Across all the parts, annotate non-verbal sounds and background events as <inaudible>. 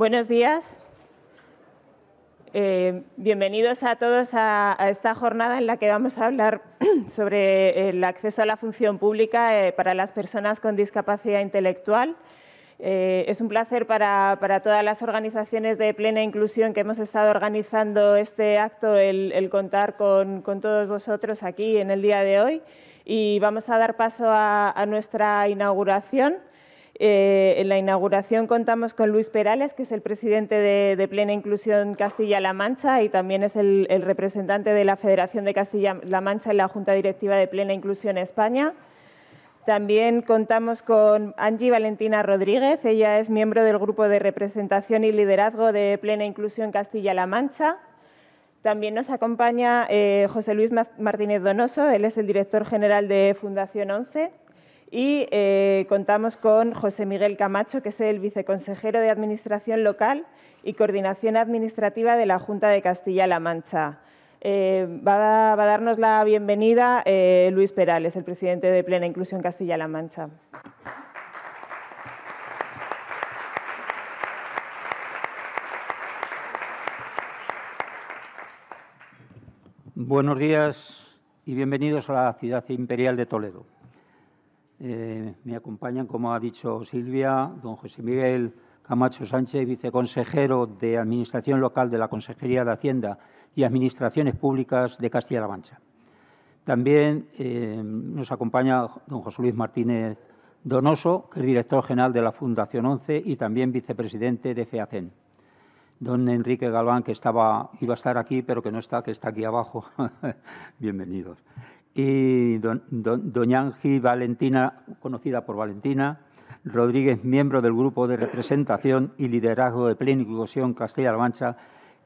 Buenos días. Eh, bienvenidos a todos a, esta jornada en la que vamos a hablar <clears throat> sobre el acceso a la función pública eh, para las personas con discapacidad intelectual. Eh, es un placer para, todas las organizaciones de plena inclusión que hemos estado organizando este acto el, contar con, todos vosotros aquí en el día de hoy y vamos a dar paso a nuestra inauguración. Eh, en la inauguración contamos con Luis Perales, que es el presidente de, Plena Inclusión Castilla-La Mancha y también es el, representante de la Federación de Castilla-La Mancha en la Junta Directiva de Plena Inclusión España. También contamos con Angie Valentina Rodríguez, ella es miembro del Grupo de Representación y Liderazgo de Plena Inclusión Castilla-La Mancha. También nos acompaña eh, José Luis Martínez Donoso, él es el director general de Fundación 11. Y eh, contamos con José Miguel Camacho, que es el viceconsejero de Administración Local y Coordinación Administrativa de la Junta de Castilla-La Mancha. Eh, va, a, darnos la bienvenida eh, Luis Perales, el presidente de Plena Inclusión Castilla-La Mancha. Buenos días y bienvenidos a la ciudad imperial de Toledo. Eh, me acompañan, como ha dicho Silvia, don José Miguel Camacho Sánchez, viceconsejero de Administración Local de la Consejería de Hacienda y Administraciones Públicas de Castilla-La Mancha. También eh, nos acompaña don José Luis Martínez Donoso, que es director general de la Fundación 11 y también vicepresidente de FEACEN. Don Enrique Galván, que estaba, iba a estar aquí, pero que no está, que está aquí abajo. <laughs> Bienvenidos y doña Angie Valentina, conocida por Valentina, Rodríguez, miembro del Grupo de Representación y Liderazgo de Plena Inclusión Castilla-La Mancha,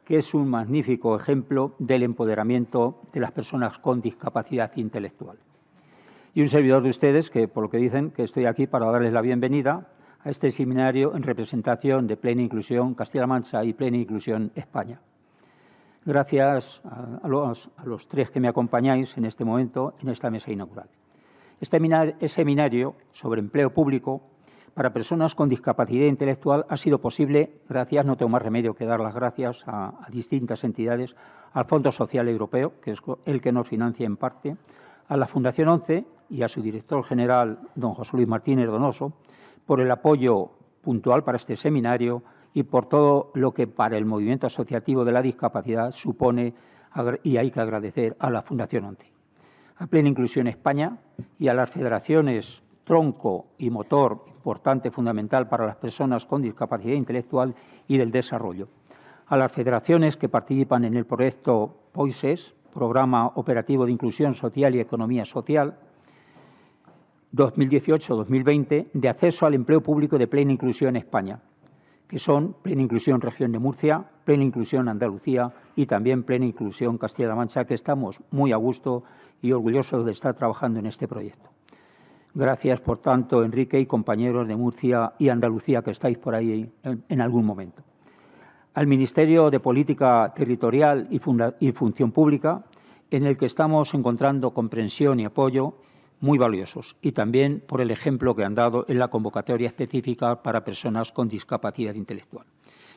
que es un magnífico ejemplo del empoderamiento de las personas con discapacidad intelectual. Y un servidor de ustedes, que por lo que dicen, que estoy aquí para darles la bienvenida a este seminario en representación de Plena Inclusión Castilla-La Mancha y Plena Inclusión España gracias a, los, tres que me acompañáis en este momento en esta mesa inaugural. Este, este seminario sobre empleo público para personas con discapacidad intelectual ha sido posible gracias, no tengo más remedio que dar las gracias a, distintas entidades, al Fondo Social Europeo, que es el que nos financia en parte, a la Fundación 11 y a su director general, don José Luis Martínez Donoso, por el apoyo puntual para este seminario y por todo lo que para el movimiento asociativo de la discapacidad supone y hay que agradecer a la Fundación ONCE. A Plena Inclusión España y a las federaciones tronco y motor importante, fundamental para las personas con discapacidad intelectual y del desarrollo. A las federaciones que participan en el proyecto POISES, Programa Operativo de Inclusión Social y Economía Social, 2018-2020 de acceso al empleo público de plena inclusión España, que son Plena Inclusión Región de Murcia, Plena Inclusión Andalucía y también Plena Inclusión Castilla-La Mancha, que estamos muy a gusto y orgullosos de estar trabajando en este proyecto. Gracias, por tanto, Enrique y compañeros de Murcia y Andalucía que estáis por ahí en, algún momento. Al Ministerio de Política Territorial y Función Pública, en el que estamos encontrando comprensión y apoyo muy valiosos y también por el ejemplo que han dado en la convocatoria específica para personas con discapacidad intelectual.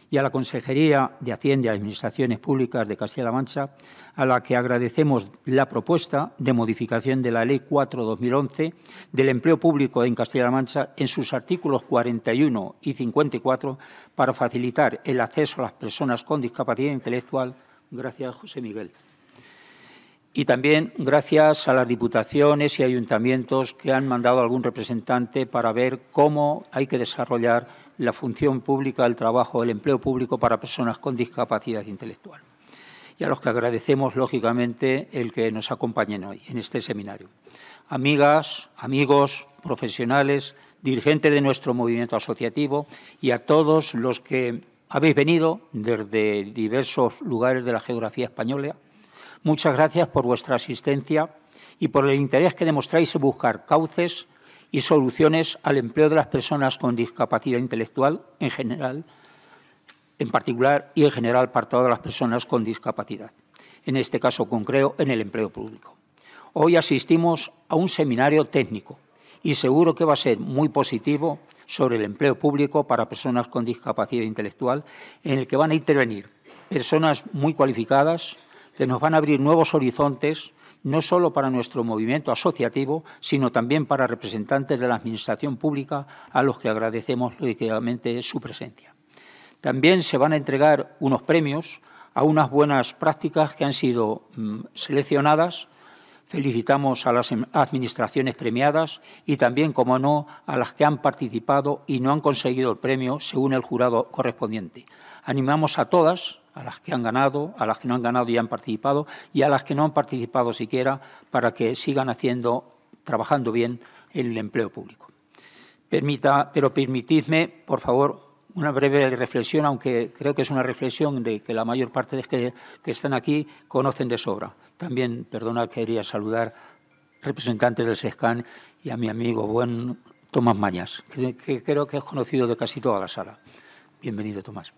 Y a la Consejería de Hacienda y Administraciones Públicas de Castilla-La Mancha, a la que agradecemos la propuesta de modificación de la Ley 4-2011 del empleo público en Castilla-La Mancha en sus artículos 41 y 54 para facilitar el acceso a las personas con discapacidad intelectual. Gracias, José Miguel y también gracias a las diputaciones y ayuntamientos que han mandado algún representante para ver cómo hay que desarrollar la función pública, el trabajo, el empleo público para personas con discapacidad intelectual. Y a los que agradecemos, lógicamente, el que nos acompañen hoy en este seminario. Amigas, amigos, profesionales, dirigentes de nuestro movimiento asociativo y a todos los que habéis venido desde diversos lugares de la geografía española Muchas gracias por vuestra asistencia y por el interés que demostráis en buscar cauces y soluciones al empleo de las personas con discapacidad intelectual en general, en particular y en general para todas las personas con discapacidad, en este caso concreto en el empleo público. Hoy asistimos a un seminario técnico y seguro que va a ser muy positivo sobre el empleo público para personas con discapacidad intelectual, en el que van a intervenir personas muy cualificadas, que nos van a abrir nuevos horizontes, no solo para nuestro movimiento asociativo, sino también para representantes de la Administración pública, a los que agradecemos lógicamente su presencia. También se van a entregar unos premios a unas buenas prácticas que han sido mm, seleccionadas. Felicitamos a las administraciones premiadas y también, como no, a las que han participado y no han conseguido el premio según el jurado correspondiente. Animamos a todas a las que han ganado, a las que no han ganado y han participado, y a las que no han participado siquiera, para que sigan haciendo, trabajando bien el empleo público. Permita, pero permitidme, por favor, una breve reflexión, aunque creo que es una reflexión de que la mayor parte de los que, están aquí conocen de sobra. También, perdona, quería saludar representantes del SESCAN y a mi amigo buen Tomás Mañas, que, que creo que es conocido de casi toda la sala. Bienvenido, Tomás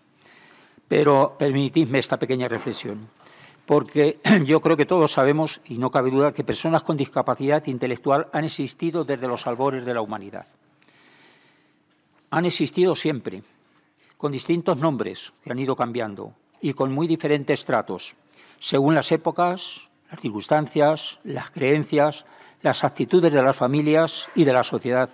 pero permitidme esta pequeña reflexión, porque <clears throat> yo creo que todos sabemos, y no cabe duda, que personas con discapacidad intelectual han existido desde los albores de la humanidad. Han existido siempre, con distintos nombres que han ido cambiando y con muy diferentes tratos, según las épocas, las circunstancias, las creencias, las actitudes de las familias y de la sociedad,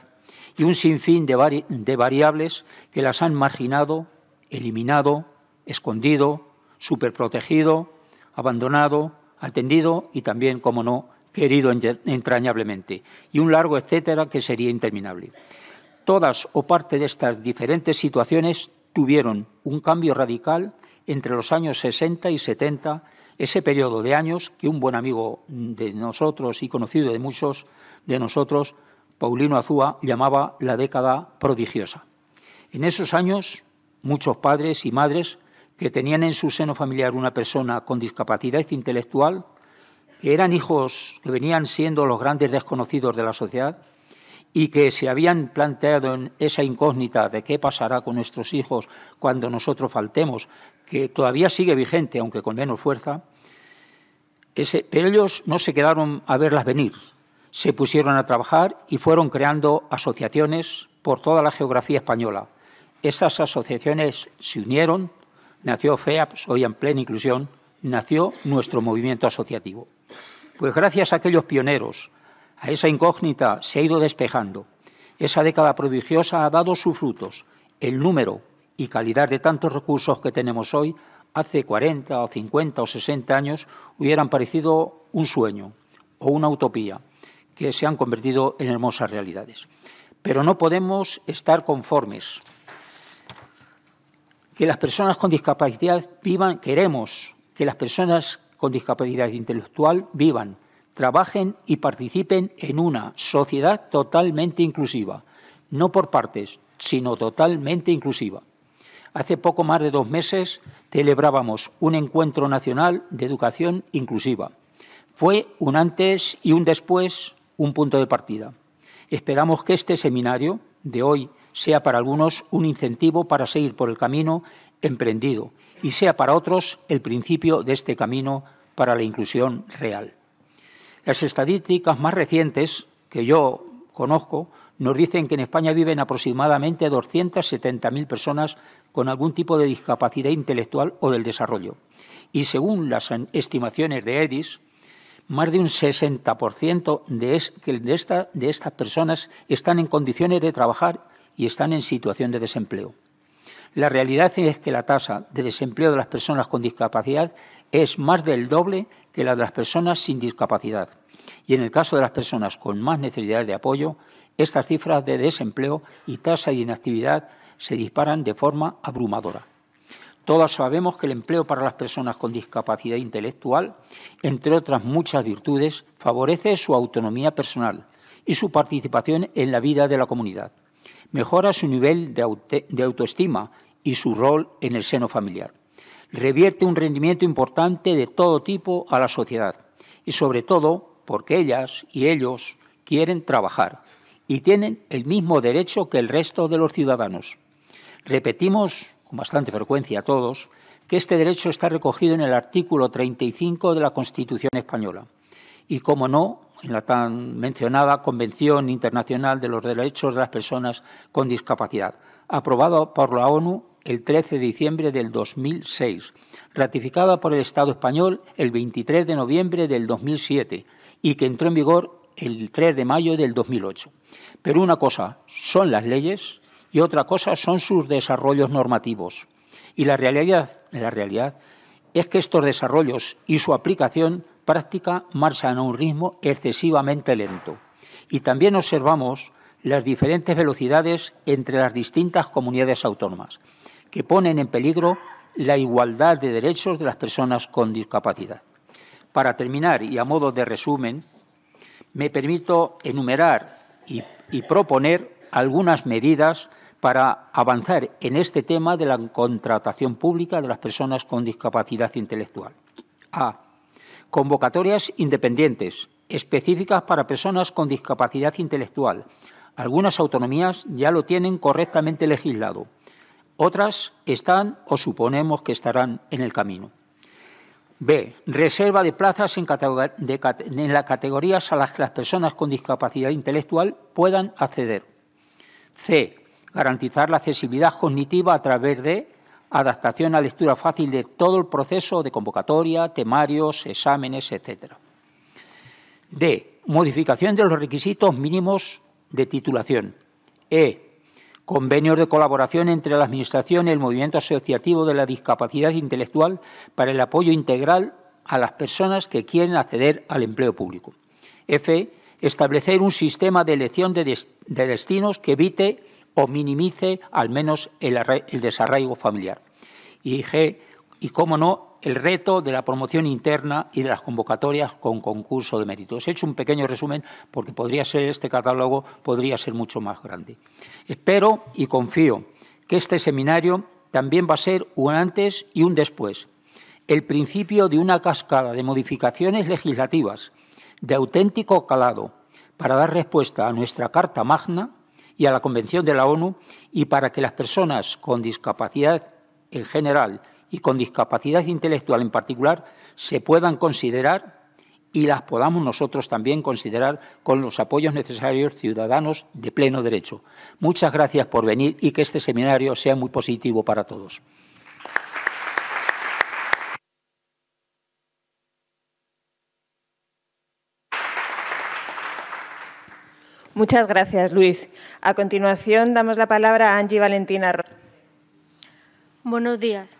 y un sinfín de, de variables que las han marginado, eliminado escondido, superprotegido, abandonado, atendido y también, como no, querido entrañablemente, y un largo etcétera que sería interminable. Todas o parte de estas diferentes situaciones tuvieron un cambio radical entre los años 60 y 70, ese periodo de años que un buen amigo de nosotros y conocido de muchos de nosotros, Paulino Azúa, llamaba la década prodigiosa. En esos años, muchos padres y madres que tenían en su seno familiar una persona con discapacidad intelectual, que eran hijos que venían siendo los grandes desconocidos de la sociedad y que se habían planteado en esa incógnita de qué pasará con nuestros hijos cuando nosotros faltemos, que todavía sigue vigente, aunque con menos fuerza, pero ellos no se quedaron a verlas venir, se pusieron a trabajar y fueron creando asociaciones por toda la geografía española. Esas asociaciones se unieron nació FEAPS, pues, hoy en plena inclusión, nació nuestro movimiento asociativo. Pues gracias a aquellos pioneros, a esa incógnita se ha ido despejando. Esa década prodigiosa ha dado sus frutos. El número y calidad de tantos recursos que tenemos hoy hace 40 o 50 o 60 años hubieran parecido un sueño o una utopía que se han convertido en hermosas realidades. Pero no podemos estar conformes que las personas con discapacidad vivan, queremos que las personas con discapacidad intelectual vivan, trabajen y participen en una sociedad totalmente inclusiva, no por partes, sino totalmente inclusiva. Hace poco más de dos meses celebrábamos un encuentro nacional de educación inclusiva. Fue un antes y un después, un punto de partida. Esperamos que este seminario de hoy sea para algunos un incentivo para seguir por el camino emprendido y sea para otros el principio de este camino para la inclusión real. Las estadísticas más recientes que yo conozco nos dicen que en España viven aproximadamente 270.000 personas con algún tipo de discapacidad intelectual o del desarrollo. Y según las estimaciones de EDIS, más de un 60% de, de estas personas están en condiciones de trabajar y están en situación de desempleo. La realidad es que la tasa de desempleo de las personas con discapacidad es más del doble que la de las personas sin discapacidad. Y en el caso de las personas con más necesidades de apoyo, estas cifras de desempleo y tasa de inactividad se disparan de forma abrumadora. Todos sabemos que el empleo para las personas con discapacidad intelectual, entre otras muchas virtudes, favorece su autonomía personal y su participación en la vida de la comunidad mejora su nivel de, autoestima y su rol en el seno familiar. Revierte un rendimiento importante de todo tipo a la sociedad y sobre todo porque ellas y ellos quieren trabajar y tienen el mismo derecho que el resto de los ciudadanos. Repetimos con bastante frecuencia a todos que este derecho está recogido en el artículo 35 de la Constitución española y, como no, en la tan mencionada Convención Internacional de los Derechos de las Personas con Discapacidad, aprobada por la ONU el 13 de diciembre del 2006, ratificada por el Estado español el 23 de noviembre del 2007 y que entró en vigor el 3 de mayo del 2008. Pero una cosa son las leyes y otra cosa son sus desarrollos normativos. Y la realidad, la realidad es que estos desarrollos y su aplicación práctica marchan a un ritmo excesivamente lento. Y también observamos las diferentes velocidades entre las distintas comunidades autónomas, que ponen en peligro la igualdad de derechos de las personas con discapacidad. Para terminar, y a modo de resumen, me permito enumerar y, y proponer algunas medidas para avanzar en este tema de la contratación pública de las personas con discapacidad intelectual. A Convocatorias independientes, específicas para personas con discapacidad intelectual. Algunas autonomías ya lo tienen correctamente legislado. Otras están o suponemos que estarán en el camino. B. Reserva de plazas en, las categorías a las que las personas con discapacidad intelectual puedan acceder. C. Garantizar la accesibilidad cognitiva a través de adaptación a lectura fácil de todo el proceso de convocatoria, temarios, exámenes, etc. D. Modificación de los requisitos mínimos de titulación. E. Convenios de colaboración entre la Administración y el movimiento asociativo de la discapacidad intelectual para el apoyo integral a las personas que quieren acceder al empleo público. F. Establecer un sistema de elección de, destinos que evite o minimice al menos el desarraigo familiar y y cómo no, el reto de la promoción interna y de las convocatorias con concurso de méritos. He hecho un pequeño resumen porque podría ser este catálogo podría ser mucho más grande. Espero y confío que este seminario también va a ser un antes y un después. El principio de una cascada de modificaciones legislativas de auténtico calado para dar respuesta a nuestra Carta Magna y a la Convención de la ONU y para que las personas con discapacidad en general y con discapacidad intelectual en particular se puedan considerar y las podamos nosotros también considerar con los apoyos necesarios ciudadanos de pleno derecho. Muchas gracias por venir y que este seminario sea muy positivo para todos. Muchas gracias, Luis. A continuación, damos la palabra a Angie Valentina. Buenos días.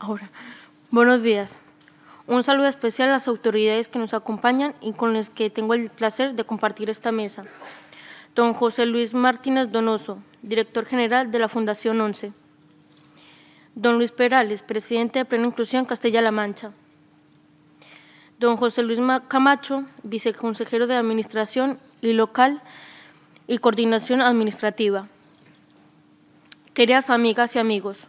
Ahora, buenos días. Un saludo especial a las autoridades que nos acompañan y con las que tengo el placer de compartir esta mesa. Don José Luis Martínez Donoso, director general de la Fundación 11. Don Luis Perales, presidente de Pleno Inclusión Castilla-La Mancha don José Luis Camacho, viceconsejero de Administración y Local y Coordinación Administrativa. Queridas amigas y amigos,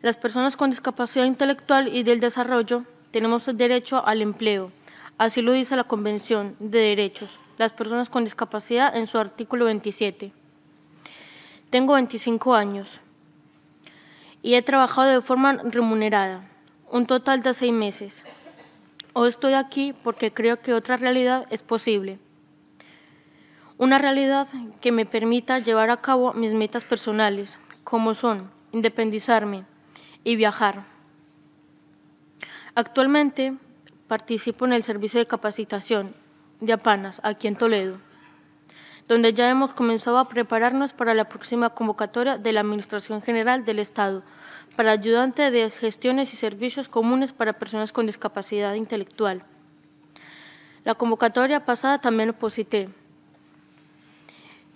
las personas con discapacidad intelectual y del desarrollo tenemos derecho al empleo. Así lo dice la Convención de Derechos, las personas con discapacidad en su artículo 27. Tengo 25 años y he trabajado de forma remunerada, un total de seis meses. O estoy aquí porque creo que otra realidad es posible. Una realidad que me permita llevar a cabo mis metas personales, como son independizarme y viajar. Actualmente participo en el servicio de capacitación de APANAS, aquí en Toledo, donde ya hemos comenzado a prepararnos para la próxima convocatoria de la Administración General del Estado para ayudante de gestiones y servicios comunes para personas con discapacidad intelectual. La convocatoria pasada también oposité.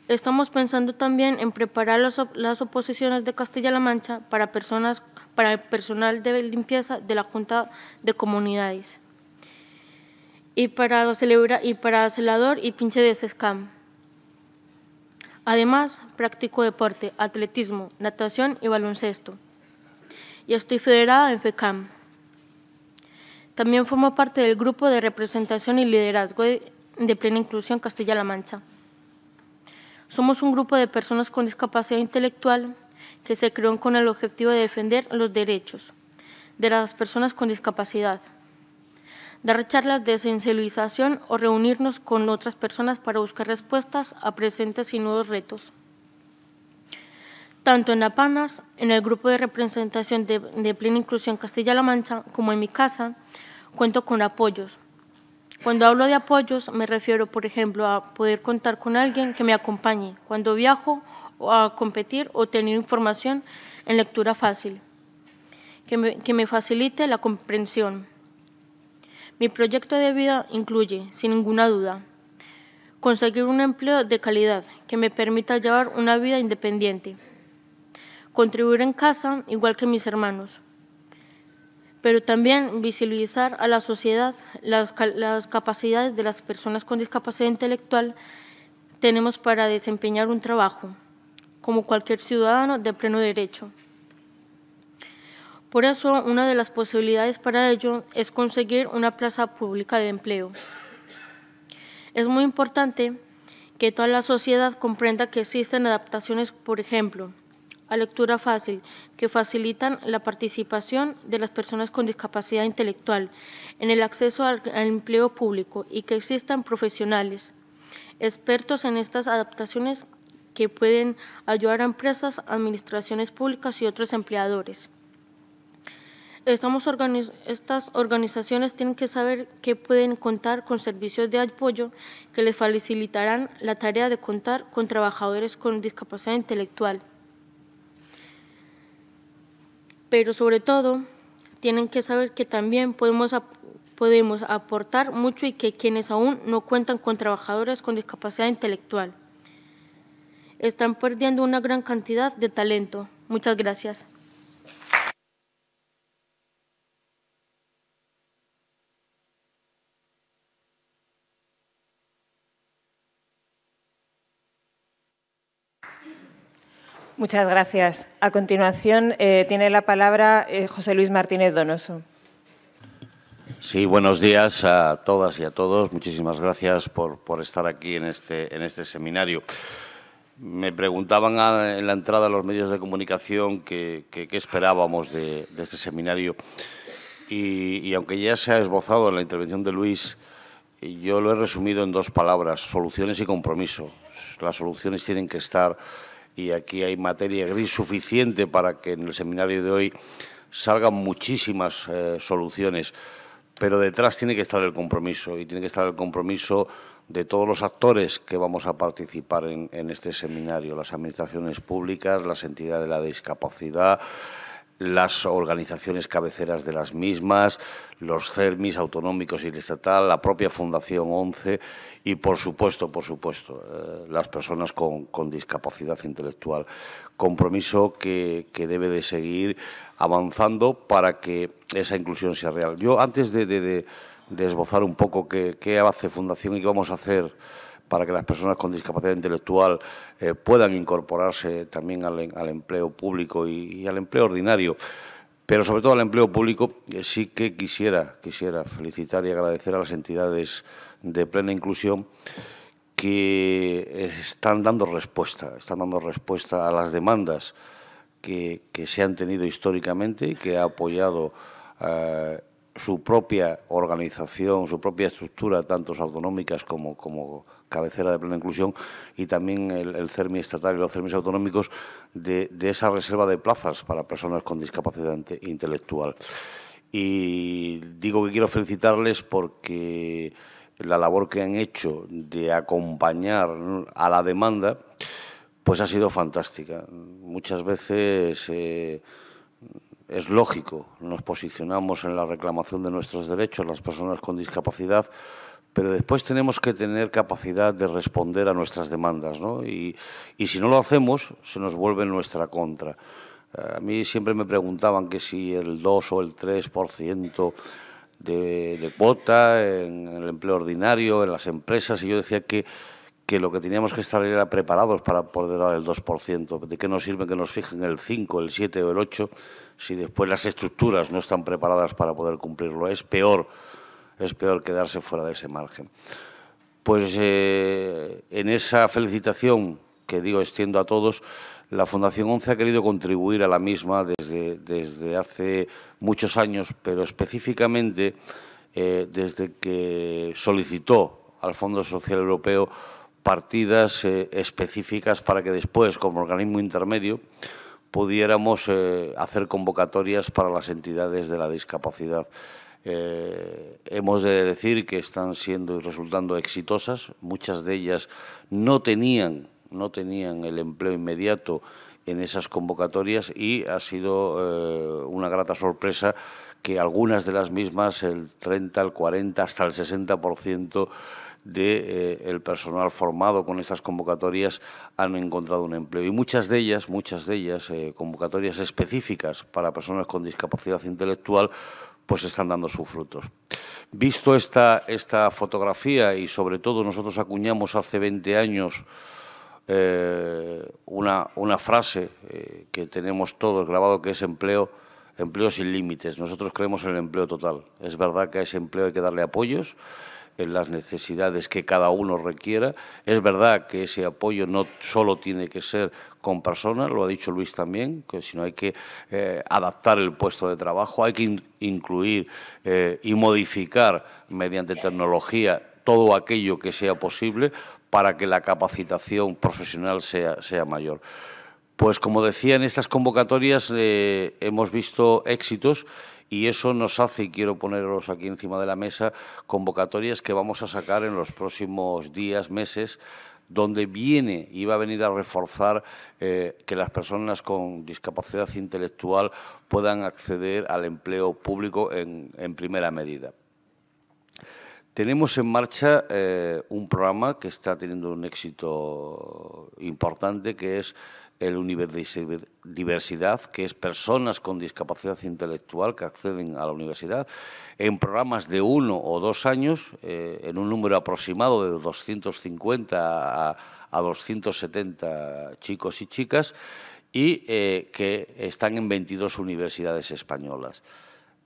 Estamos pensando también en preparar las, oposiciones de Castilla-La Mancha para, personas, para personal de limpieza de la Junta de Comunidades y para, y para celador y pinche de SESCAM. Además, practico deporte, atletismo, natación y baloncesto y estoy federada en FECAM. También formo parte del Grupo de Representación y Liderazgo de Plena Inclusión Castilla-La Mancha. Somos un grupo de personas con discapacidad intelectual que se creó con el objetivo de defender los derechos de las personas con discapacidad, dar charlas de sensibilización o reunirnos con otras personas para buscar respuestas a presentes y nuevos retos tanto en Apanas, en el grupo de representación de, plena inclusión Castilla-La Mancha, como en mi casa, cuento con apoyos. Cuando hablo de apoyos, me refiero, por ejemplo, a poder contar con alguien que me acompañe cuando viajo o a competir o tener información en lectura fácil, que me facilite la comprensión. Mi proyecto de vida incluye, sin ninguna duda, conseguir un empleo de calidad que me permita llevar una vida independiente contribuir en casa igual que mis hermanos, pero también visibilizar a la sociedad las, capacidades de las personas con discapacidad intelectual tenemos para desempeñar un trabajo, como cualquier ciudadano de pleno derecho. Por eso, una de las posibilidades para ello es conseguir una plaza pública de empleo. Es muy importante que toda la sociedad comprenda que existen adaptaciones, por ejemplo, a lectura fácil, que facilitan la participación de las personas con discapacidad intelectual en el acceso al, empleo público y que existan profesionales expertos en estas adaptaciones que pueden ayudar a empresas, administraciones públicas y otros empleadores. estas organizaciones tienen que saber que pueden contar con servicios de apoyo que les facilitarán la tarea de contar con trabajadores con discapacidad intelectual pero sobre todo tienen que saber que también podemos, podemos aportar mucho y que quienes aún no cuentan con trabajadores con discapacidad intelectual están perdiendo una gran cantidad de talento. Muchas gracias. Muchas gracias. A continuación eh, tiene la palabra eh, José Luis Martínez Donoso. Sí, buenos días a todas y a todos. Muchísimas gracias por, estar aquí en este, en este seminario. Me preguntaban ah, en la entrada a los medios de comunicación qué esperábamos de, este seminario. Y, y, aunque ya se ha esbozado en la intervención de Luis, yo lo he resumido en dos palabras, soluciones y compromiso. Las soluciones tienen que estar y aquí hay materia gris suficiente para que en el seminario de hoy salgan muchísimas eh, soluciones, pero detrás tiene que estar el compromiso y tiene que estar el compromiso de todos los actores que vamos a participar en, este seminario, las administraciones públicas, las entidades de la discapacidad, las organizaciones cabeceras de las mismas, los CERMIS autonómicos y el estatal, la propia Fundación 11 y, por supuesto, por supuesto, eh, las personas con, discapacidad intelectual. Compromiso que, debe de seguir avanzando para que esa inclusión sea real. Yo, antes de, desbozar esbozar un poco qué, qué hace Fundación y qué vamos a hacer para que las personas con discapacidad intelectual eh, puedan incorporarse también al, empleo público y, al empleo ordinario, pero sobre todo al empleo público, eh, sí que quisiera, quisiera felicitar y agradecer a las entidades de plena inclusión que están dando respuesta, están dando respuesta a las demandas que, se han tenido históricamente y que ha apoyado eh, su propia organización, su propia estructura, tanto autonómicas como, como cabecera de plena inclusión, y también el, CERMI estatal y los CERMIs autonómicos, de, esa reserva de plazas para personas con discapacidad intelectual. Y digo que quiero felicitarles porque la labor que han hecho de acompañar a la demanda, pues ha sido fantástica. Muchas veces eh, es lógico, nos posicionamos en la reclamación de nuestros derechos, las personas con discapacidad, pero después tenemos que tener capacidad de responder a nuestras demandas, ¿no? Y, si no lo hacemos, se nos vuelve nuestra contra. A mí siempre me preguntaban que si el 2 o el 3% de, cuota, en, el empleo ordinario, en las empresas, y yo decía que, que lo que teníamos que estar era preparados para poder dar el 2%. ¿De qué nos sirve que nos fijen el 5, el 7 o el 8 si después las estructuras no están preparadas para poder cumplirlo? Es peor, es peor quedarse fuera de ese margen. Pues eh, en esa felicitación que digo extiendo a todos, la Fundación ONCE ha querido contribuir a la misma desde, desde hace muchos años, pero específicamente eh, desde que solicitó al Fondo Social Europeo partidas eh, específicas para que después, como organismo intermedio, pudiéramos eh, hacer convocatorias para las entidades de la discapacidad. hemos de decir que están siendo y resultando exitosas. Muchas de ellas no tenían no tenían el empleo inmediato en esas convocatorias y ha sido eh, una grata sorpresa que algunas de las mismas, el 30, el 40, hasta el 60% del de, eh, el personal formado con estas convocatorias han encontrado un empleo. Y muchas de ellas, muchas de ellas, eh, convocatorias específicas para personas con discapacidad intelectual, pues están dando sus frutos. Visto esta, esta fotografía y sobre todo nosotros acuñamos hace 20 años eh, una, una, frase eh, que tenemos todos grabado que es empleo, empleo sin límites. Nosotros creemos en el empleo total. Es verdad que a ese empleo hay que darle apoyos en las necesidades que cada uno requiera. Es verdad que ese apoyo no solo tiene que ser con personas, lo ha dicho Luis también, que sino hay que eh, adaptar el puesto de trabajo, hay que incluir y modificar mediante tecnología todo aquello que sea posible para que la capacitación profesional sea, sea mayor. Pues como decía, en estas convocatorias eh, hemos visto éxitos y eso nos hace, y quiero ponerlos aquí encima de la mesa, convocatorias que vamos a sacar en los próximos días, meses, donde viene y va a venir a reforzar eh, que las personas con discapacidad intelectual puedan acceder al empleo público en primera medida. Tenemos en marcha eh, un programa que está teniendo un éxito importante, que es el Universidad, que es personas con discapacidad intelectual que acceden a la universidad en programas de uno o dos años, eh, en un número aproximado de 250 a, 270 chicos y chicas, y eh, que están en 22 universidades españolas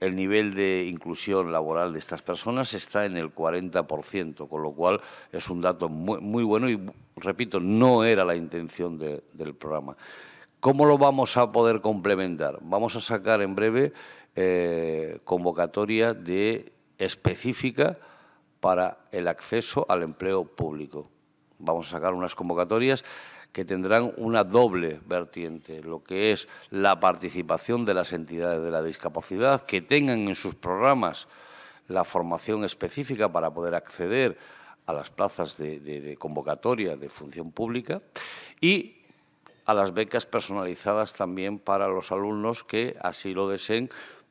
el nivel de inclusión laboral de estas personas está en el 40%, con lo cual es un dato muy, bueno y, repito, no era la intención del programa. ¿Cómo lo vamos a poder complementar? Vamos a sacar en breve eh, convocatoria de, específica para el acceso al empleo público. Vamos a sacar unas convocatorias que tendrán una doble vertiente, lo que es la participación de las entidades de la discapacidad, que tengan en sus programas la formación específica para poder acceder a las plazas de, convocatoria de función pública y a las becas personalizadas también para los alumnos que así lo deseen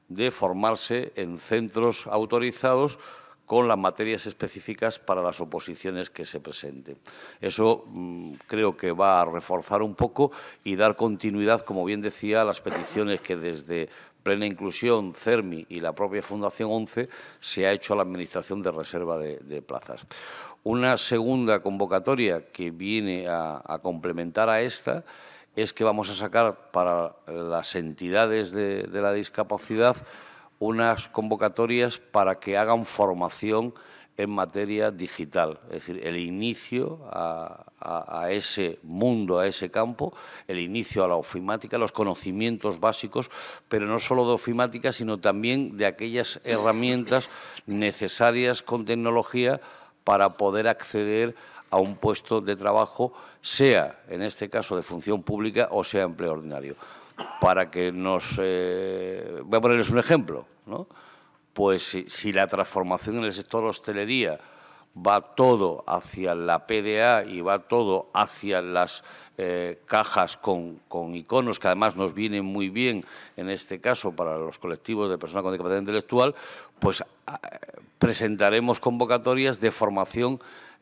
de formarse en centros autorizados con las materias específicas para las oposiciones que se presenten. Eso mm, creo que va a reforzar un poco y dar continuidad, como bien decía, a las peticiones que desde Plena Inclusión, CERMI y la propia Fundación 11 se ha hecho a la Administración de Reserva de, Plazas. Una segunda convocatoria que viene a, complementar a esta es que vamos a sacar para las entidades de la discapacidad unas convocatorias para que hagan formación en materia digital, es decir, el inicio a, ese mundo, a ese campo, el inicio a la ofimática, los conocimientos básicos, pero no solo de ofimática, sino también de aquellas herramientas necesarias con tecnología para poder acceder a un puesto de trabajo, sea en este caso de función pública o sea empleo ordinario para que nos... Eh, voy a ponerles un ejemplo, ¿no? Pues si, la transformación en el sector hostelería va todo hacia la PDA y va todo hacia las eh, cajas con, iconos, que además nos vienen muy bien, en este caso, para los colectivos de personas con discapacidad intelectual, pues ah, presentaremos convocatorias de formación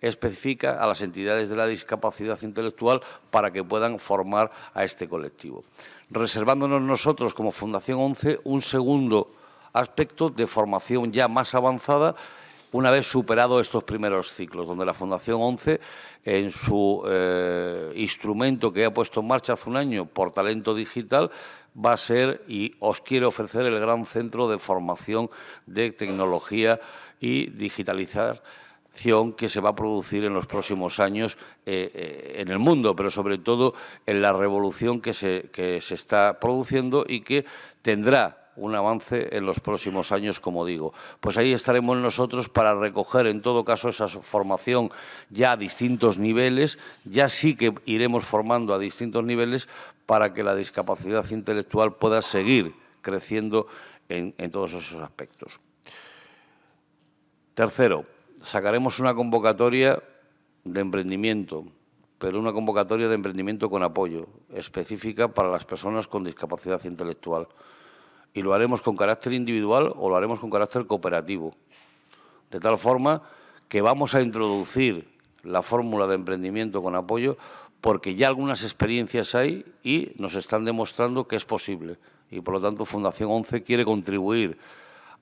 específica a las entidades de la discapacidad intelectual para que puedan formar a este colectivo. Reservándonos nosotros como Fundación 11 un segundo aspecto de formación ya más avanzada una vez superado estos primeros ciclos, donde la Fundación 11, en su eh, instrumento que ha puesto en marcha hace un año por talento digital, va a ser y os quiere ofrecer el gran centro de formación de tecnología y digitalizar que se va a producir en los próximos años eh, eh, en el mundo, pero sobre todo en la revolución que se, se está produciendo y que tendrá un avance en los próximos años, como digo. Pues ahí estaremos nosotros para recoger, en todo caso, esa formación ya a distintos niveles. Ya sí que iremos formando a distintos niveles para que la discapacidad intelectual pueda seguir creciendo en, en todos esos aspectos. Tercero, sacaremos una convocatoria de emprendimiento, pero una convocatoria de emprendimiento con apoyo, específica para las personas con discapacidad intelectual. Y lo haremos con carácter individual o lo haremos con carácter cooperativo. De tal forma que vamos a introducir la fórmula de emprendimiento con apoyo porque ya algunas experiencias hay y nos están demostrando que es posible. Y por lo tanto Fundación 11 quiere contribuir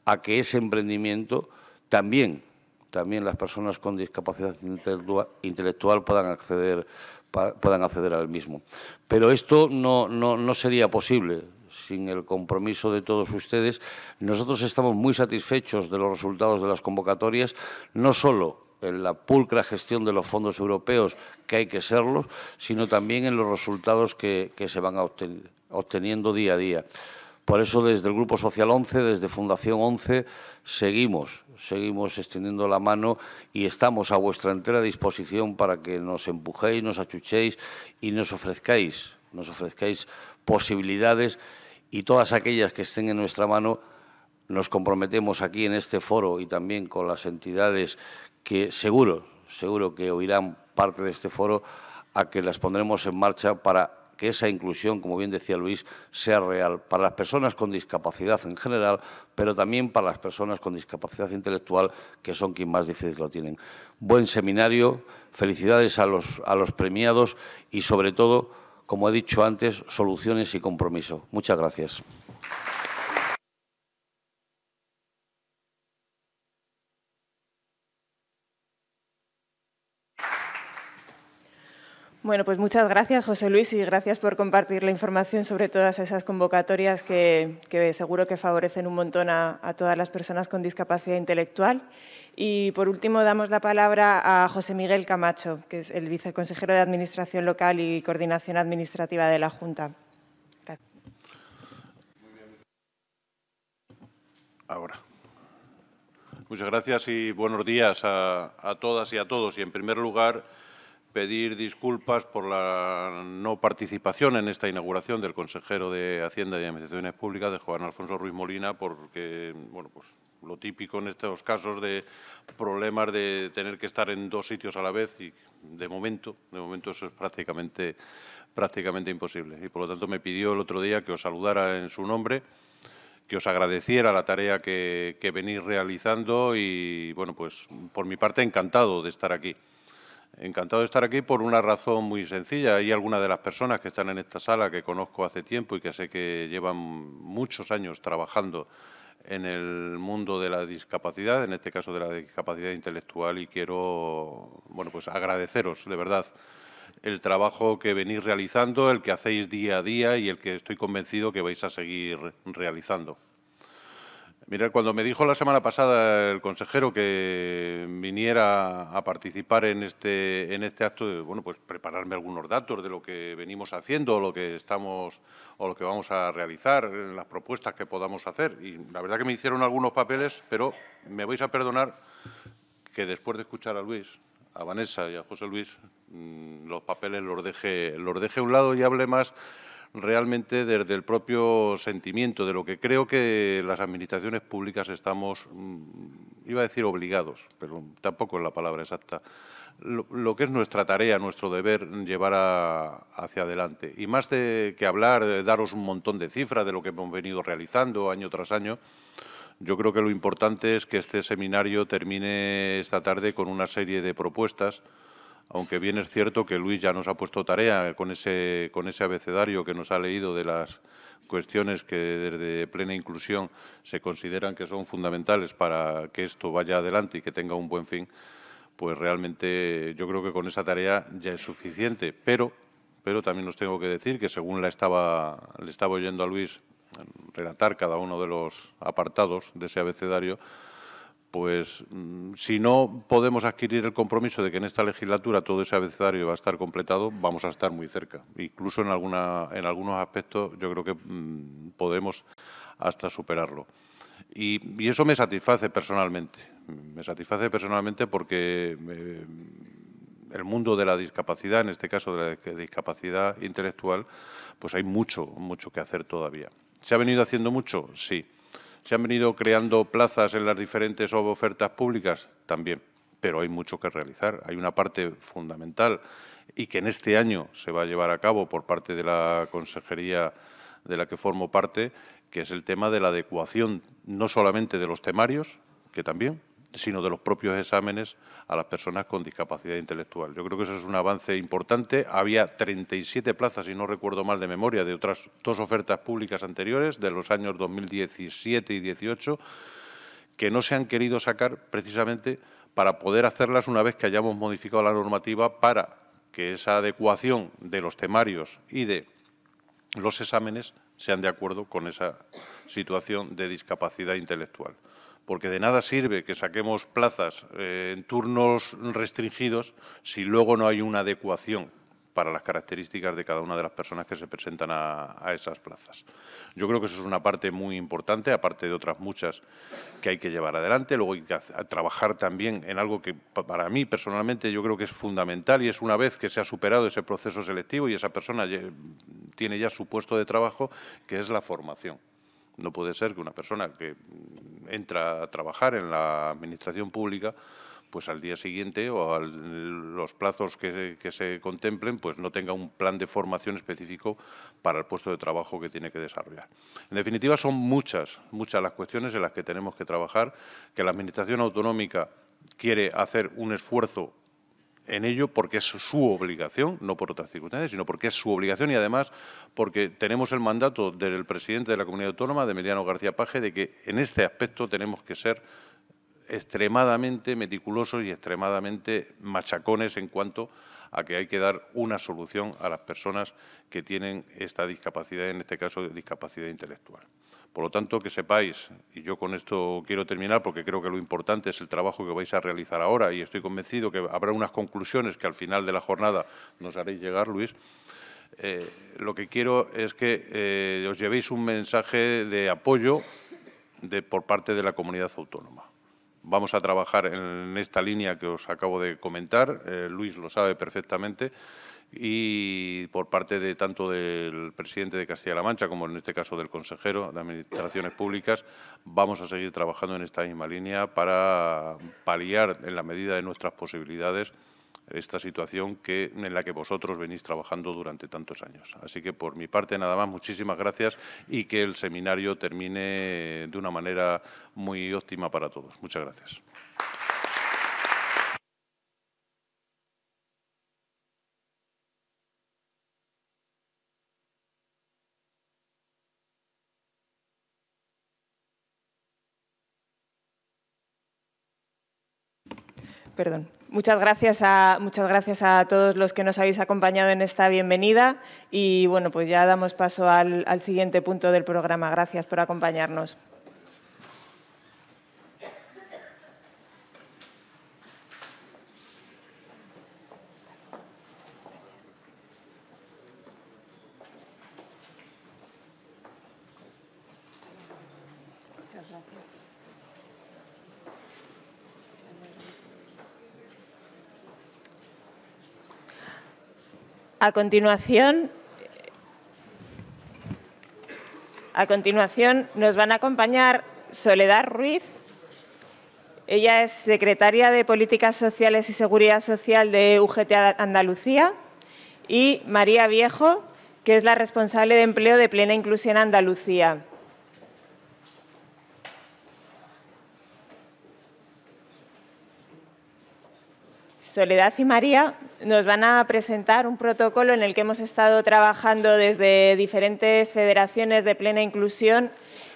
a que ese emprendimiento también también las personas con discapacidad intelectual puedan acceder, puedan acceder al mismo. Pero esto no, sería posible sin el compromiso de todos ustedes. Nosotros estamos muy satisfechos de los resultados de las convocatorias, no solo en la pulcra gestión de los fondos europeos, que hay que serlos, sino también en los resultados que, que se van obteniendo día a día. Por eso, desde el Grupo Social 11, desde Fundación 11, seguimos, seguimos extendiendo la mano y estamos a vuestra entera disposición para que nos empujéis, nos achuchéis y nos ofrezcáis, nos ofrezcáis posibilidades y todas aquellas que estén en nuestra mano nos comprometemos aquí en este foro y también con las entidades que seguro, seguro que oirán parte de este foro a que las pondremos en marcha para que esa inclusión, como bien decía Luis, sea real para las personas con discapacidad en general, pero también para las personas con discapacidad intelectual, que son quienes más difícil lo tienen. Buen seminario, felicidades a los, a los premiados y, sobre todo, como he dicho antes, soluciones y compromiso. Muchas gracias. Bueno, pues muchas gracias, José Luis, y gracias por compartir la información sobre todas esas convocatorias que, seguro que favorecen un montón a, todas las personas con discapacidad intelectual. Y por último, damos la palabra a José Miguel Camacho, que es el viceconsejero de Administración Local y Coordinación Administrativa de la Junta. Ahora. Muchas gracias y buenos días a, a todas y a todos. Y en primer lugar, pedir disculpas por la no participación en esta inauguración del consejero de Hacienda y Administraciones Públicas, de Juan Alfonso Ruiz Molina, porque, bueno, pues lo típico en estos casos de problemas de tener que estar en dos sitios a la vez y de momento, de momento eso es prácticamente, prácticamente imposible. Y por lo tanto me pidió el otro día que os saludara en su nombre, que os agradeciera la tarea que, venís realizando y, bueno, pues por mi parte encantado de estar aquí. Encantado de estar aquí por una razón muy sencilla. Hay algunas de las personas que están en esta sala que conozco hace tiempo y que sé que llevan muchos años trabajando en el mundo de la discapacidad, en este caso de la discapacidad intelectual, y quiero bueno, pues agradeceros de verdad el trabajo que venís realizando, el que hacéis día a día y el que estoy convencido que vais a seguir realizando. Mira, cuando me dijo la semana pasada el consejero que viniera a participar en este, en este acto, eh, bueno, pues prepararme algunos datos de lo que venimos haciendo, lo que estamos o lo que vamos a realizar, eh, las propuestas que podamos hacer. Y la verdad que me hicieron algunos papeles, pero me vais a perdonar que después de escuchar a Luis, a Vanessa y a José Luis, mm, los papeles los deje, los deje a un lado y hable más realmente desde el propio sentimiento de lo que creo que las administraciones públicas estamos, mm, iba a decir obligados, pero tampoco es la palabra exacta, lo, que es nuestra tarea, nuestro deber llevar hacia adelante. Y más de, que hablar, daros un montón de cifras de lo que hemos venido realizando año tras año, yo creo que lo importante es que este seminario termine esta tarde con una serie de propuestas aunque bien es cierto que Luis ya nos ha puesto tarea con ese, con ese abecedario que nos ha leído de las cuestiones que desde plena inclusión se consideran que son fundamentales para que esto vaya adelante y que tenga un buen fin, pues realmente yo creo que con esa tarea ya es suficiente. Pero, pero también os tengo que decir que según la estaba, le estaba oyendo a Luis relatar cada uno de los apartados de ese abecedario, pues mm, si no podemos adquirir el compromiso de que en esta legislatura todo ese abecedario va a estar completado, vamos a estar muy cerca. Incluso en, algunos aspectos yo creo que mm, podemos hasta superarlo. Y, eso me satisface personalmente. Me satisface personalmente porque eh, el mundo de la discapacidad, en este caso de la discapacidad intelectual, pues hay mucho, mucho que hacer todavía. ¿Se ha venido haciendo mucho? Sí. ¿Se han venido creando plazas en las diferentes ofertas públicas? También, pero hay mucho que realizar. Hay una parte fundamental y que en este año se va a llevar a cabo por parte de la consejería de la que formo parte, que es el tema de la adecuación no solamente de los temarios, que también, sino de los propios exámenes a las personas con discapacidad intelectual. Yo creo que eso es un avance importante. Había 37 plazas, si no recuerdo mal de memoria, de otras dos ofertas públicas anteriores, de los años 2017 y 2018, que no se han querido sacar precisamente para poder hacerlas una vez que hayamos modificado la normativa para que esa adecuación de los temarios y de los exámenes sean de acuerdo con esa situación de discapacidad intelectual porque de nada sirve que saquemos plazas eh, en turnos restringidos si luego no hay una adecuación para las características de cada una de las personas que se presentan a, esas plazas. Yo creo que eso es una parte muy importante, aparte de otras muchas que hay que llevar adelante. Luego hay que trabajar también en algo que para mí personalmente yo creo que es fundamental y es una vez que se ha superado ese proceso selectivo y esa persona tiene ya su puesto de trabajo, que es la formación. No puede ser que una persona que entra a trabajar en la administración pública pues al día siguiente o a los plazos que se, contemplen, pues no tenga un plan de formación específico para el puesto de trabajo que tiene que desarrollar. En definitiva, son muchas, muchas las cuestiones en las que tenemos que trabajar, que la Administración autonómica quiere hacer un esfuerzo en ello porque es su obligación, no por otras circunstancias, sino porque es su obligación y además porque tenemos el mandato del presidente de la Comunidad Autónoma, de Emiliano García Paje, de que en este aspecto tenemos que ser extremadamente meticulosos y extremadamente machacones en cuanto a que hay que dar una solución a las personas que tienen esta discapacidad, en este caso discapacidad intelectual. Por lo tanto, que sepáis, y yo con esto quiero terminar porque creo que lo importante es el trabajo que vais a realizar ahora y estoy convencido que habrá unas conclusiones que al final de la jornada nos haréis llegar, Luis. Eh, lo que quiero es que eh, os llevéis un mensaje de apoyo de, por parte de la comunidad autónoma. Vamos a trabajar en esta línea que os acabo de comentar, eh, Luis lo sabe perfectamente y por parte de tanto del presidente de Castilla-La Mancha como en este caso del consejero de Administraciones Públicas, vamos a seguir trabajando en esta misma línea para paliar en la medida de nuestras posibilidades esta situación en la que vosotros venís trabajando durante tantos años. Así que, por mi parte, nada más, muchísimas gracias y que el seminario termine de una manera muy óptima para todos. Muchas gracias. Muchas gracias, a, todos los que nos habéis acompañado en esta bienvenida y bueno, pues ya damos paso al siguiente punto del programa. Gracias por acompañarnos. A continuación, a continuación nos van a acompañar Soledad Ruiz. Ella es secretaria de Políticas Sociales y Seguridad Social de UGT Andalucía y María Viejo, que es la responsable de empleo de Plena Inclusión Andalucía. Soledad y María nos van a presentar un protocolo en el que hemos estado trabajando desde diferentes federaciones de plena inclusión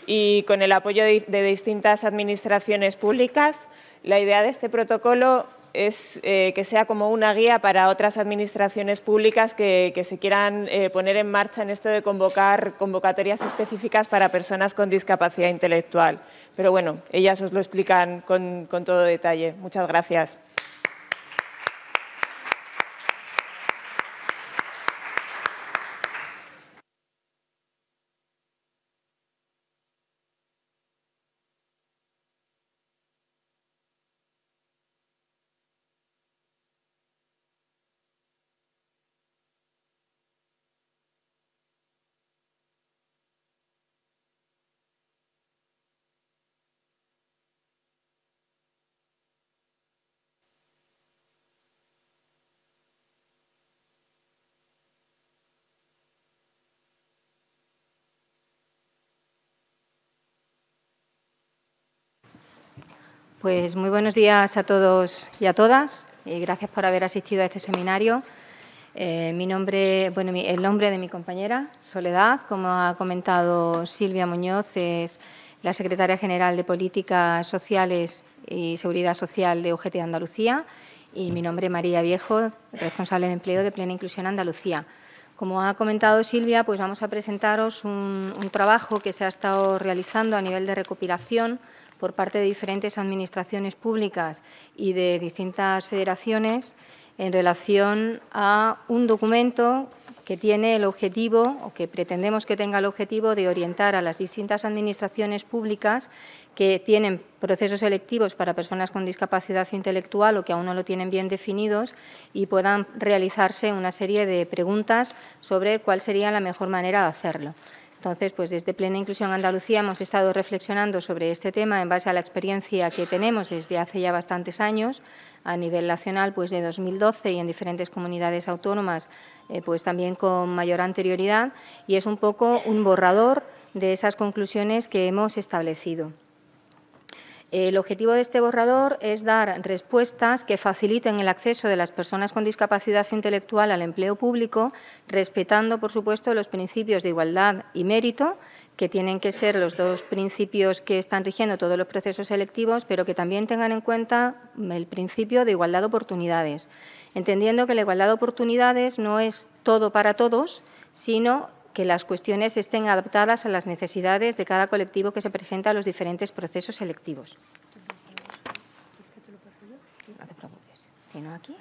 y con el apoyo de, distintas administraciones públicas. La idea de este protocolo es eh, que sea como una guía para otras administraciones públicas que, se quieran eh, poner en marcha en esto de convocar convocatorias específicas para personas con discapacidad intelectual. Pero bueno, ellas os lo explican con todo detalle. Muchas gracias. Pues muy buenos días a todos y a todas y gracias por haber asistido a este seminario. Eh, mi nombre, bueno, el nombre de mi compañera, Soledad, como ha comentado Silvia Muñoz, es la secretaria general de Políticas Sociales y Seguridad Social de UGT de Andalucía y mi nombre María Viejo, responsable de Empleo de Plena Inclusión Andalucía. Como ha comentado Silvia, pues vamos a presentaros un trabajo que se ha estado realizando a nivel de recopilación por parte de diferentes administraciones públicas y de distintas federaciones en relación a un documento que tiene el objetivo o que pretendemos que tenga el objetivo de orientar a las distintas administraciones públicas que tienen procesos selectivos para personas con discapacidad intelectual o que aún no lo tienen bien definidos y puedan realizarse una serie de preguntas sobre cuál sería la mejor manera de hacerlo. Entonces, pues desde Plena Inclusión Andalucía hemos estado reflexionando sobre este tema en base a la experiencia que tenemos desde hace ya bastantes años a nivel nacional, pues de 2012 y en diferentes comunidades autónomas, eh, pues también con mayor anterioridad y es un poco un borrador de esas conclusiones que hemos establecido. El objetivo de este borrador es dar respuestas que faciliten el acceso de las personas con discapacidad intelectual al empleo público, respetando, por supuesto, los principios de igualdad y mérito, que tienen que ser los dos principios que están rigiendo todos los procesos selectivos, pero que también tengan en cuenta el principio de igualdad de oportunidades, entendiendo que la igualdad de oportunidades no es todo para todos, sino que las cuestiones estén adaptadas a las necesidades de cada colectivo que se presenta a los diferentes procesos selectivos. No te preocupes, aquí.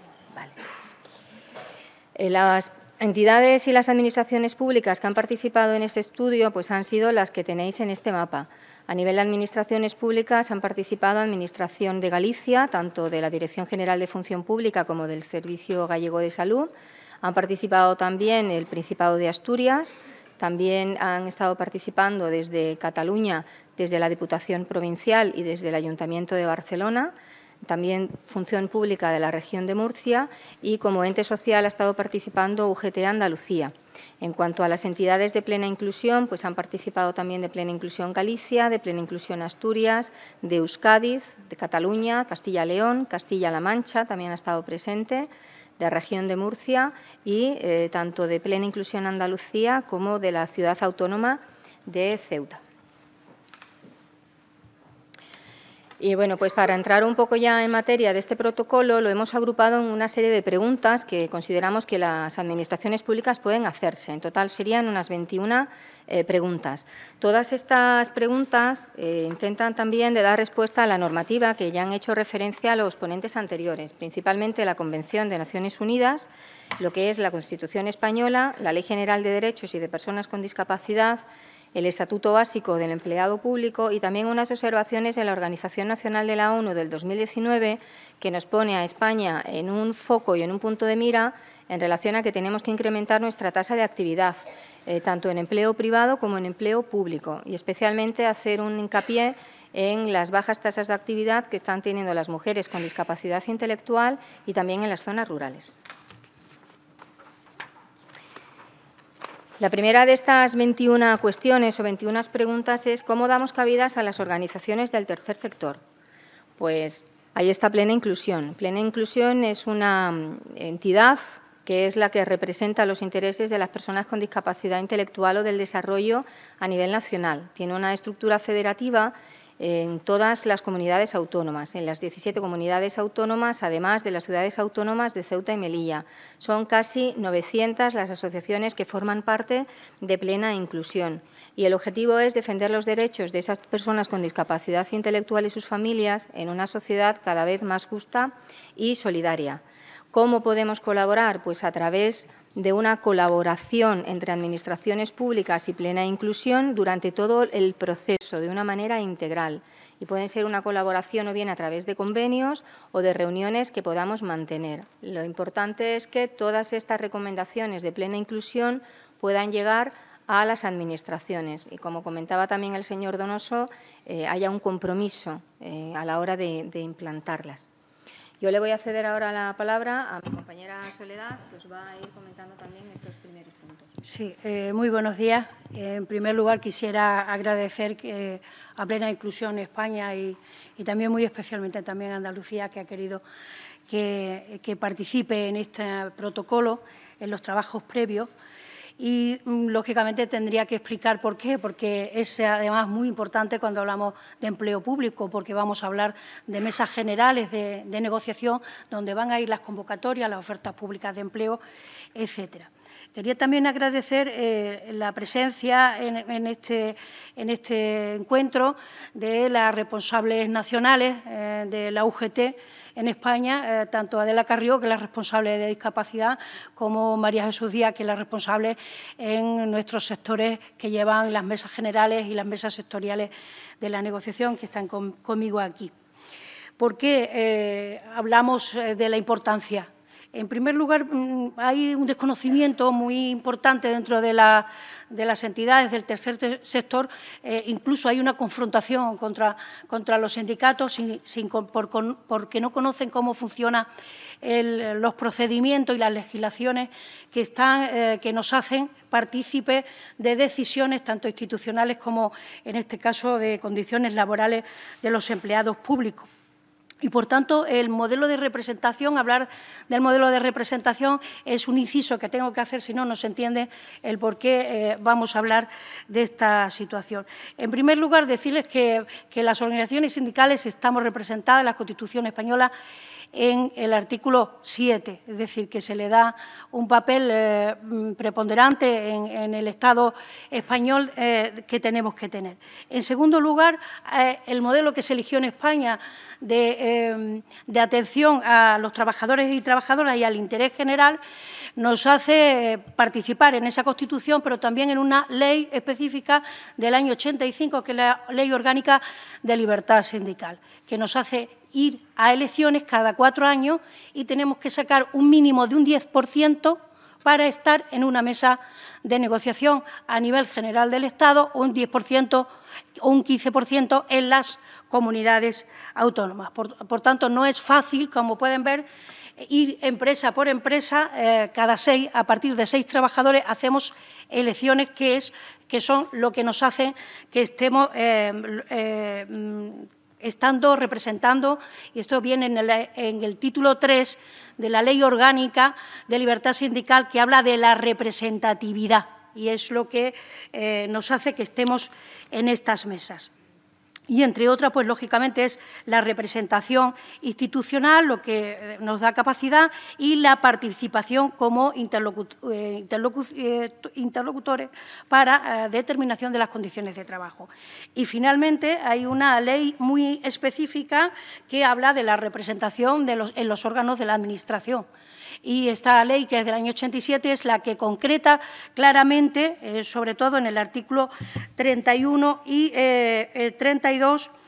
Eh, las entidades y las administraciones públicas que han participado en este estudio pues han sido las que tenéis en este mapa. A nivel de administraciones públicas han participado Administración de Galicia, tanto de la Dirección General de Función Pública como del Servicio Gallego de Salud, han participado también el Principado de Asturias, también han estado participando desde Cataluña, desde la Diputación Provincial y desde el Ayuntamiento de Barcelona también Función Pública de la Región de Murcia y como ente social ha estado participando UGT Andalucía. En cuanto a las entidades de plena inclusión, pues han participado también de plena inclusión Galicia, de plena inclusión Asturias, de Euskadi, de Cataluña, Castilla-León, Castilla-La Mancha también ha estado presente de la región de Murcia y eh, tanto de plena inclusión Andalucía como de la ciudad autónoma de Ceuta. Y bueno, pues para entrar un poco ya en materia de este protocolo, lo hemos agrupado en una serie de preguntas que consideramos que las administraciones públicas pueden hacerse. En total serían unas 21 eh, preguntas. Todas estas preguntas eh, intentan también dar respuesta a la normativa que ya han hecho referencia a los ponentes anteriores, principalmente la Convención de Naciones Unidas, lo que es la Constitución española, la Ley General de Derechos y de Personas con Discapacidad, el Estatuto Básico del Empleado Público y también unas observaciones de la Organización Nacional de la ONU del 2019 que nos pone a España en un foco y en un punto de mira en relación a que tenemos que incrementar nuestra tasa de actividad, eh, tanto en empleo privado como en empleo público, y especialmente hacer un hincapié en las bajas tasas de actividad que están teniendo las mujeres con discapacidad intelectual y también en las zonas rurales. La primera de estas 21 cuestiones o 21 preguntas es cómo damos cabidas a las organizaciones del tercer sector. Pues ahí está Plena Inclusión. Plena Inclusión es una mm, entidad que es la que representa los intereses de las personas con discapacidad intelectual o del desarrollo a nivel nacional. Tiene una estructura federativa en todas las comunidades autónomas, en las 17 comunidades autónomas, además de las ciudades autónomas de Ceuta y Melilla. Son casi 900 las asociaciones que forman parte de plena inclusión y el objetivo es defender los derechos de esas personas con discapacidad intelectual y sus familias en una sociedad cada vez más justa y solidaria. ¿Cómo podemos colaborar? Pues a través de una colaboración entre administraciones públicas y plena inclusión durante todo el proceso de una manera integral y pueden ser una colaboración o bien a través de convenios o de reuniones que podamos mantener. Lo importante es que todas estas recomendaciones de plena inclusión puedan llegar a las administraciones y, como comentaba también el señor Donoso, eh, haya un compromiso eh, a la hora de, implantarlas. Yo le voy a ceder ahora la palabra a mi compañera Soledad, que os va a ir comentando también estos Sí, eh, muy buenos días. Eh, en primer lugar, quisiera agradecer eh, a Plena Inclusión España y, también muy especialmente también Andalucía, que ha querido que, participe en este protocolo, en los trabajos previos y mm, lógicamente tendría que explicar por qué, porque es además muy importante cuando hablamos de empleo público, porque vamos a hablar de mesas generales de, de negociación donde van a ir las convocatorias, las ofertas públicas de empleo, etcétera. Quería también agradecer eh, la presencia este, en, este, encuentro de las responsables nacionales eh, de la UGT en España, eh, tanto Adela Carrió, que es la responsable de discapacidad, como María Jesús Díaz, que es la responsable en nuestros sectores que llevan las mesas generales y las mesas sectoriales de la negociación, que están conmigo aquí. ¿Por qué hablamos de la importancia en primer lugar, mm, hay un desconocimiento muy importante dentro de, las entidades del tercer sector. Eh, incluso hay una confrontación contra, los sindicatos porque no conocen cómo funcionan los procedimientos y las legislaciones que eh, nos hacen partícipes de decisiones tanto institucionales como, en este caso, de condiciones laborales de los empleados públicos. Y, por tanto, el modelo de representación, hablar del modelo de representación es un inciso que tengo que hacer, si no, no se entiende el por qué eh, vamos a hablar de esta situación. En primer lugar, decirles que, que las organizaciones sindicales estamos representadas en la Constitución española en el artículo 7, es decir, que se le da un papel eh, mm, preponderante en, el Estado español eh, que tenemos que tener. En segundo lugar, eh, el modelo que se eligió en España de, de, atención a los trabajadores y trabajadoras y al interés general nos hace participar en esa Constitución, pero también en una ley específica del año 85, que es la Ley Orgánica de Libertad Sindical, que nos hace ir a elecciones cada cuatro años y tenemos que sacar un mínimo de un 10% para estar en una mesa de negociación a nivel general del Estado o un 10% o un 15% en las comunidades autónomas. Por, tanto, no es fácil, como pueden ver, ir empresa por empresa, eh, cada seis, a partir de seis trabajadores hacemos elecciones que, es, que son lo que nos hace que estemos eh, eh, estando representando, y esto viene en el, título 3 de la Ley Orgánica de Libertad Sindical, que habla de la representatividad, y es lo que eh, nos hace que estemos en estas mesas. Y, entre otras, pues lógicamente es la representación institucional, lo que eh, nos da capacidad, y la participación como eh, eh, interlocutores para determinación de las condiciones de trabajo. Y, finalmente, hay una ley muy específica que habla de la representación en los órganos de la Administración y esta ley, que es del año 87, es la que concreta claramente, eh, sobre todo en el artículo 31 y 32, eh, eh,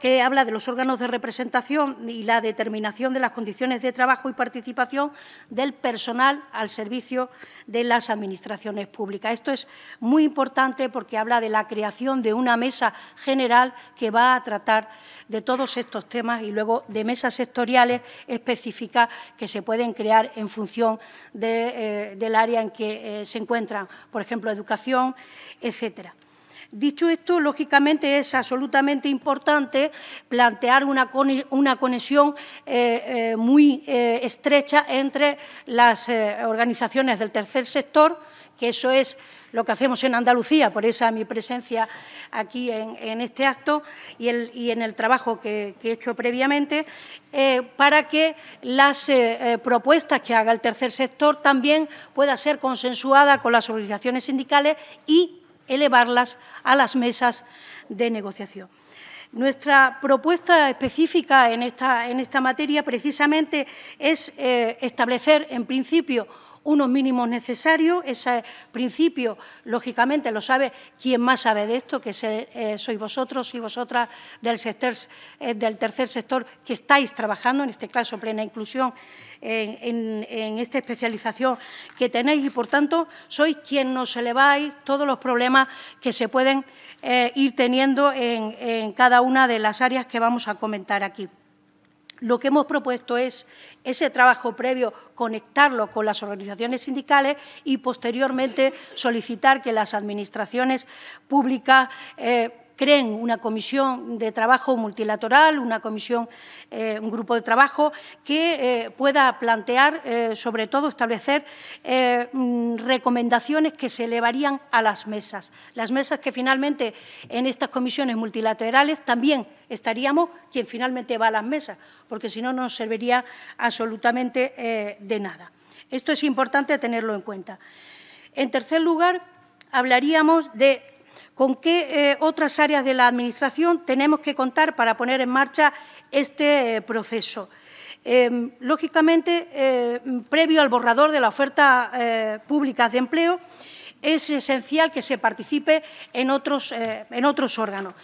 que habla de los órganos de representación y la determinación de las condiciones de trabajo y participación del personal al servicio de las administraciones públicas. Esto es muy importante porque habla de la creación de una mesa general que va a tratar de todos estos temas y luego de mesas sectoriales específicas que se pueden crear en función eh, del área en que eh, se encuentran, por ejemplo, educación, etcétera. Dicho esto, lógicamente es absolutamente importante plantear una conexión eh, muy estrecha entre las organizaciones del tercer sector, que eso es lo que hacemos en Andalucía, por esa mi presencia aquí en, este acto y, en el trabajo que, he hecho previamente, eh, para que las eh, eh, propuestas que haga el tercer sector también pueda ser consensuadas con las organizaciones sindicales y elevarlas a las mesas de negociación. Nuestra propuesta específica en esta, en esta materia precisamente es establecer, en principio, unos mínimos necesarios. Ese principio, lógicamente, lo sabe quien más sabe de esto, que eh, sois vosotros y vosotras eh, del, tercer sector que estáis trabajando, en este caso, plena inclusión, en, esta especialización que tenéis y, por tanto, sois quien nos eleváis todos los problemas que se pueden eh, ir teniendo en cada una de las áreas que vamos a comentar aquí. Lo que hemos propuesto es ese trabajo previo, conectarlo con las organizaciones sindicales y posteriormente solicitar que las administraciones públicas eh, creen una comisión de trabajo multilateral, una comisión, eh, un grupo de trabajo que eh, pueda plantear, eh, sobre todo establecer mm, recomendaciones que se elevarían a las mesas. Las mesas que finalmente en estas comisiones multilaterales también estaríamos quien finalmente va a las mesas, porque si no, no nos serviría absolutamente de nada. Esto es importante tenerlo en cuenta. En tercer lugar, hablaríamos de ¿Con qué eh, otras áreas de la Administración tenemos que contar para poner en marcha este eh, proceso? Em, lógicamente, em, previo al borrador de la oferta eh, pública de empleo, es esencial que se participe en otros, en otros órganos.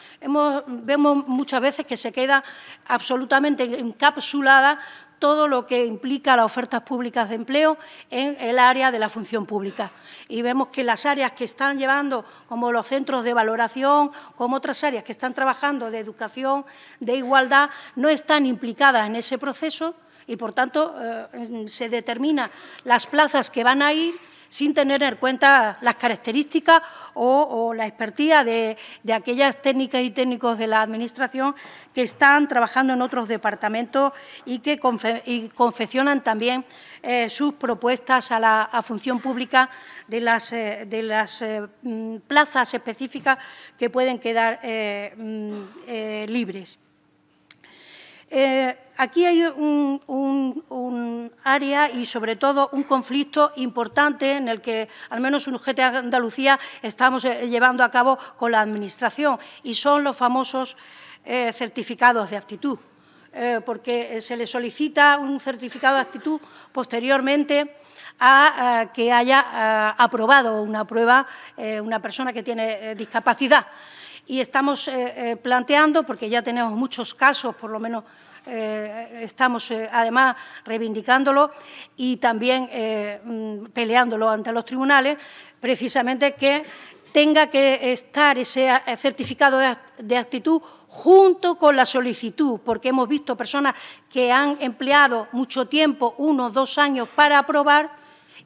vemos muchas veces que se queda absolutamente encapsulada todo lo que implica las ofertas públicas de empleo en el área de la función pública. Y vemos que las áreas que están llevando, como los centros de valoración, como otras áreas que están trabajando de educación, de igualdad, no están implicadas en ese proceso y, por tanto, eh, se determinan las plazas que van a ir sin tener en cuenta las características o, la expertía de, aquellas técnicas y técnicos de la Administración que están trabajando en otros departamentos y que confeccionan también eh, sus propuestas a la función pública de las, eh, eh, mm, plazas específicas que pueden quedar mm, libres. Eh, aquí hay un, área y, sobre todo, un conflicto importante en el que, al menos en UGT Andalucía, estamos eh, llevando a cabo con la Administración y son los famosos eh, certificados de actitud, porque se le solicita un certificado de actitud posteriormente a, que haya aprobado una prueba una persona que tiene discapacidad y estamos planteando, porque ya tenemos muchos casos, por lo menos eh, estamos eh, además reivindicándolo y también eh, mm, peleándolo ante los tribunales, precisamente que tenga que estar ese certificado de actitud junto con la solicitud, porque hemos visto personas que han empleado mucho tiempo, unos dos años, para aprobar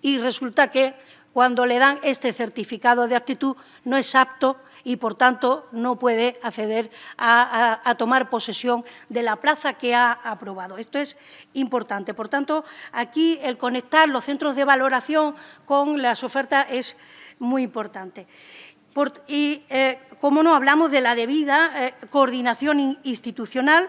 y resulta que cuando le dan este certificado de actitud no es apto y, por tanto, no puede acceder a, tomar posesión de la plaza que ha aprobado. Esto es importante. Por tanto, aquí el conectar los centros de valoración con las ofertas es muy importante. y, eh, como no, hablamos de la debida eh, coordinación institucional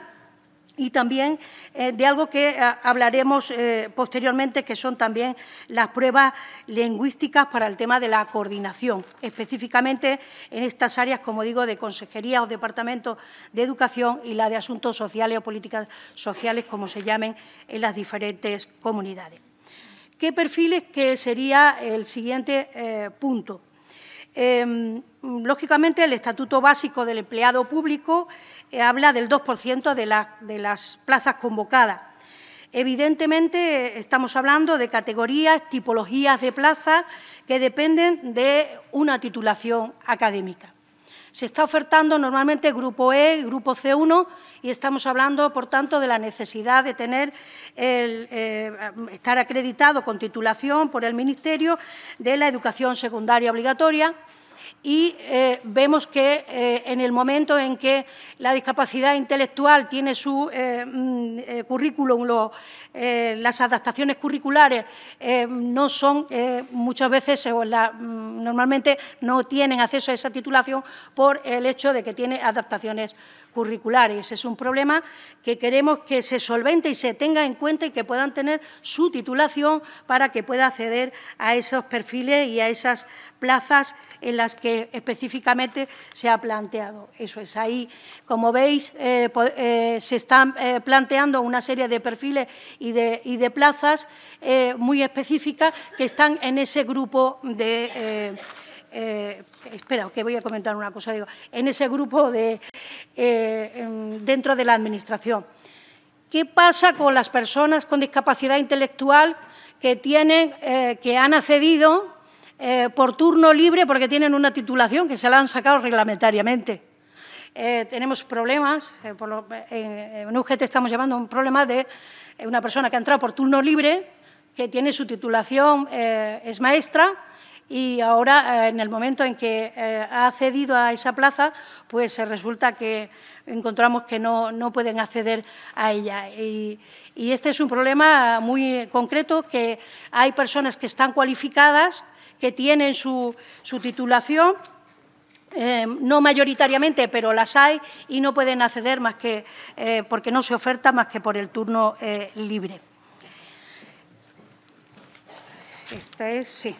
y también eh, de algo que eh, hablaremos eh, posteriormente, que son también las pruebas lingüísticas para el tema de la coordinación, específicamente en estas áreas, como digo, de consejería o departamento de educación y la de asuntos sociales o políticas sociales, como se llamen en las diferentes comunidades. ¿Qué perfiles que sería el siguiente punto? Em, lógicamente, el Estatuto Básico del Empleado Público eh, habla del 2% de, las plazas convocadas. Evidentemente, estamos hablando de categorías, tipologías de plazas que dependen de una titulación académica. Se está ofertando normalmente grupo E, grupo C1 y estamos hablando, por tanto, de la necesidad de tener eh, estar acreditado con titulación por el Ministerio de la Educación Secundaria Obligatoria, y eh, vemos que eh, en el momento en que la discapacidad intelectual tiene su eh, mm, currículum, las adaptaciones curriculares no son muchas veces, mm, normalmente no tienen acceso a esa titulación por el hecho de que tiene adaptaciones curriculares. Es un problema que queremos que se solvente y se tenga en cuenta y que puedan tener su titulación para que pueda acceder a esos perfiles y a esas plazas en las que específicamente se ha planteado. Eso es ahí. Como veis, eh, eh, se están eh, planteando una serie de perfiles y de, y de plazas muy específicas que están en ese grupo de eh, espera, que voy a comentar una cosa, digo, en ese grupo de, eh, dentro de la Administración. ¿Qué pasa con las personas con discapacidad intelectual que, tienen, eh, que han accedido por turno libre porque tienen una titulación que se la han sacado reglamentariamente? tenemos problemas, en, UGT estamos llevando un problema de una persona que ha entrado por turno libre, que tiene su titulación, es maestra, y ahora, eh, en el momento en que eh, ha accedido a esa plaza, pues eh, resulta que encontramos que no, pueden acceder a ella. Y, este es un problema muy concreto que hay personas que están cualificadas, que tienen su, titulación, no mayoritariamente, pero las hay y no pueden acceder más que porque no se oferta más que por el turno libre. Esta es, sí.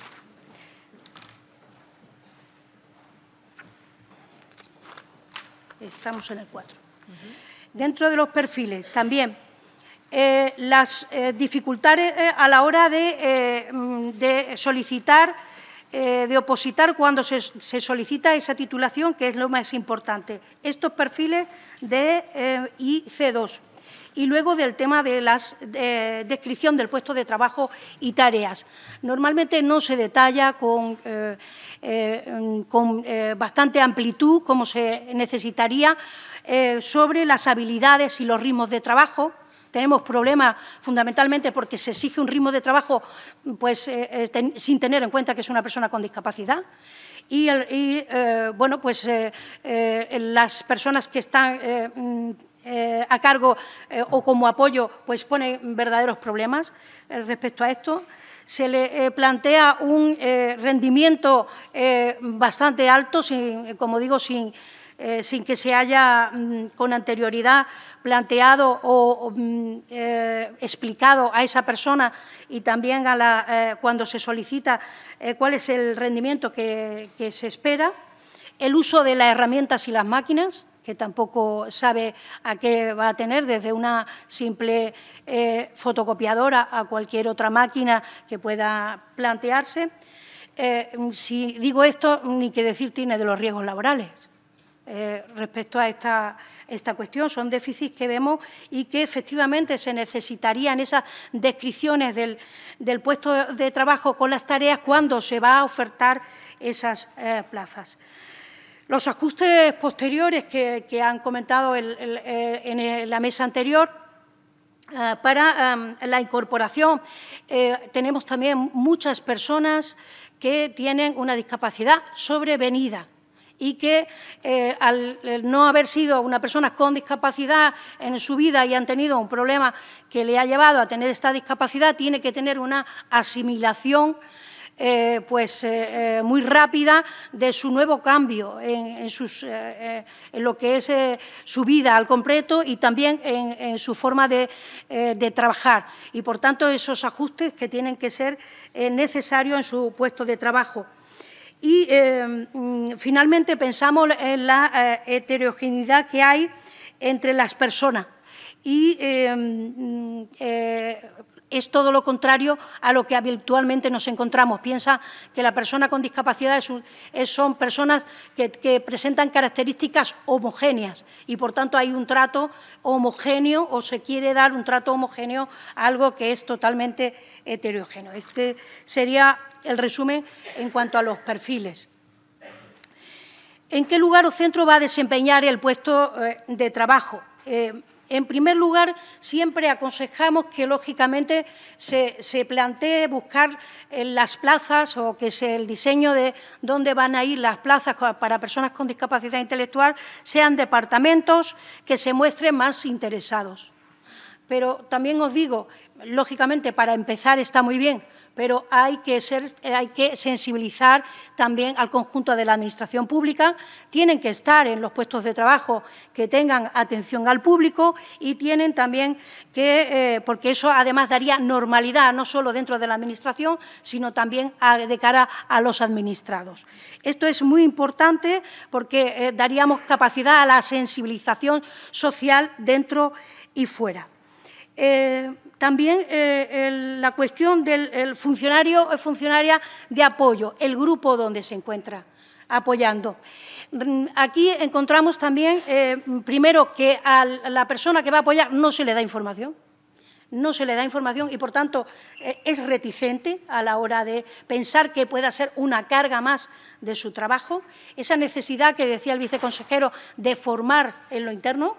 estamos en el 4. Dentro de los perfiles, también eh, las eh, dificultades eh, a la hora de, mm, solicitar, de opositar cuando se, se, solicita esa titulación, que es lo más importante. Estos perfiles de IC2 y luego del tema de la descripción del puesto de trabajo y tareas. Normalmente no se detalla con, eh, eh, eh, bastante amplitud como se necesitaría sobre las habilidades y los ritmos de trabajo, tenemos problemas fundamentalmente porque se exige un ritmo de trabajo pues, sin tener en cuenta que es una persona con discapacidad. Y, bueno, pues las personas que están eh, a cargo eh, o como apoyo, pues pone verdaderos problemas eh, respecto a esto. Se le plantea un rendimiento bastante alto, como digo, sin, que se haya mm, con anterioridad planteado o, mm, explicado a esa persona y también a cuando se solicita cuál es el rendimiento que, se espera, el uso de las herramientas y las máquinas, que tampoco sabe a qué va a tener, desde una simple eh, fotocopiadora a cualquier otra máquina que pueda plantearse. Eh, si digo esto, ni que decir tiene de los riesgos laborales. Eh, respecto a esta, cuestión. Son déficits que vemos y que efectivamente se necesitarían esas descripciones del, puesto de trabajo con las tareas cuando se va a ofertar esas plazas. Los ajustes posteriores que, han comentado eh, en eh, la mesa anterior eh, para la incorporación, tenemos también muchas personas que tienen una discapacidad sobrevenida y que al no haber sido una persona con discapacidad en su vida y han tenido un problema que le ha llevado a tener esta discapacidad, tiene que tener una asimilación eh, pues, eh, eh, muy rápida de su nuevo cambio en, sus, en lo que es su vida al completo y también en, su forma de, trabajar. Y, por tanto, esos ajustes que tienen que ser necesarios en su puesto de trabajo. Y, mm, finalmente, pensamos en la heterogeneidad que hay entre las personas y mm, es todo lo contrario a lo que habitualmente nos encontramos. Piensa que la persona con discapacidad son personas que, presentan características homogéneas y, por tanto, hay un trato homogéneo o se quiere dar un trato homogéneo a algo que es totalmente heterogéneo. Este sería el resumen en cuanto a los perfiles. ¿En qué lugar o centro va a desempeñar el puesto eh, de trabajo? Eh, en primer lugar, siempre aconsejamos que, lógicamente, se, plantee buscar eh, las plazas o que el diseño de dónde van a ir las plazas para personas con discapacidad intelectual sean departamentos que se muestren más interesados. Pero también os digo, lógicamente, para empezar está muy bien, pero hay que, sensibilizar también al conjunto de la Administración pública. Tienen que estar en los puestos de trabajo que tengan atención al público y tienen también que, eh, porque eso además daría normalidad no solo dentro de la Administración, sino también de cara a los administrados. Esto es muy importante porque eh, daríamos capacidad a la sensibilización social dentro y fuera. Eh, también eh, la cuestión del funcionario o funcionaria de apoyo, el grupo donde se encuentra apoyando. Mm, aquí encontramos también, eh, primero, que a la persona que va a apoyar no se le da información, no se le da información y, por tanto, eh, es reticente a la hora de pensar que pueda ser una carga más de su trabajo. Esa necesidad que decía el viceconsejero de formar en lo interno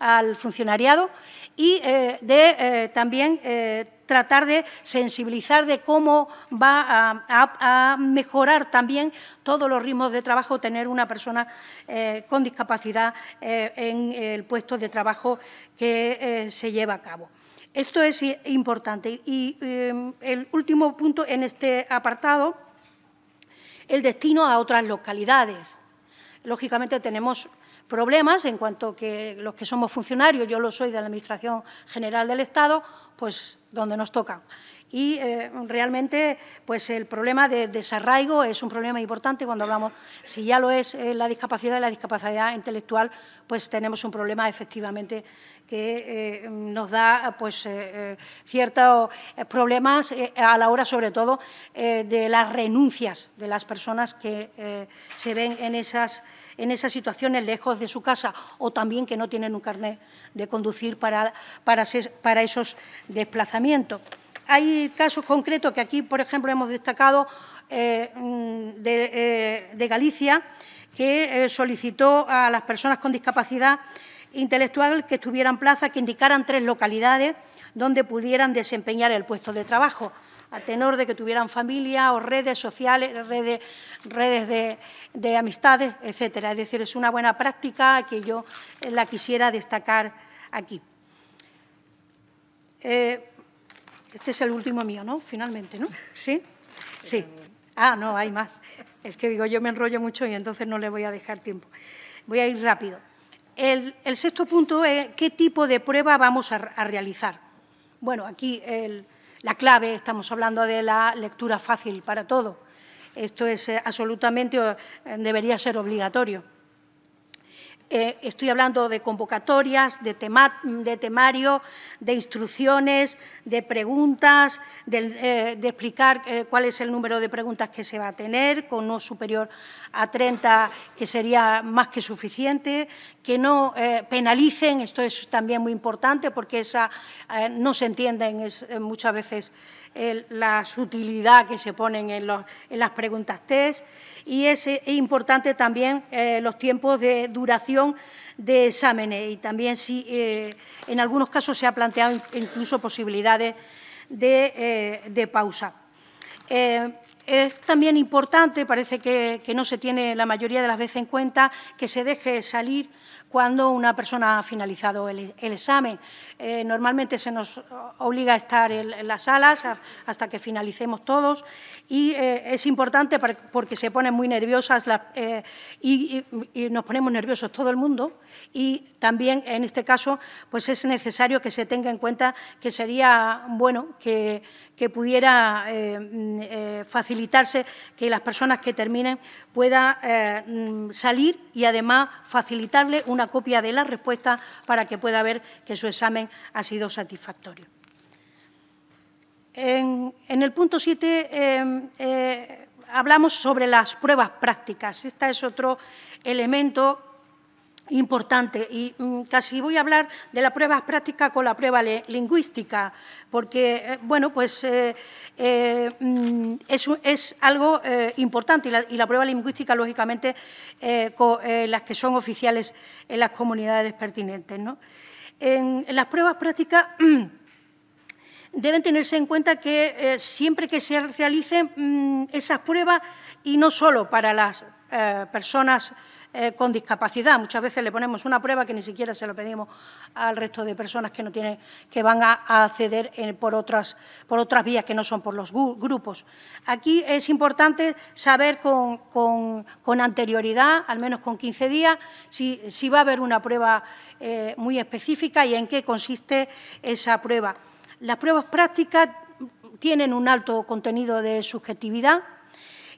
al funcionariado y eh, de eh, también eh, tratar de sensibilizar de cómo va a, a, mejorar también todos los ritmos de trabajo tener una persona con discapacidad en el puesto de trabajo que se lleva a cabo. Esto es importante. Y em, el último punto en este apartado, el destino a otras localidades. Lógicamente tenemos problemas en cuanto que los que somos funcionarios, yo lo soy de la Administración General del Estado, pues donde nos tocan. Y eh, realmente, pues el problema de desarraigo es un problema importante cuando hablamos, si ya lo es eh, la discapacidad y la discapacidad intelectual, pues tenemos un problema efectivamente que eh, nos da pues ciertos problemas a la hora, sobre todo, de las renuncias de las personas que se ven en esas en esas situaciones lejos de su casa o también que no tienen un carnet de conducir para, esos desplazamientos. Hay casos concretos que aquí, por ejemplo, hemos destacado eh, eh, de, Galicia, que eh, solicitó a las personas con discapacidad intelectual que estuvieran plaza, que indicaran tres localidades donde pudieran desempeñar el puesto de trabajo a tenor de que tuvieran familia o redes sociales, redes, redes de, amistades, etcétera. Es decir, es una buena práctica que yo eh, la quisiera destacar aquí. Eh, este es el último mío, ¿no? Finalmente, ¿no? ¿Sí? Sí. Ah, no, hay más. Es que digo, yo me enrollo mucho y entonces no le voy a dejar tiempo. Voy a ir rápido. El, sexto punto es qué tipo de prueba vamos a realizar. Bueno, aquí el, la clave, estamos hablando de la lectura fácil para todo. Esto es eh, absolutamente, eh, debería ser obligatorio. Eh, estoy hablando de convocatorias, de, temario, de instrucciones, de preguntas, eh, de, explicar eh, cuál es el número de preguntas que se va a tener, con no superior a 30, que sería más que suficiente, que no penalicen, esto es también muy importante porque esa no se entienden es, muchas veces la sutilidad que se ponen en, las preguntas test y es, importante también eh, los tiempos de duración de exámenes y también si eh, en algunos casos se ha planteado incluso posibilidades de, eh, pausa. Es también importante, parece que, no se tiene la mayoría de las veces en cuenta, que se deje salir cuando una persona ha finalizado el examen. Eh, normalmente se nos obliga a estar en, las salas hasta que finalicemos todos y eh, es importante porque se ponen muy nerviosas eh, y, nos ponemos nerviosos todo el mundo y también en este caso pues es necesario que se tenga en cuenta que sería bueno que, que pudiera mm, facilitarse que las personas que terminen puedan mm, salir y además facilitarle una copia de la respuesta para que pueda ver que su examen ha sido satisfactorio. En, el punto 7 em, eh, hablamos sobre las pruebas prácticas. Este es otro elemento importante y mm, casi voy a hablar de las pruebas prácticas con la prueba lingüística, porque, eh, bueno, pues eh, mm, es, algo importante y la, prueba lingüística, lógicamente, con las que son oficiales en las comunidades pertinentes, ¿no? en las pruebas prácticas <clears throat> deben tenerse en cuenta que eh, siempre que se realicen mm, esas pruebas, y no solo para las eh, personas eh, con discapacidad, muchas veces le ponemos una prueba que ni siquiera se lo pedimos al resto de personas que, no tienen, que van a, acceder por, otras, por otras vías que no son por los grupos. Aquí es importante saber con, anterioridad, al menos con 15 días, si, si va a haber una prueba eh, muy específica y en qué consiste esa prueba. Las pruebas prácticas tienen un alto contenido de subjetividad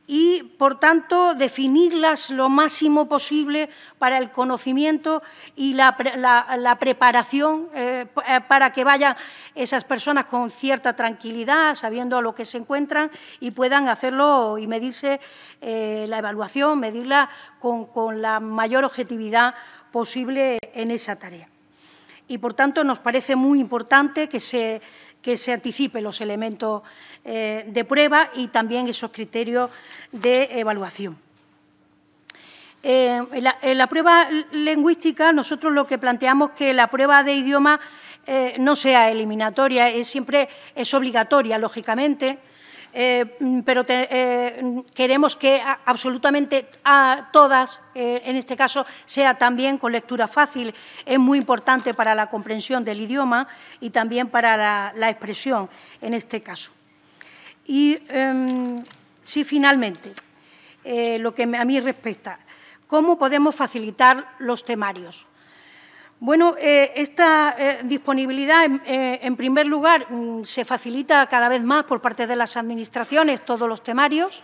y, por tanto, definirlas lo máximo posible para el conocimiento y la, preparación eh, para que vayan esas personas con cierta tranquilidad, sabiendo a lo que se encuentran y puedan hacerlo y medirse eh, la evaluación, medirla con, con la mayor objetividad posible en esa tarea. Y, por tanto, nos parece muy importante que se, que anticipen los elementos eh, de prueba y también esos criterios de evaluación. Eh, en, la, prueba lingüística, nosotros lo que planteamos ...es que la prueba de idioma eh, no sea eliminatoria, es siempre es obligatoria, lógicamente, eh, mm, pero eh, mm, queremos que absolutamente a todas, eh, en este caso, sea también con lectura fácil. Es muy importante para la comprensión del idioma y también para la, la expresión, en este caso. Y em, sí, finalmente, lo que a mí respecta, ¿cómo podemos facilitar los temarios? Bueno, eh, esta eh, disponibilidad, eh, en primer lugar, mm, se facilita cada vez más por parte de las administraciones todos los temarios.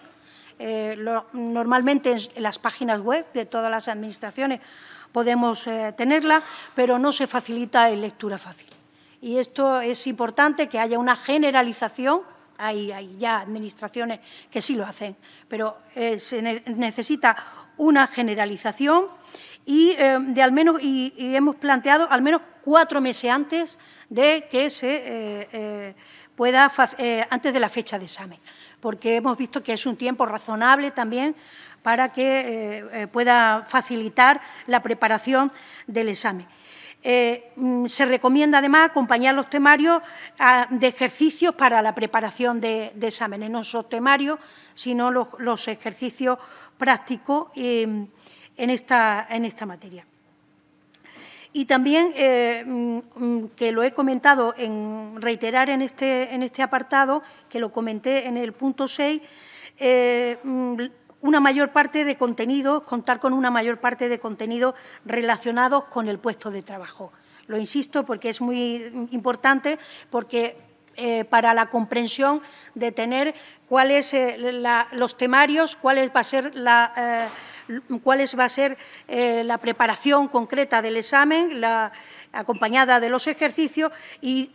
normalmente en las páginas web de todas las administraciones podemos tenerla, pero no se facilita en lectura fácil. Y esto es importante, que haya una generalización. Hay, ya administraciones que sí lo hacen, pero se necesita una generalización y, eh, de al menos, y, hemos planteado al menos cuatro meses antes de que se eh, eh, pueda, antes de la fecha de examen, porque hemos visto que es un tiempo razonable también para que pueda facilitar la preparación del examen. Mm, se recomienda además acompañar los temarios ah, de ejercicios para la preparación de, exámenes, no son temarios, sino los, ejercicios prácticos en esta, en esta materia. Y también, eh, mm, mm, que lo he comentado en reiterar en este, en este apartado, que lo comenté en el punto 6, eh, mm, una mayor parte de contenidos, contar con una mayor parte de contenidos relacionados con el puesto de trabajo. Lo insisto porque es muy importante, porque eh, para la comprensión de tener cuáles los temarios, cuáles va a ser la, cuáles va a ser eh, la preparación concreta del examen, la, acompañada de los ejercicios y,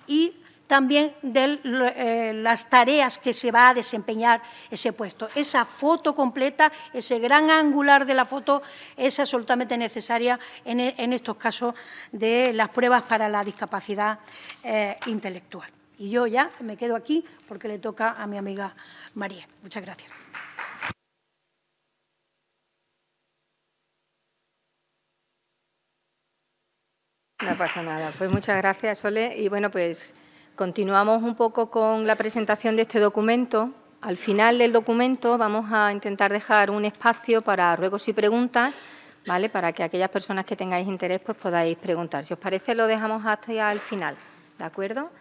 también de eh, las tareas que se va a desempeñar ese puesto. Esa foto completa, ese gran angular de la foto es absolutamente necesaria en, estos casos de las pruebas para la discapacidad eh, intelectual. Y yo ya me quedo aquí porque le toca a mi amiga María. Muchas gracias. No pasa nada. Pues muchas gracias, Sole. Y bueno, pues continuamos un poco con la presentación de este documento. Al final del documento vamos a intentar dejar un espacio para ruegos y preguntas, ¿vale? Para que aquellas personas que tengáis interés pues podáis preguntar. Si os parece, lo dejamos hasta el final, ¿de acuerdo?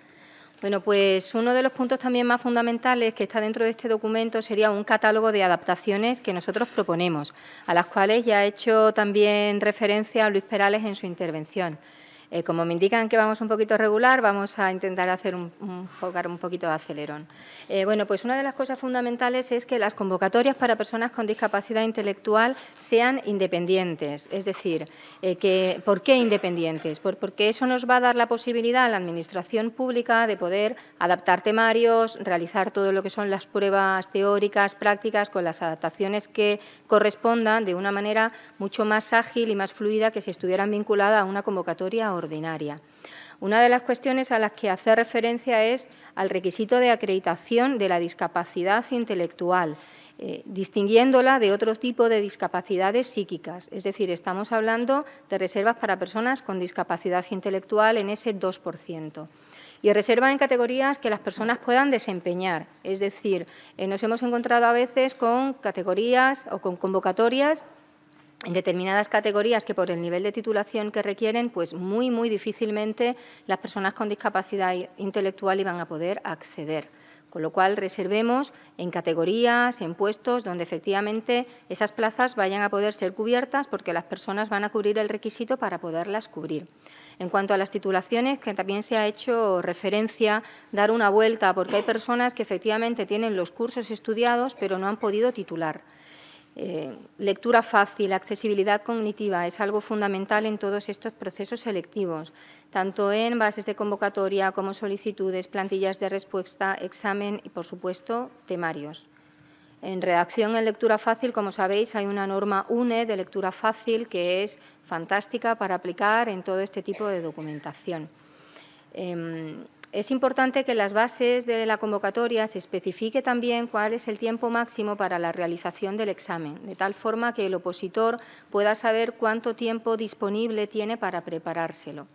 Bueno, pues uno de los puntos también más fundamentales que está dentro de este documento sería un catálogo de adaptaciones que nosotros proponemos, a las cuales ya ha hecho también referencia Luis Perales en su intervención. Eh, como me indican que vamos un poquito regular, vamos a intentar hacer un, un, un poquito de acelerón. Eh, bueno, pues una de las cosas fundamentales es que las convocatorias para personas con discapacidad intelectual sean independientes. Es decir, eh, que, ¿por qué independientes? porque eso nos va a dar la posibilidad a la Administración Pública de poder adaptar temarios, realizar todo lo que son las pruebas teóricas, prácticas, con las adaptaciones que correspondan de una manera mucho más ágil y más fluida que si estuvieran vinculadas a una convocatoria ordinaria. Una de las cuestiones a las que hace referencia es al requisito de acreditación de la discapacidad intelectual, eh, distinguiéndola de otro tipo de discapacidades psíquicas. Es decir, estamos hablando de reservas para personas con discapacidad intelectual en ese 2% y reserva en categorías que las personas puedan desempeñar. Es decir, eh, nos hemos encontrado a veces con categorías o con convocatorias en determinadas categorías que por el nivel de titulación que requieren, pues muy, muy difícilmente las personas con discapacidad intelectual iban a poder acceder. Con lo cual, reservemos en categorías, en puestos, donde efectivamente esas plazas vayan a poder ser cubiertas porque las personas van a cubrir el requisito para poderlas cubrir. En cuanto a las titulaciones, que también se ha hecho referencia, dar una vuelta, porque hay personas que efectivamente tienen los cursos estudiados, pero no han podido titular. Eh, lectura fácil, accesibilidad cognitiva, es algo fundamental en todos estos procesos selectivos, tanto en bases de convocatoria como solicitudes, plantillas de respuesta, examen y, por supuesto, temarios. En redacción en lectura fácil, como sabéis, hay una norma UNE de lectura fácil que es fantástica para aplicar en todo este tipo de documentación. Em, es importante que en las bases de la convocatoria se especifique también cuál es el tiempo máximo para la realización del examen, de tal forma que el opositor pueda saber cuánto tiempo disponible tiene para preparárselo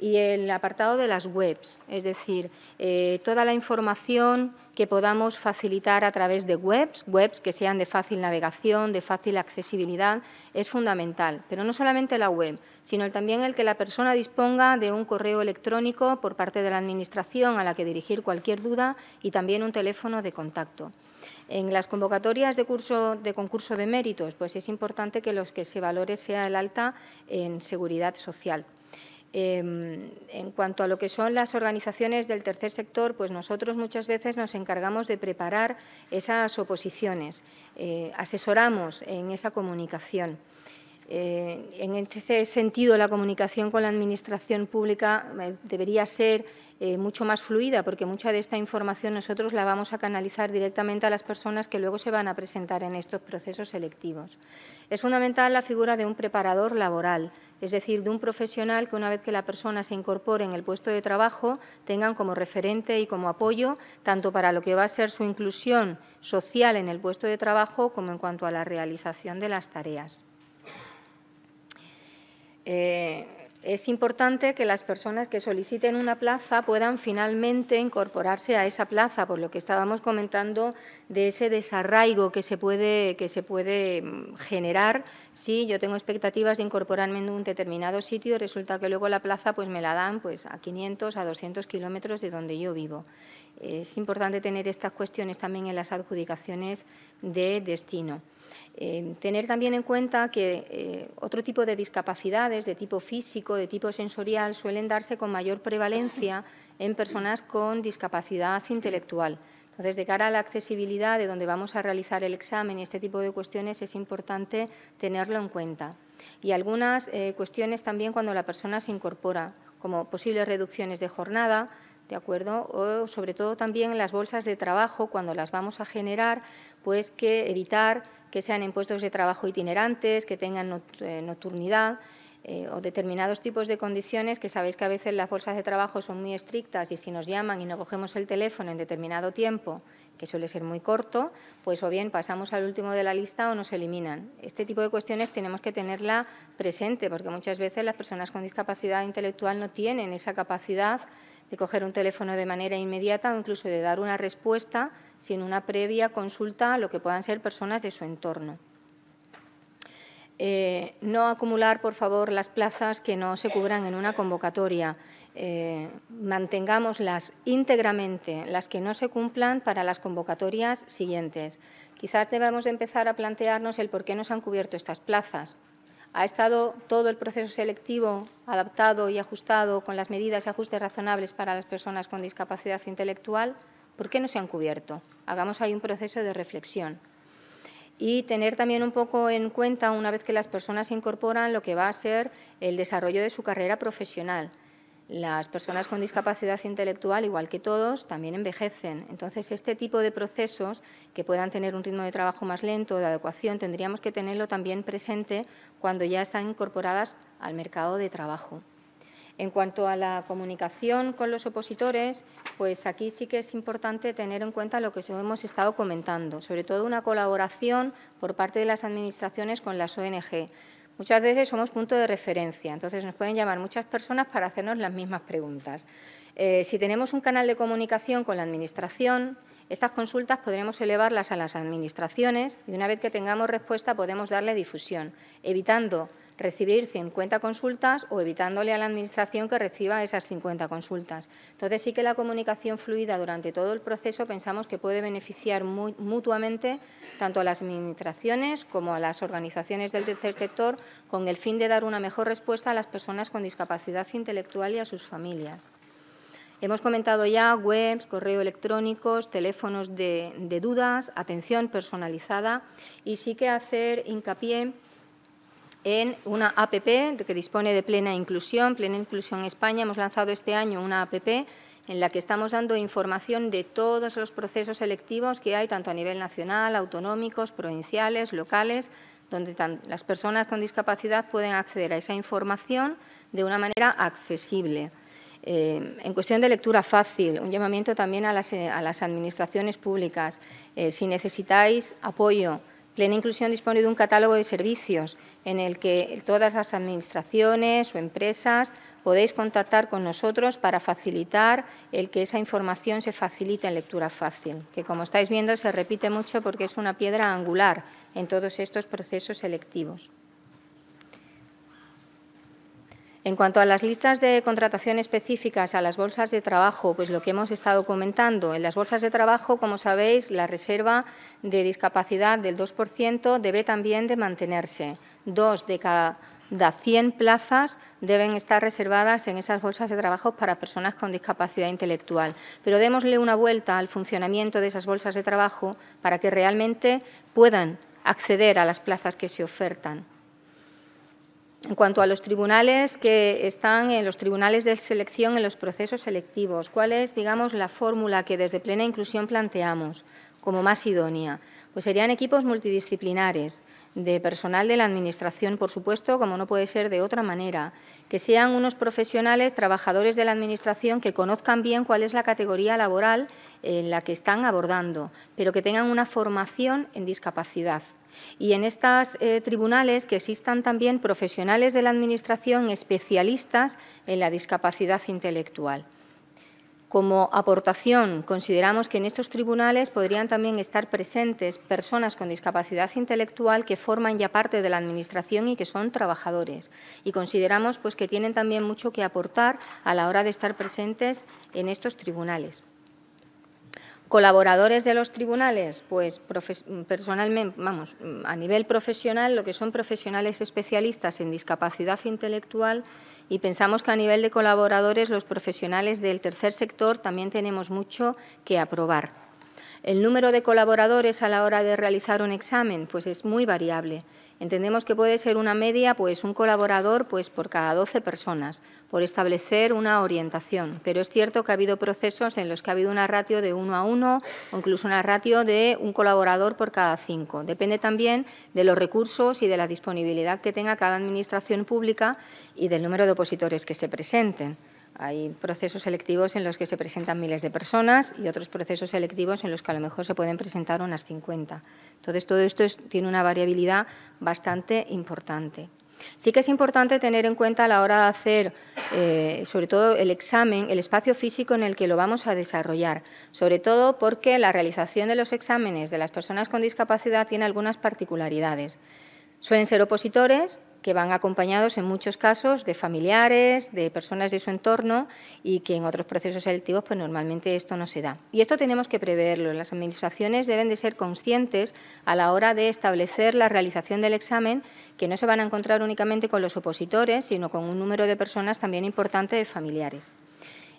y el apartado de las webs, es decir, eh, toda la información que podamos facilitar a través de webs, webs que sean de fácil navegación, de fácil accesibilidad, es fundamental. Pero no solamente la web, sino también el que la persona disponga de un correo electrónico por parte de la Administración a la que dirigir cualquier duda y también un teléfono de contacto. En las convocatorias de, curso, de concurso de méritos, pues es importante que los que se valore sea el alta en seguridad social. Em, en cuanto a lo que son las organizaciones del tercer sector, pues nosotros muchas veces nos encargamos de preparar esas oposiciones, eh, asesoramos en esa comunicación. Eh, en este sentido, la comunicación con la Administración pública eh, debería ser eh, mucho más fluida, porque mucha de esta información nosotros la vamos a canalizar directamente a las personas que luego se van a presentar en estos procesos selectivos. Es fundamental la figura de un preparador laboral, es decir, de un profesional que una vez que la persona se incorpore en el puesto de trabajo, tengan como referente y como apoyo, tanto para lo que va a ser su inclusión social en el puesto de trabajo como en cuanto a la realización de las tareas. Eh, es importante que las personas que soliciten una plaza puedan finalmente incorporarse a esa plaza, por lo que estábamos comentando de ese desarraigo que se puede, mm, generar si sí, yo tengo expectativas de incorporarme en un determinado sitio y resulta que luego la plaza pues, me la dan pues, a 500, a 200 kilómetros de donde yo vivo. Es importante tener estas cuestiones también en las adjudicaciones de destino. Eh, tener también en cuenta que eh, otro tipo de discapacidades de tipo físico, de tipo sensorial, suelen darse con mayor prevalencia en personas con discapacidad intelectual. Entonces, de cara a la accesibilidad de donde vamos a realizar el examen y este tipo de cuestiones, es importante tenerlo en cuenta. Y algunas eh, cuestiones también cuando la persona se incorpora, como posibles reducciones de jornada, ¿de acuerdo? O sobre todo también las bolsas de trabajo, cuando las vamos a generar, pues que evitar que sean en puestos de trabajo itinerantes, que tengan eh, nocturnidad eh, o determinados tipos de condiciones que sabéis que a veces las fuerzas de trabajo son muy estrictas y si nos llaman y no cogemos el teléfono en determinado tiempo, que suele ser muy corto, pues o bien pasamos al último de la lista o nos eliminan. Este tipo de cuestiones tenemos que tenerla presente porque muchas veces las personas con discapacidad intelectual no tienen esa capacidad de coger un teléfono de manera inmediata o incluso de dar una respuesta sin una previa consulta a lo que puedan ser personas de su entorno. Eh, no acumular, por favor, las plazas que no se cubran en una convocatoria. Eh, mantengámoslas íntegramente, las que no se cumplan para las convocatorias siguientes. Quizás debamos empezar a plantearnos el por qué no se han cubierto estas plazas ha estado todo el proceso selectivo adaptado y ajustado con las medidas y ajustes razonables para las personas con discapacidad intelectual, ¿por qué no se han cubierto? Hagamos ahí un proceso de reflexión. Y tener también un poco en cuenta, una vez que las personas se incorporan, lo que va a ser el desarrollo de su carrera profesional. Las personas con discapacidad intelectual, igual que todos, también envejecen. Entonces, este tipo de procesos que puedan tener un ritmo de trabajo más lento, de adecuación, tendríamos que tenerlo también presente cuando ya están incorporadas al mercado de trabajo. En cuanto a la comunicación con los opositores, pues aquí sí que es importante tener en cuenta lo que hemos estado comentando, sobre todo una colaboración por parte de las administraciones con las ONG. Muchas veces somos punto de referencia, entonces nos pueden llamar muchas personas para hacernos las mismas preguntas. Eh, si tenemos un canal de comunicación con la Administración, estas consultas podremos elevarlas a las administraciones y una vez que tengamos respuesta podemos darle difusión, evitando recibir 50 consultas o evitándole a la Administración que reciba esas 50 consultas. Entonces, sí que la comunicación fluida durante todo el proceso pensamos que puede beneficiar mutuamente tanto a las Administraciones como a las organizaciones del tercer sector con el fin de dar una mejor respuesta a las personas con discapacidad intelectual y a sus familias. Hemos comentado ya webs, correos electrónicos, teléfonos de, de, dudas, atención personalizada y sí que hacer hincapié en una APP que dispone de plena inclusión. Plena Inclusión España hemos lanzado este año una APP en la que estamos dando información de todos los procesos electivos que hay, tanto a nivel nacional, autonómicos, provinciales, locales, donde las personas con discapacidad pueden acceder a esa información de una manera accesible. Eh, en cuestión de lectura fácil, un llamamiento también a las, eh, administraciones públicas. Eh, si necesitáis apoyo Plena Inclusión dispone de un catálogo de servicios en el que todas las administraciones o empresas podéis contactar con nosotros para facilitar el que esa información se facilite en lectura fácil, que como estáis viendo se repite mucho porque es una piedra angular en todos estos procesos selectivos. En cuanto a las listas de contratación específicas a las bolsas de trabajo, pues lo que hemos estado comentando, en las bolsas de trabajo, como sabéis, la reserva de discapacidad del 2% debe también de mantenerse. Dos de cada 100 plazas deben estar reservadas en esas bolsas de trabajo para personas con discapacidad intelectual. Pero démosle una vuelta al funcionamiento de esas bolsas de trabajo para que realmente puedan acceder a las plazas que se ofertan. En cuanto a los tribunales que están en los tribunales de selección en los procesos selectivos, ¿cuál es, digamos, la fórmula que desde plena inclusión planteamos como más idónea? Pues serían equipos multidisciplinares, de personal de la Administración, por supuesto, como no puede ser de otra manera, que sean unos profesionales, trabajadores de la Administración, que conozcan bien cuál es la categoría laboral en la que están abordando, pero que tengan una formación en discapacidad. Y en estos eh, tribunales que existan también profesionales de la Administración especialistas en la discapacidad intelectual. Como aportación, consideramos que en estos tribunales podrían también estar presentes personas con discapacidad intelectual que forman ya parte de la Administración y que son trabajadores. Y consideramos pues, que tienen también mucho que aportar a la hora de estar presentes en estos tribunales. Colaboradores de los tribunales, pues mm, personalmente, vamos, mm, a nivel profesional, lo que son profesionales especialistas en discapacidad intelectual y pensamos que a nivel de colaboradores los profesionales del tercer sector también tenemos mucho que aprobar. El número de colaboradores a la hora de realizar un examen pues es muy variable. Entendemos que puede ser una media, pues un colaborador pues, por cada 12 personas, por establecer una orientación. Pero es cierto que ha habido procesos en los que ha habido una ratio de uno a uno o incluso una ratio de un colaborador por cada cinco. Depende también de los recursos y de la disponibilidad que tenga cada administración pública y del número de opositores que se presenten. Hay procesos selectivos en los que se presentan miles de personas y otros procesos selectivos en los que a lo mejor se pueden presentar unas 50. Entonces, todo esto tiene una variabilidad bastante importante. Sí que es importante tener en cuenta a la hora de hacer, eh, sobre todo el examen, el espacio físico en el que lo vamos a desarrollar, sobre todo porque la realización de los exámenes de las personas con discapacidad tiene algunas particularidades. Suelen ser opositores, que van acompañados en muchos casos de familiares, de personas de su entorno y que en otros procesos selectivos pues normalmente esto no se da. Y esto tenemos que preverlo. Las administraciones deben de ser conscientes a la hora de establecer la realización del examen que no se van a encontrar únicamente con los opositores, sino con un número de personas también importante de familiares.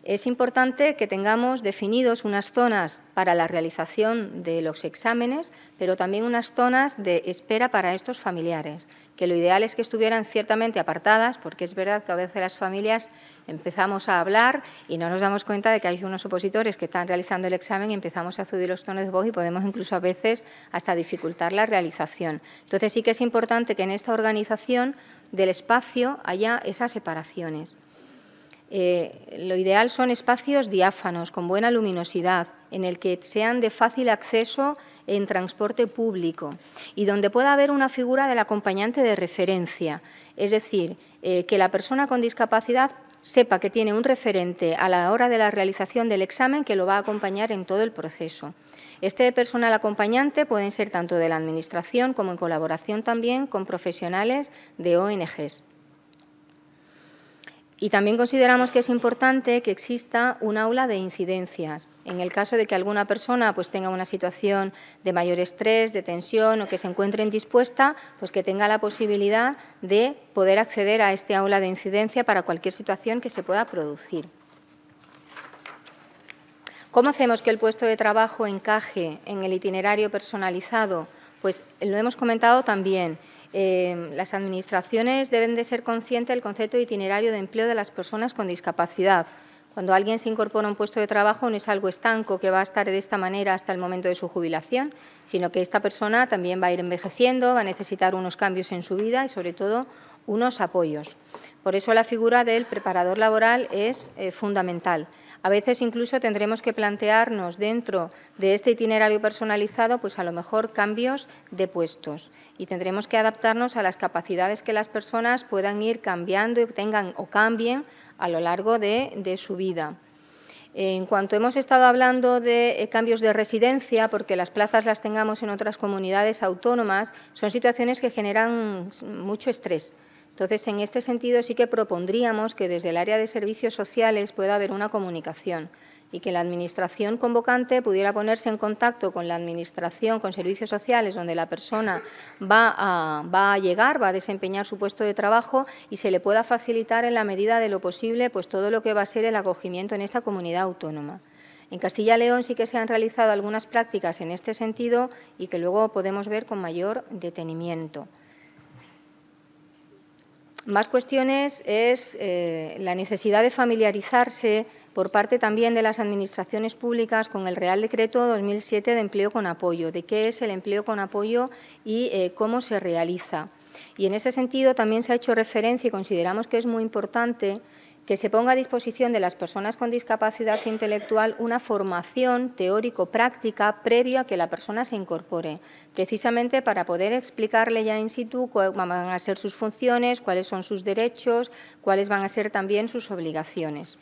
Es importante que tengamos definidos unas zonas para la realización de los exámenes, pero también unas zonas de espera para estos familiares, que lo ideal es que estuvieran ciertamente apartadas, porque es verdad que a veces las familias empezamos a hablar y no nos damos cuenta de que hay unos opositores que están realizando el examen y empezamos a subir los tonos de voz y podemos incluso a veces hasta dificultar la realización. Entonces sí que es importante que en esta organización del espacio haya esas separaciones. Eh, lo ideal son espacios diáfanos, con buena luminosidad, en el que sean de fácil acceso en transporte público y donde pueda haber una figura del acompañante de referencia. Es decir, eh, que la persona con discapacidad sepa que tiene un referente a la hora de la realización del examen que lo va a acompañar en todo el proceso. Este personal acompañante pueden ser tanto de la Administración como en colaboración también con profesionales de ONGs. Y también consideramos que es importante que exista un aula de incidencias. En el caso de que alguna persona pues, tenga una situación de mayor estrés, de tensión o que se encuentre indispuesta, pues que tenga la posibilidad de poder acceder a este aula de incidencia para cualquier situación que se pueda producir. ¿Cómo hacemos que el puesto de trabajo encaje en el itinerario personalizado? Pues lo hemos comentado también, Em, las administraciones deben de ser conscientes del concepto de itinerario de empleo de las personas con discapacidad. Cuando alguien se incorpora a un puesto de trabajo no es algo estanco que va a estar de esta manera hasta el momento de su jubilación, sino que esta persona también va a ir envejeciendo, va a necesitar unos cambios en su vida y, sobre todo, unos apoyos. Por eso la figura del preparador laboral es eh, fundamental. A veces incluso tendremos que plantearnos dentro de este itinerario personalizado, pues a lo mejor cambios de puestos y tendremos que adaptarnos a las capacidades que las personas puedan ir cambiando y tengan o cambien a lo largo de, de su vida. En cuanto hemos estado hablando de eh, cambios de residencia, porque las plazas las tengamos en otras comunidades autónomas, son situaciones que generan mucho estrés entonces, en este sentido sí que propondríamos que desde el área de servicios sociales pueda haber una comunicación y que la Administración convocante pudiera ponerse en contacto con la Administración, con servicios sociales, donde la persona va a, llegar, va a desempeñar su puesto de trabajo y se le pueda facilitar en la medida de lo posible pues, todo lo que va a ser el acogimiento en esta comunidad autónoma. En Castilla y León sí que se han realizado algunas prácticas en este sentido y que luego podemos ver con mayor detenimiento. Más cuestiones es eh, la necesidad de familiarizarse por parte también de las administraciones públicas con el Real Decreto 2007 de Empleo con Apoyo, de qué es el empleo con apoyo y eh, cómo se realiza. Y en ese sentido también se ha hecho referencia y consideramos que es muy importante que se ponga a disposición de las personas con discapacidad intelectual una formación teórico-práctica previo a que la persona se incorpore, precisamente para poder explicarle ya in situ cuáles van a ser sus funciones, cuáles son sus derechos, cuáles van a ser también sus obligaciones.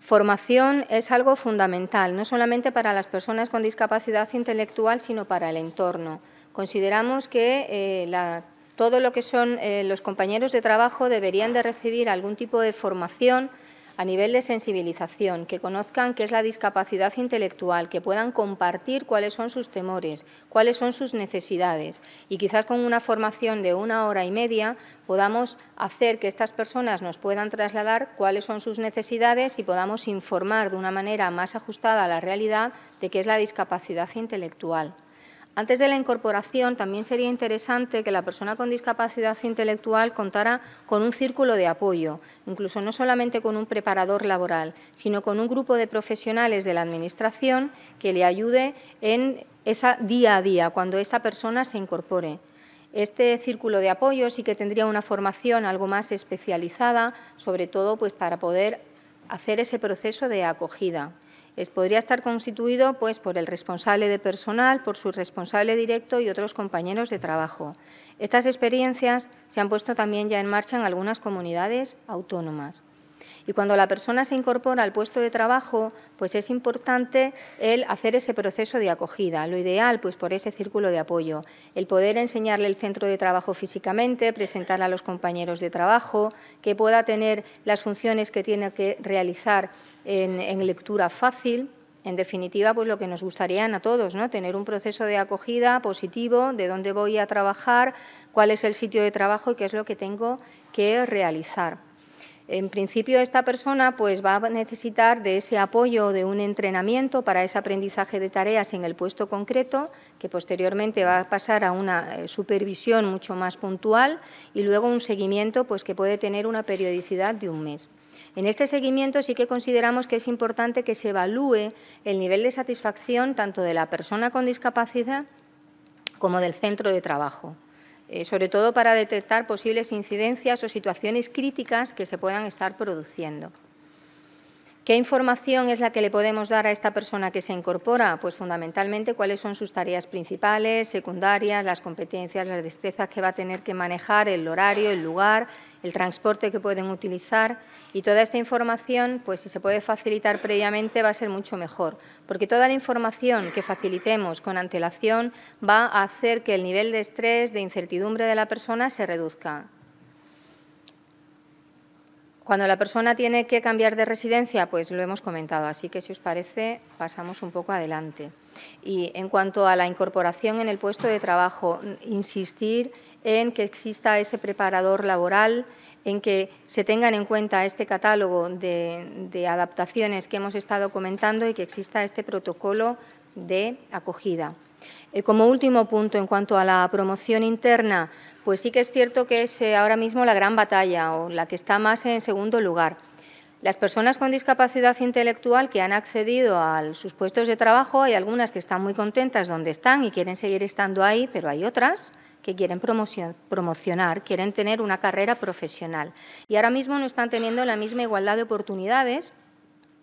Formación es algo fundamental, no solamente para las personas con discapacidad intelectual, sino para el entorno. Consideramos que eh, la todo lo que son eh, los compañeros de trabajo deberían de recibir algún tipo de formación a nivel de sensibilización, que conozcan qué es la discapacidad intelectual, que puedan compartir cuáles son sus temores, cuáles son sus necesidades. Y quizás con una formación de una hora y media podamos hacer que estas personas nos puedan trasladar cuáles son sus necesidades y podamos informar de una manera más ajustada a la realidad de qué es la discapacidad intelectual. Antes de la incorporación, también sería interesante que la persona con discapacidad intelectual contara con un círculo de apoyo, incluso no solamente con un preparador laboral, sino con un grupo de profesionales de la Administración que le ayude en ese día a día, cuando esta persona se incorpore. Este círculo de apoyo sí que tendría una formación algo más especializada, sobre todo pues, para poder hacer ese proceso de acogida podría estar constituido pues, por el responsable de personal, por su responsable directo y otros compañeros de trabajo. Estas experiencias se han puesto también ya en marcha en algunas comunidades autónomas. Y cuando la persona se incorpora al puesto de trabajo, pues es importante el hacer ese proceso de acogida. Lo ideal, pues por ese círculo de apoyo. El poder enseñarle el centro de trabajo físicamente, presentar a los compañeros de trabajo, que pueda tener las funciones que tiene que realizar en, lectura fácil. En definitiva, pues lo que nos gustaría a todos, Tener un proceso de acogida positivo, de dónde voy a trabajar, cuál es el sitio de trabajo y qué es lo que tengo que realizar. En principio, esta persona pues, va a necesitar de ese apoyo, de un entrenamiento para ese aprendizaje de tareas en el puesto concreto, que posteriormente va a pasar a una eh, supervisión mucho más puntual y luego un seguimiento pues, que puede tener una periodicidad de un mes. En este seguimiento sí que consideramos que es importante que se evalúe el nivel de satisfacción tanto de la persona con discapacidad como del centro de trabajo eh, sobre todo para detectar posibles incidencias o situaciones críticas que se puedan estar produciendo. ¿Qué información es la que le podemos dar a esta persona que se incorpora? Pues fundamentalmente cuáles son sus tareas principales, secundarias, las competencias, las destrezas que va a tener que manejar, el horario, el lugar, el transporte que pueden utilizar y toda esta información, pues si se puede facilitar previamente va a ser mucho mejor, porque toda la información que facilitemos con antelación va a hacer que el nivel de estrés, de incertidumbre de la persona se reduzca. Cuando la persona tiene que cambiar de residencia, pues lo hemos comentado, así que si os parece pasamos un poco adelante. Y en cuanto a la incorporación en el puesto de trabajo, insistir en que exista ese preparador laboral, en que se tengan en cuenta este catálogo de, adaptaciones que hemos estado comentando y que exista este protocolo de acogida. Eh, como último punto, en cuanto a la promoción interna, pues sí que es cierto que es eh, ahora mismo la gran batalla o la que está más en segundo lugar. Las personas con discapacidad intelectual que han accedido a sus puestos de trabajo, hay algunas que están muy contentas donde están y quieren seguir estando ahí, pero hay otras que quieren promocionar, quieren tener una carrera profesional. Y ahora mismo no están teniendo la misma igualdad de oportunidades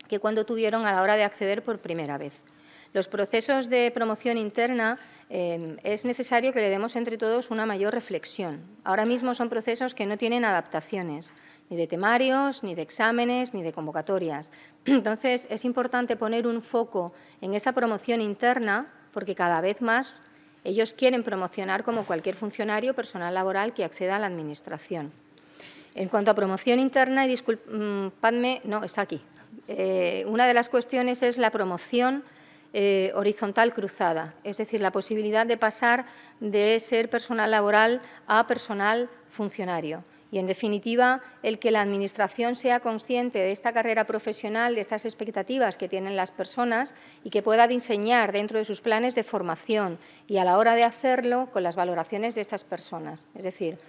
que cuando tuvieron a la hora de acceder por primera vez. Los procesos de promoción interna em, es necesario que le demos entre todos una mayor reflexión. Ahora mismo son procesos que no tienen adaptaciones, ni de temarios, ni de exámenes, ni de convocatorias. <clears throat> Entonces, es importante poner un foco en esta promoción interna porque cada vez más ellos quieren promocionar como cualquier funcionario personal laboral que acceda a la Administración. En cuanto a promoción interna, y disculpadme, mm, no, está aquí. Eh, una de las cuestiones es la promoción eh, horizontal cruzada, es decir, la posibilidad de pasar de ser personal laboral a personal funcionario. Y, en definitiva, el que la Administración sea consciente de esta carrera profesional, de estas expectativas que tienen las personas y que pueda diseñar dentro de sus planes de formación y, a la hora de hacerlo, con las valoraciones de estas personas. Es decir,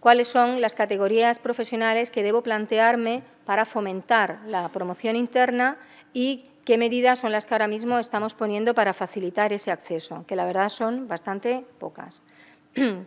cuáles son las categorías profesionales que debo plantearme para fomentar la promoción interna y qué medidas son las que ahora mismo estamos poniendo para facilitar ese acceso, que la verdad son bastante pocas. <clears throat>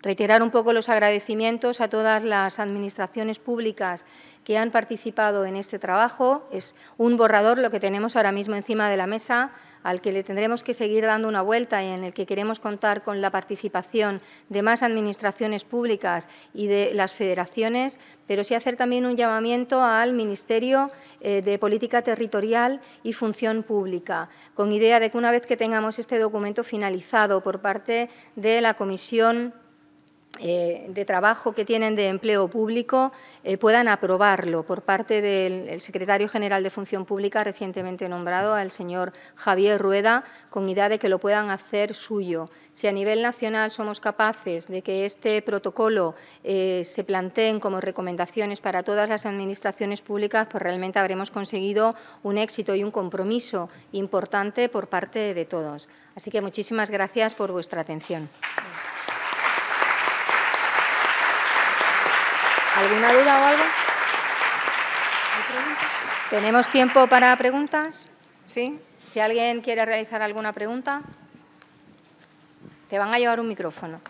Reiterar un poco los agradecimientos a todas las administraciones públicas que han participado en este trabajo. Es un borrador lo que tenemos ahora mismo encima de la mesa, al que le tendremos que seguir dando una vuelta y en el que queremos contar con la participación de más administraciones públicas y de las federaciones, pero sí hacer también un llamamiento al Ministerio eh, de Política Territorial y Función Pública, con idea de que una vez que tengamos este documento finalizado por parte de la Comisión eh, de trabajo que tienen de empleo público eh, puedan aprobarlo por parte del secretario general de Función Pública recientemente nombrado, al señor Javier Rueda, con idea de que lo puedan hacer suyo. Si a nivel nacional somos capaces de que este protocolo eh, se planteen como recomendaciones para todas las administraciones públicas, pues realmente habremos conseguido un éxito y un compromiso importante por parte de todos. Así que muchísimas gracias por vuestra atención. ¿Alguna duda o algo? ¿Tenemos tiempo para preguntas? ¿Sí? Si alguien quiere realizar alguna pregunta, te van a llevar un micrófono.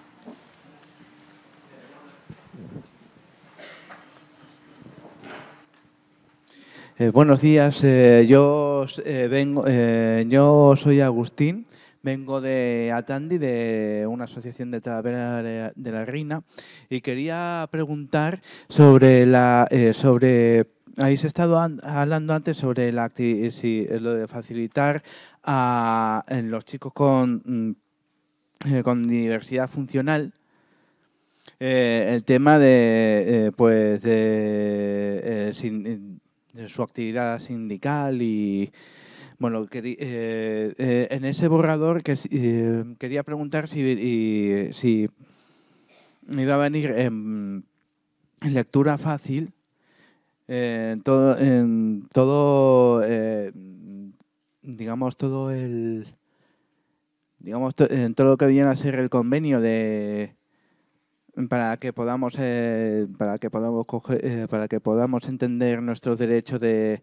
Eh, buenos días, eh, yo, eh, vengo, yo soy Agustín Vengo de Atandi, de una asociación de Talavera de la Reina, y quería preguntar sobre la eh, habéis estado hablando antes sobre la eh, lo de facilitar a los chicos con, mm, eh, con diversidad funcional el tema de pues de su actividad sindical y bueno, eh, eh, en ese borrador eh, quería preguntar si, y, iba a venir en, lectura fácil en todo, en digamos, todo el digamos, todo lo que viene a ser el convenio de para que podamos para que podamos para que podamos entender nuestros derechos de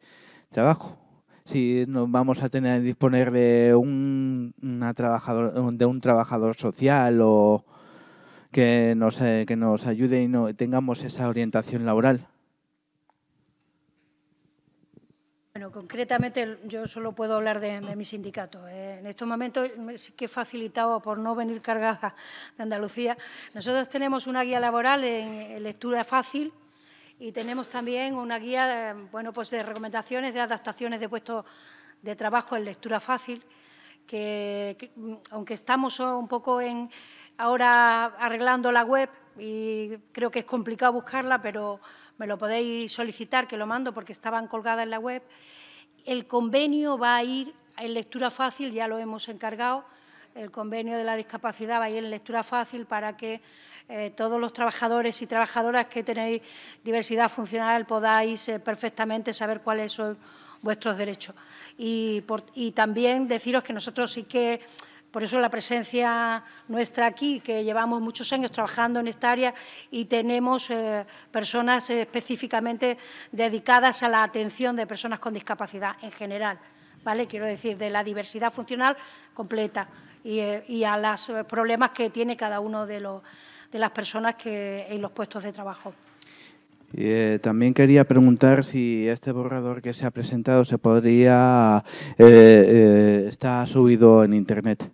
trabajo si nos vamos a tener disponer de un, una trabajador, de un trabajador social o eh, que nos, ayude y no tengamos esa orientación laboral. Bueno, concretamente yo solo puedo hablar de, mi sindicato. ¿eh? en estos momentos sí que he facilitado por no venir cargada de Andalucía. Nosotros tenemos una guía laboral en lectura fácil y tenemos también una guía de, eh, bueno, pues de recomendaciones de adaptaciones de puestos de trabajo en lectura fácil, que, mm, aunque estamos un poco en, ahora arreglando la web y creo que es complicado buscarla, pero me lo podéis solicitar, que lo mando porque estaban colgadas en la web. El convenio va a ir en lectura fácil, ya lo hemos encargado, el convenio de la discapacidad va a ir en lectura fácil para que eh, todos los trabajadores y trabajadoras que tenéis diversidad funcional podáis eh, perfectamente saber cuáles son vuestros derechos. Y, también deciros que nosotros sí que por eso la presencia nuestra aquí, que llevamos muchos años trabajando en esta área y tenemos eh, personas específicamente dedicadas a la atención de personas con discapacidad en general, ¿vale? Quiero decir, de la diversidad funcional completa y a los problemas que tiene cada uno de los de las personas que, en los puestos de trabajo. Eh, también quería preguntar si este borrador que se ha presentado se podría eh, eh, está subido en internet.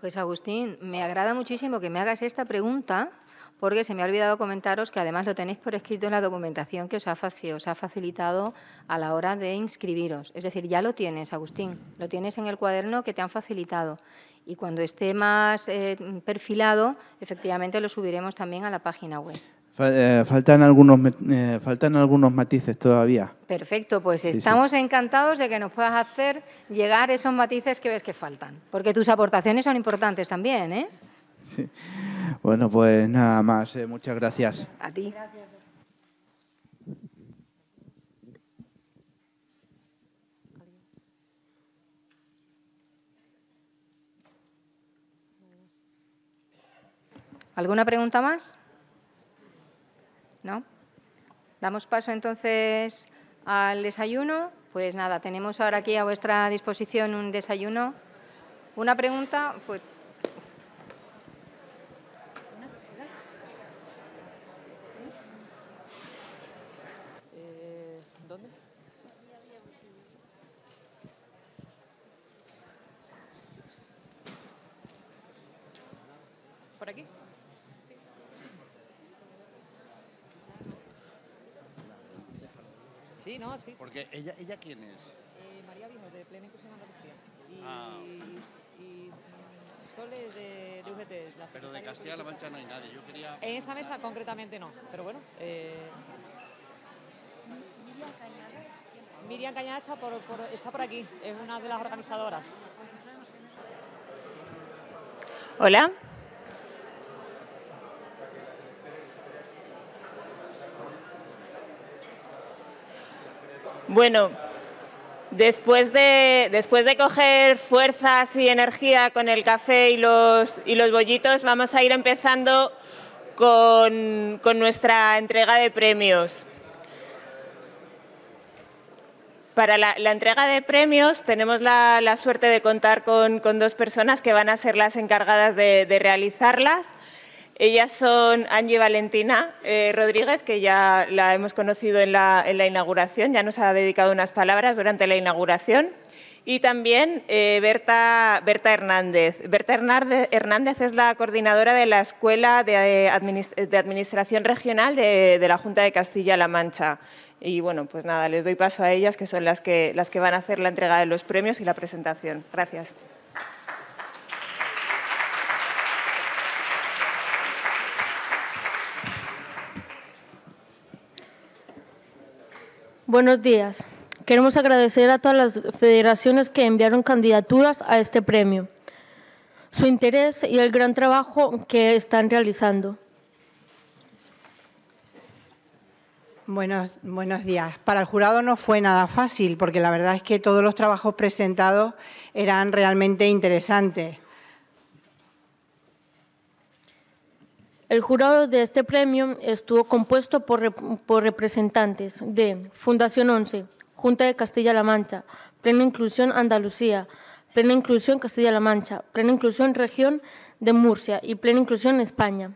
Pues Agustín, me agrada muchísimo que me hagas esta pregunta porque se me ha olvidado comentaros que además lo tenéis por escrito en la documentación que os ha, os ha facilitado a la hora de inscribiros. Es decir, ya lo tienes, Agustín, lo tienes en el cuaderno que te han facilitado y cuando esté más eh, perfilado, efectivamente lo subiremos también a la página web. Eh, faltan algunos, eh, faltan algunos matices todavía. Perfecto, pues estamos encantados de que nos puedas hacer llegar esos matices que ves que faltan, porque tus aportaciones son importantes también, ¿eh? Sí. Bueno, pues nada más. muchas gracias. A ti. Gracias. ¿Alguna pregunta más? ¿No? Damos paso entonces al desayuno. Pues nada, tenemos ahora aquí a vuestra disposición un desayuno. ¿Una pregunta? Pues Ah, Porque ella, ella quién es? Eh, María Viejo, de Plena Inclusión Andalucía. Y, ah. y, Sole de, UGT. La ah, pero de Castilla-La Mancha no hay nadie. En esa mesa concretamente no, pero bueno. Eh, Miriam Cañada. Miriam Cañada está por, por, está por aquí, es una de las organizadoras. Hola. Bueno, después de, después de coger fuerzas y energía con el café y los, bollitos, vamos a ir empezando con, nuestra entrega de premios. Para la, entrega de premios tenemos la, suerte de contar con, dos personas que van a ser las encargadas de realizarlas. Ellas son Angie Valentina eh, Rodríguez, que ya la hemos conocido en la, inauguración, ya nos ha dedicado unas palabras durante la inauguración. Y también eh, Berta, Hernández. Berta Hernández es la coordinadora de la Escuela de, eh, Administración Regional de, la Junta de Castilla-La Mancha. Y bueno, pues nada, les doy paso a ellas, que son las que, las que van a hacer la entrega de los premios y la presentación. Gracias. Buenos días. Queremos agradecer a todas las federaciones que enviaron candidaturas a este premio, su interés y el gran trabajo que están realizando. Buenos, días. Para el jurado no fue nada fácil, porque la verdad es que todos los trabajos presentados eran realmente interesantes. El jurado de este premio estuvo compuesto por, representantes de Fundación 11, Junta de Castilla-La Mancha, Plena Inclusión Andalucía, Plena Inclusión Castilla-La Mancha, Plena Inclusión Región de Murcia y Plena Inclusión España.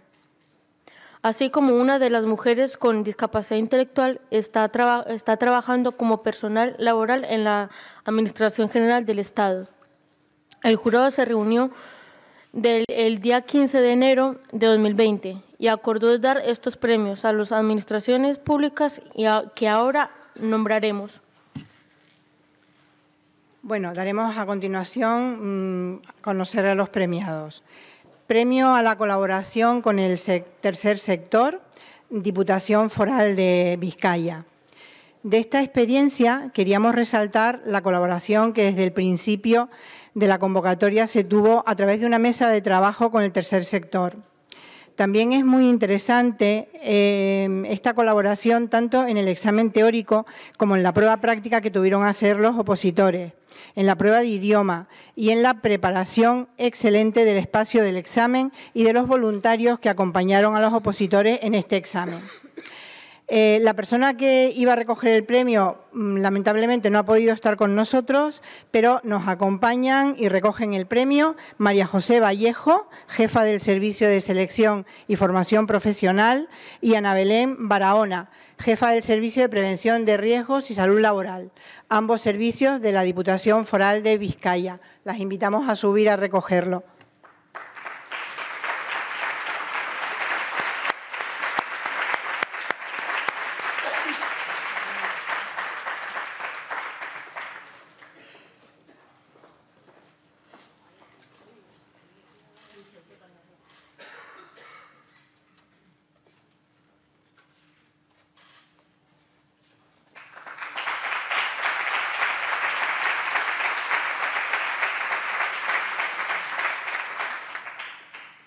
Así como una de las mujeres con discapacidad intelectual está trabajando como personal laboral en la Administración General del Estado. El jurado se reunió del el día 15 de enero de 2020 y acordó dar estos premios a las administraciones públicas y que ahora nombraremos. Bueno, daremos a continuación mm, conocer a los premiados. Premio a la colaboración con el tercer sector, Diputación Foral de Vizcaya. De esta experiencia queríamos resaltar la colaboración que desde el principio de la convocatoria se tuvo a través de una mesa de trabajo con el tercer sector. También es muy interesante eh, esta colaboración tanto en el examen teórico como en la prueba práctica que tuvieron que hacer los opositores, en la prueba de idioma y en la preparación excelente del espacio del examen y de los voluntarios que acompañaron a los opositores en este examen. Eh, la persona que iba a recoger el premio mm, lamentablemente no ha podido estar con nosotros, pero nos acompañan y recogen el premio María José Vallejo, jefa del Servicio de Selección y Formación Profesional, y Ana Belén Barahona, jefa del Servicio de Prevención de Riesgos y Salud Laboral, ambos servicios de la Diputación Foral de Vizcaya. Las invitamos a subir a recogerlo.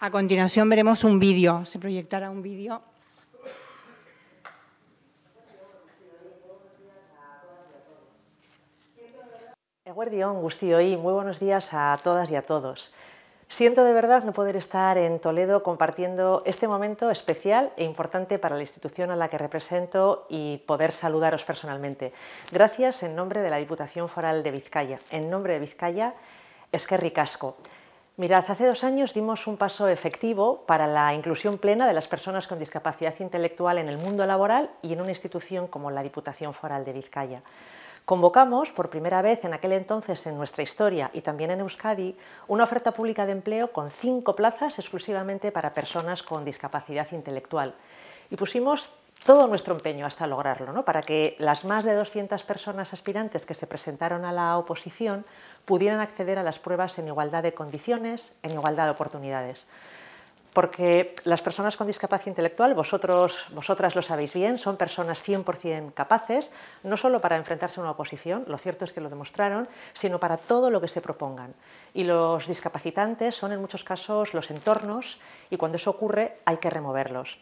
A continuación veremos un vídeo, se proyectará un vídeo. gustio y muy buenos días a todas y a todos. Siento de verdad no poder estar en Toledo compartiendo este momento especial e importante para la institución a la que represento y poder saludaros personalmente. Gracias en nombre de la Diputación Foral de Vizcaya, en nombre de Vizcaya, que Casco. Mirad, hace dos años dimos un paso efectivo para la inclusión plena de las personas con discapacidad intelectual en el mundo laboral y en una institución como la Diputación Foral de Vizcaya. Convocamos por primera vez en aquel entonces en nuestra historia y también en Euskadi una oferta pública de empleo con cinco plazas exclusivamente para personas con discapacidad intelectual y pusimos todo nuestro empeño hasta lograrlo, ¿no? para que las más de 200 personas aspirantes que se presentaron a la oposición pudieran acceder a las pruebas en igualdad de condiciones, en igualdad de oportunidades. Porque las personas con discapacidad intelectual, vosotros, vosotras lo sabéis bien, son personas 100% capaces, no solo para enfrentarse a una oposición, lo cierto es que lo demostraron, sino para todo lo que se propongan. Y los discapacitantes son en muchos casos los entornos y cuando eso ocurre hay que removerlos.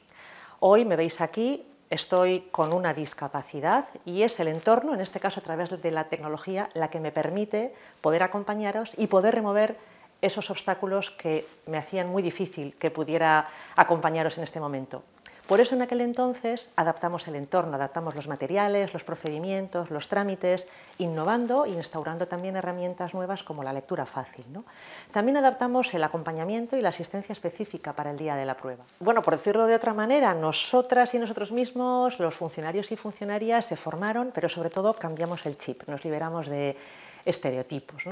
Hoy me veis aquí estoy con una discapacidad y es el entorno, en este caso a través de la tecnología, la que me permite poder acompañaros y poder remover esos obstáculos que me hacían muy difícil que pudiera acompañaros en este momento. Por eso en aquel entonces adaptamos el entorno, adaptamos los materiales, los procedimientos, los trámites, innovando e instaurando también herramientas nuevas como la lectura fácil. También adaptamos el acompañamiento y la asistencia específica para el día de la prueba. Bueno, por decirlo de otra manera, nosotras y nosotros mismos, los funcionarios y funcionarias, se formaron, pero sobre todo cambiamos el chip, nos liberamos de estereotipos.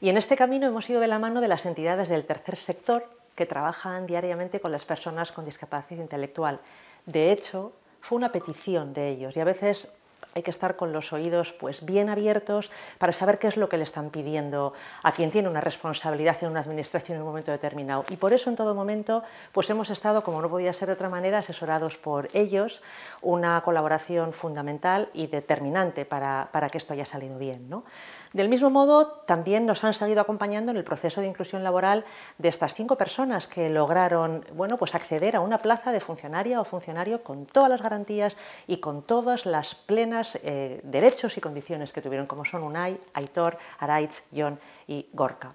Y en este camino hemos ido de la mano de las entidades del tercer sector que trabajan diariamente con las personas con discapacidad intelectual. De hecho, fue una petición de ellos y a veces hay que estar con los oídos pues bien abiertos para saber qué es lo que le están pidiendo a quien tiene una responsabilidad en una administración en un momento determinado. Y por eso en todo momento pues hemos estado, como no podía ser de otra manera, asesorados por ellos, una colaboración fundamental y determinante para, para que esto haya salido bien. ¿no? Del mismo modo, también nos han seguido acompañando en el proceso de inclusión laboral de estas cinco personas que lograron bueno, pues acceder a una plaza de funcionaria o funcionario con todas las garantías y con todas las plenas eh, derechos y condiciones que tuvieron, como son Unai, Aitor, Araiz, John y Gorka.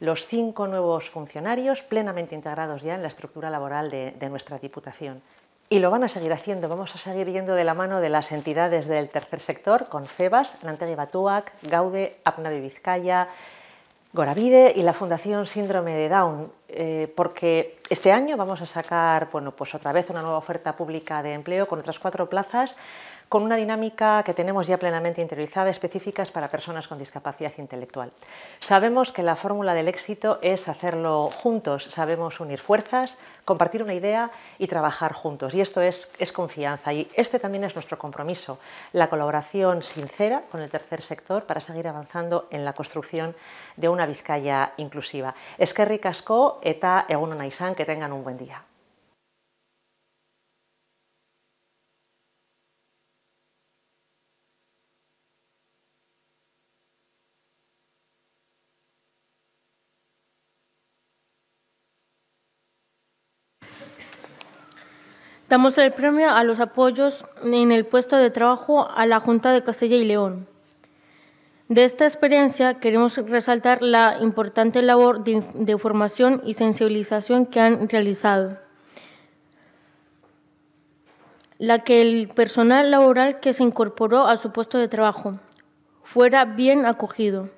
Los cinco nuevos funcionarios plenamente integrados ya en la estructura laboral de, nuestra Diputación. Y lo van a seguir haciendo, vamos a seguir yendo de la mano de las entidades del tercer sector, con FEBAS, Nantegui Batuac, Gaude, Apnavi Vizcaya, Goravide y la Fundación Síndrome de Down, eh, porque este año vamos a sacar bueno, pues otra vez una nueva oferta pública de empleo con otras cuatro plazas con una dinámica que tenemos ya plenamente interiorizada, específicas para personas con discapacidad intelectual. Sabemos que la fórmula del éxito es hacerlo juntos, sabemos unir fuerzas, compartir una idea y trabajar juntos. Y esto es, confianza y este también es nuestro compromiso, la colaboración sincera con el tercer sector para seguir avanzando en la construcción de una Vizcaya inclusiva. Es que ricasco, eta uno naisan que tengan un buen día. Damos el premio a los apoyos en el puesto de trabajo a la Junta de Castilla y León. De esta experiencia queremos resaltar la importante labor de, formación y sensibilización que han realizado, la que el personal laboral que se incorporó a su puesto de trabajo fuera bien acogido.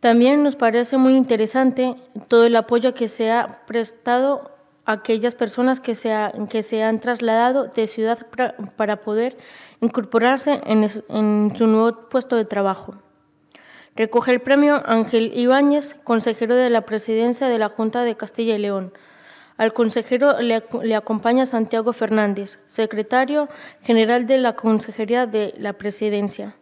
También nos parece muy interesante todo el apoyo que se ha prestado aquellas personas que se, que se han trasladado de ciudad para poder incorporarse en, su nuevo puesto de trabajo. Recoge el premio Ángel Ibáñez, consejero de la presidencia de la Junta de Castilla y León. Al consejero le acompaña Santiago Fernández, secretario general de la Consejería de la Presidencia.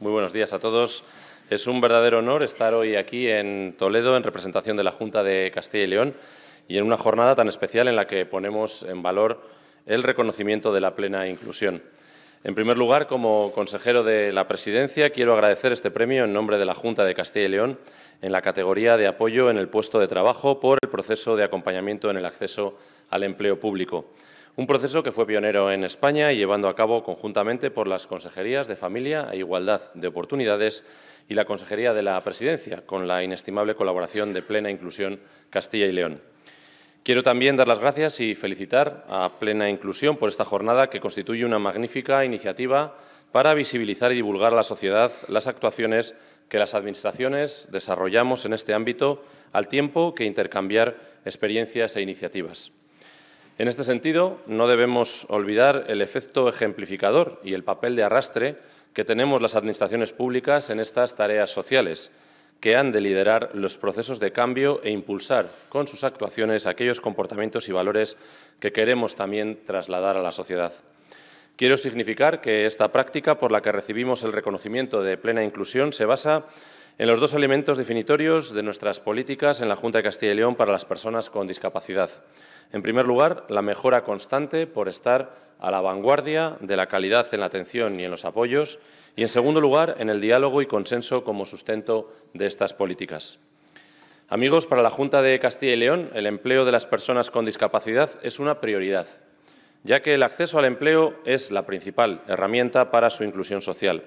Muy buenos días a todos. Es un verdadero honor estar hoy aquí en Toledo en representación de la Junta de Castilla y León y en una jornada tan especial en la que ponemos en valor el reconocimiento de la plena inclusión. En primer lugar, como consejero de la Presidencia, quiero agradecer este premio en nombre de la Junta de Castilla y León en la categoría de apoyo en el puesto de trabajo por el proceso de acompañamiento en el acceso al empleo público. Un proceso que fue pionero en España y llevando a cabo conjuntamente por las Consejerías de Familia e Igualdad de Oportunidades y la Consejería de la Presidencia, con la inestimable colaboración de Plena Inclusión Castilla y León. Quiero también dar las gracias y felicitar a Plena Inclusión por esta jornada que constituye una magnífica iniciativa para visibilizar y divulgar a la sociedad las actuaciones que las administraciones desarrollamos en este ámbito, al tiempo que intercambiar experiencias e iniciativas. En este sentido, no debemos olvidar el efecto ejemplificador y el papel de arrastre que tenemos las administraciones públicas en estas tareas sociales, que han de liderar los procesos de cambio e impulsar con sus actuaciones aquellos comportamientos y valores que queremos también trasladar a la sociedad. Quiero significar que esta práctica, por la que recibimos el reconocimiento de plena inclusión, se basa en los dos elementos definitorios de nuestras políticas en la Junta de Castilla y León para las personas con discapacidad. En primer lugar, la mejora constante por estar a la vanguardia de la calidad en la atención y en los apoyos, y en segundo lugar, en el diálogo y consenso como sustento de estas políticas. Amigos, para la Junta de Castilla y León, el empleo de las personas con discapacidad es una prioridad, ya que el acceso al empleo es la principal herramienta para su inclusión social.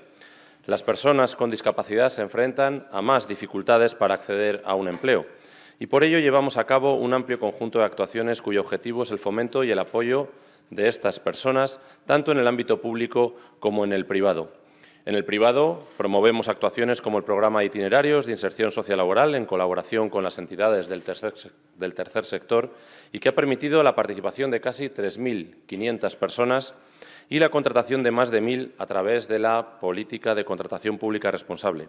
Las personas con discapacidad se enfrentan a más dificultades para acceder a un empleo y por ello llevamos a cabo un amplio conjunto de actuaciones cuyo objetivo es el fomento y el apoyo de estas personas, tanto en el ámbito público como en el privado. En el privado promovemos actuaciones como el programa de itinerarios de inserción laboral en colaboración con las entidades del tercer, del tercer sector y que ha permitido la participación de casi 3.500 personas y la contratación de más de 1.000 a través de la política de contratación pública responsable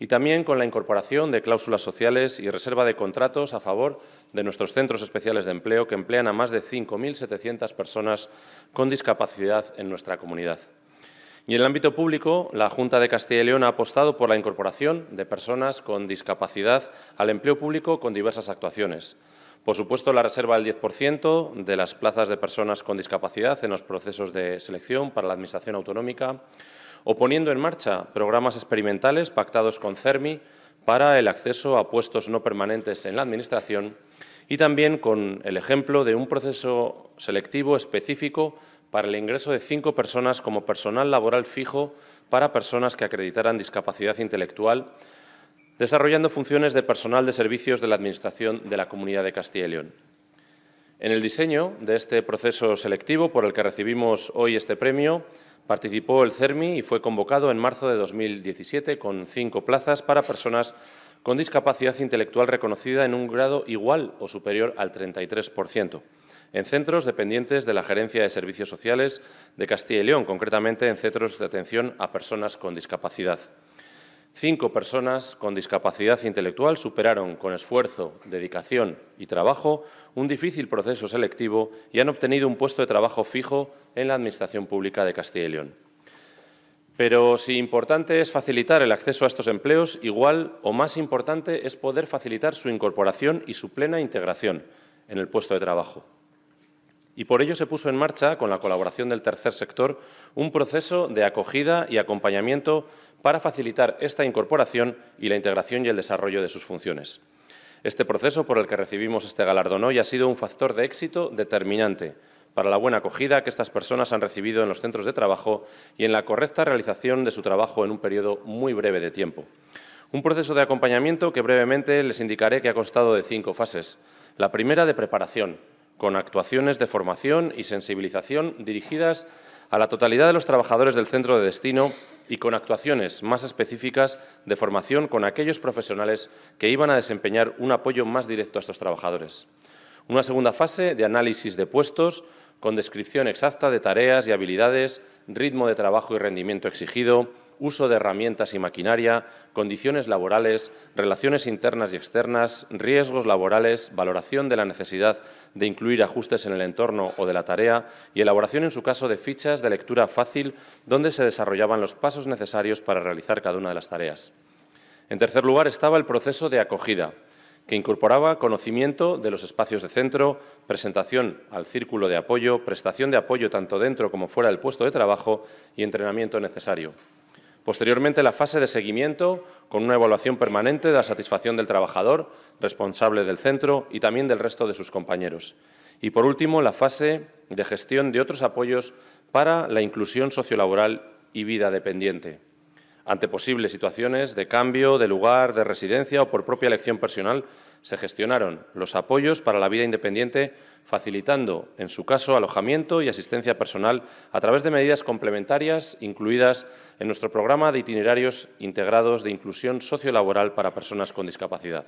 y también con la incorporación de cláusulas sociales y reserva de contratos a favor de nuestros centros especiales de empleo que emplean a más de 5.700 personas con discapacidad en nuestra comunidad. Y en el ámbito público, la Junta de Castilla y León ha apostado por la incorporación de personas con discapacidad al empleo público con diversas actuaciones. Por supuesto, la reserva del 10% de las plazas de personas con discapacidad en los procesos de selección para la Administración autonómica, o poniendo en marcha programas experimentales pactados con CERMI para el acceso a puestos no permanentes en la Administración y también con el ejemplo de un proceso selectivo específico para el ingreso de cinco personas como personal laboral fijo para personas que acreditaran discapacidad intelectual, desarrollando funciones de personal de servicios de la Administración de la Comunidad de Castilla y León. En el diseño de este proceso selectivo por el que recibimos hoy este premio, Participó el CERMI y fue convocado en marzo de 2017 con cinco plazas para personas con discapacidad intelectual reconocida en un grado igual o superior al 33%, en centros dependientes de la Gerencia de Servicios Sociales de Castilla y León, concretamente en centros de atención a personas con discapacidad. Cinco personas con discapacidad intelectual superaron con esfuerzo, dedicación y trabajo un difícil proceso selectivo y han obtenido un puesto de trabajo fijo en la Administración Pública de Castilla y León. Pero si importante es facilitar el acceso a estos empleos, igual o más importante es poder facilitar su incorporación y su plena integración en el puesto de trabajo. Y por ello se puso en marcha, con la colaboración del tercer sector, un proceso de acogida y acompañamiento para facilitar esta incorporación y la integración y el desarrollo de sus funciones. Este proceso por el que recibimos este galardón hoy ha sido un factor de éxito determinante para la buena acogida que estas personas han recibido en los centros de trabajo y en la correcta realización de su trabajo en un periodo muy breve de tiempo. Un proceso de acompañamiento que brevemente les indicaré que ha constado de cinco fases. La primera de preparación, con actuaciones de formación y sensibilización dirigidas a la totalidad de los trabajadores del centro de destino y con actuaciones más específicas de formación con aquellos profesionales que iban a desempeñar un apoyo más directo a estos trabajadores. Una segunda fase de análisis de puestos con descripción exacta de tareas y habilidades, ritmo de trabajo y rendimiento exigido, uso de herramientas y maquinaria, condiciones laborales, relaciones internas y externas, riesgos laborales, valoración de la necesidad de incluir ajustes en el entorno o de la tarea y elaboración, en su caso, de fichas de lectura fácil donde se desarrollaban los pasos necesarios para realizar cada una de las tareas. En tercer lugar estaba el proceso de acogida, que incorporaba conocimiento de los espacios de centro, presentación al círculo de apoyo, prestación de apoyo tanto dentro como fuera del puesto de trabajo y entrenamiento necesario. Posteriormente, la fase de seguimiento, con una evaluación permanente de la satisfacción del trabajador, responsable del centro y también del resto de sus compañeros. Y, por último, la fase de gestión de otros apoyos para la inclusión sociolaboral y vida dependiente, ante posibles situaciones de cambio de lugar, de residencia o por propia elección personal, se gestionaron los apoyos para la vida independiente facilitando, en su caso, alojamiento y asistencia personal a través de medidas complementarias incluidas en nuestro programa de itinerarios integrados de inclusión sociolaboral para personas con discapacidad.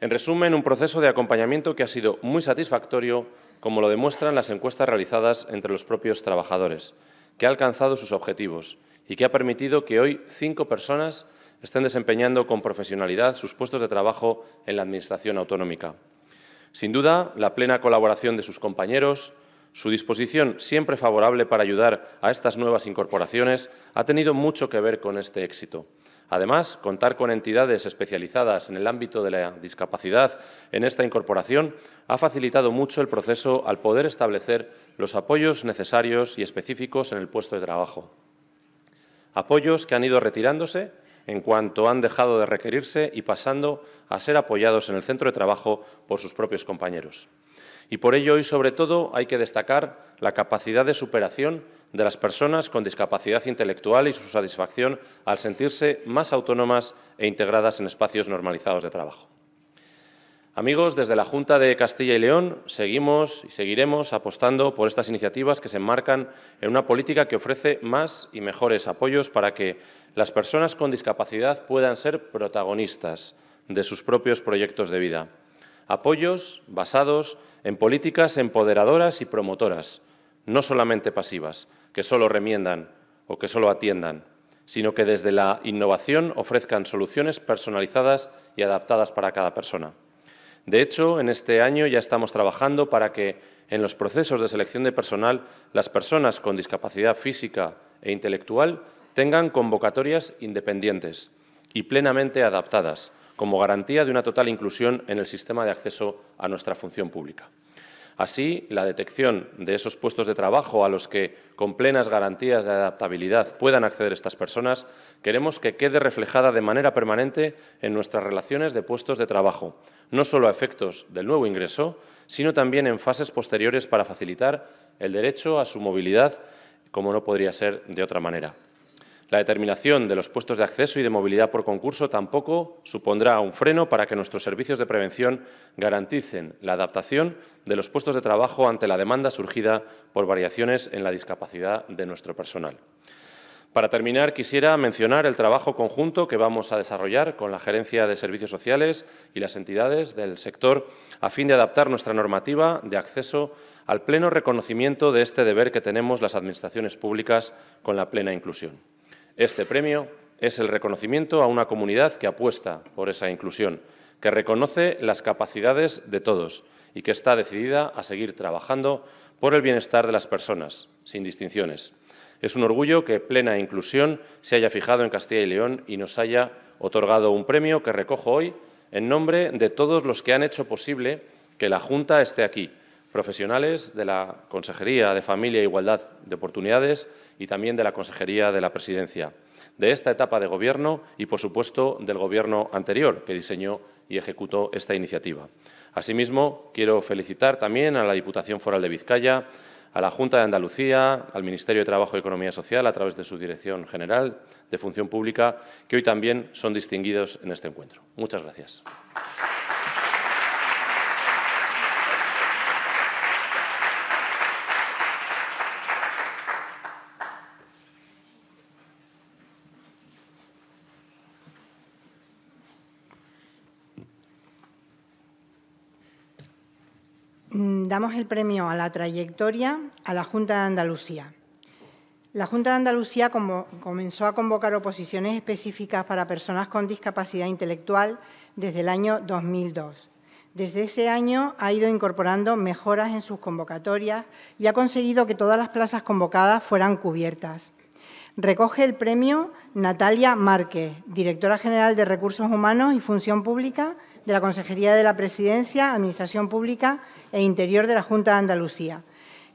En resumen, un proceso de acompañamiento que ha sido muy satisfactorio, como lo demuestran las encuestas realizadas entre los propios trabajadores, que ha alcanzado sus objetivos y que ha permitido que hoy cinco personas estén desempeñando con profesionalidad sus puestos de trabajo en la Administración autonómica. Sin duda, la plena colaboración de sus compañeros, su disposición siempre favorable para ayudar a estas nuevas incorporaciones ha tenido mucho que ver con este éxito. Además, contar con entidades especializadas en el ámbito de la discapacidad en esta incorporación ha facilitado mucho el proceso al poder establecer los apoyos necesarios y específicos en el puesto de trabajo. Apoyos que han ido retirándose en cuanto han dejado de requerirse y pasando a ser apoyados en el centro de trabajo por sus propios compañeros. Y por ello, hoy sobre todo, hay que destacar la capacidad de superación de las personas con discapacidad intelectual y su satisfacción al sentirse más autónomas e integradas en espacios normalizados de trabajo. Amigos, desde la Junta de Castilla y León seguimos y seguiremos apostando por estas iniciativas que se enmarcan en una política que ofrece más y mejores apoyos para que las personas con discapacidad puedan ser protagonistas de sus propios proyectos de vida. Apoyos basados en políticas empoderadoras y promotoras, no solamente pasivas, que solo remiendan o que solo atiendan, sino que desde la innovación ofrezcan soluciones personalizadas y adaptadas para cada persona. De hecho, en este año ya estamos trabajando para que en los procesos de selección de personal las personas con discapacidad física e intelectual tengan convocatorias independientes y plenamente adaptadas, como garantía de una total inclusión en el sistema de acceso a nuestra función pública. Así, la detección de esos puestos de trabajo a los que con plenas garantías de adaptabilidad puedan acceder estas personas, queremos que quede reflejada de manera permanente en nuestras relaciones de puestos de trabajo, no solo a efectos del nuevo ingreso, sino también en fases posteriores para facilitar el derecho a su movilidad, como no podría ser de otra manera. La determinación de los puestos de acceso y de movilidad por concurso tampoco supondrá un freno para que nuestros servicios de prevención garanticen la adaptación de los puestos de trabajo ante la demanda surgida por variaciones en la discapacidad de nuestro personal. Para terminar, quisiera mencionar el trabajo conjunto que vamos a desarrollar con la Gerencia de Servicios Sociales y las entidades del sector a fin de adaptar nuestra normativa de acceso al pleno reconocimiento de este deber que tenemos las administraciones públicas con la plena inclusión. Este premio es el reconocimiento a una comunidad que apuesta por esa inclusión, que reconoce las capacidades de todos y que está decidida a seguir trabajando por el bienestar de las personas, sin distinciones. Es un orgullo que plena inclusión se haya fijado en Castilla y León y nos haya otorgado un premio que recojo hoy en nombre de todos los que han hecho posible que la Junta esté aquí profesionales de la Consejería de Familia e Igualdad de Oportunidades y también de la Consejería de la Presidencia, de esta etapa de Gobierno y, por supuesto, del Gobierno anterior que diseñó y ejecutó esta iniciativa. Asimismo, quiero felicitar también a la Diputación Foral de Vizcaya, a la Junta de Andalucía, al Ministerio de Trabajo y Economía Social, a través de su Dirección General de Función Pública, que hoy también son distinguidos en este encuentro. Muchas gracias. damos el premio a la trayectoria a la Junta de Andalucía. La Junta de Andalucía comenzó a convocar oposiciones específicas para personas con discapacidad intelectual desde el año 2002. Desde ese año ha ido incorporando mejoras en sus convocatorias y ha conseguido que todas las plazas convocadas fueran cubiertas. Recoge el premio Natalia Márquez, directora general de Recursos Humanos y Función Pública de la Consejería de la Presidencia, Administración Pública e Interior de la Junta de Andalucía.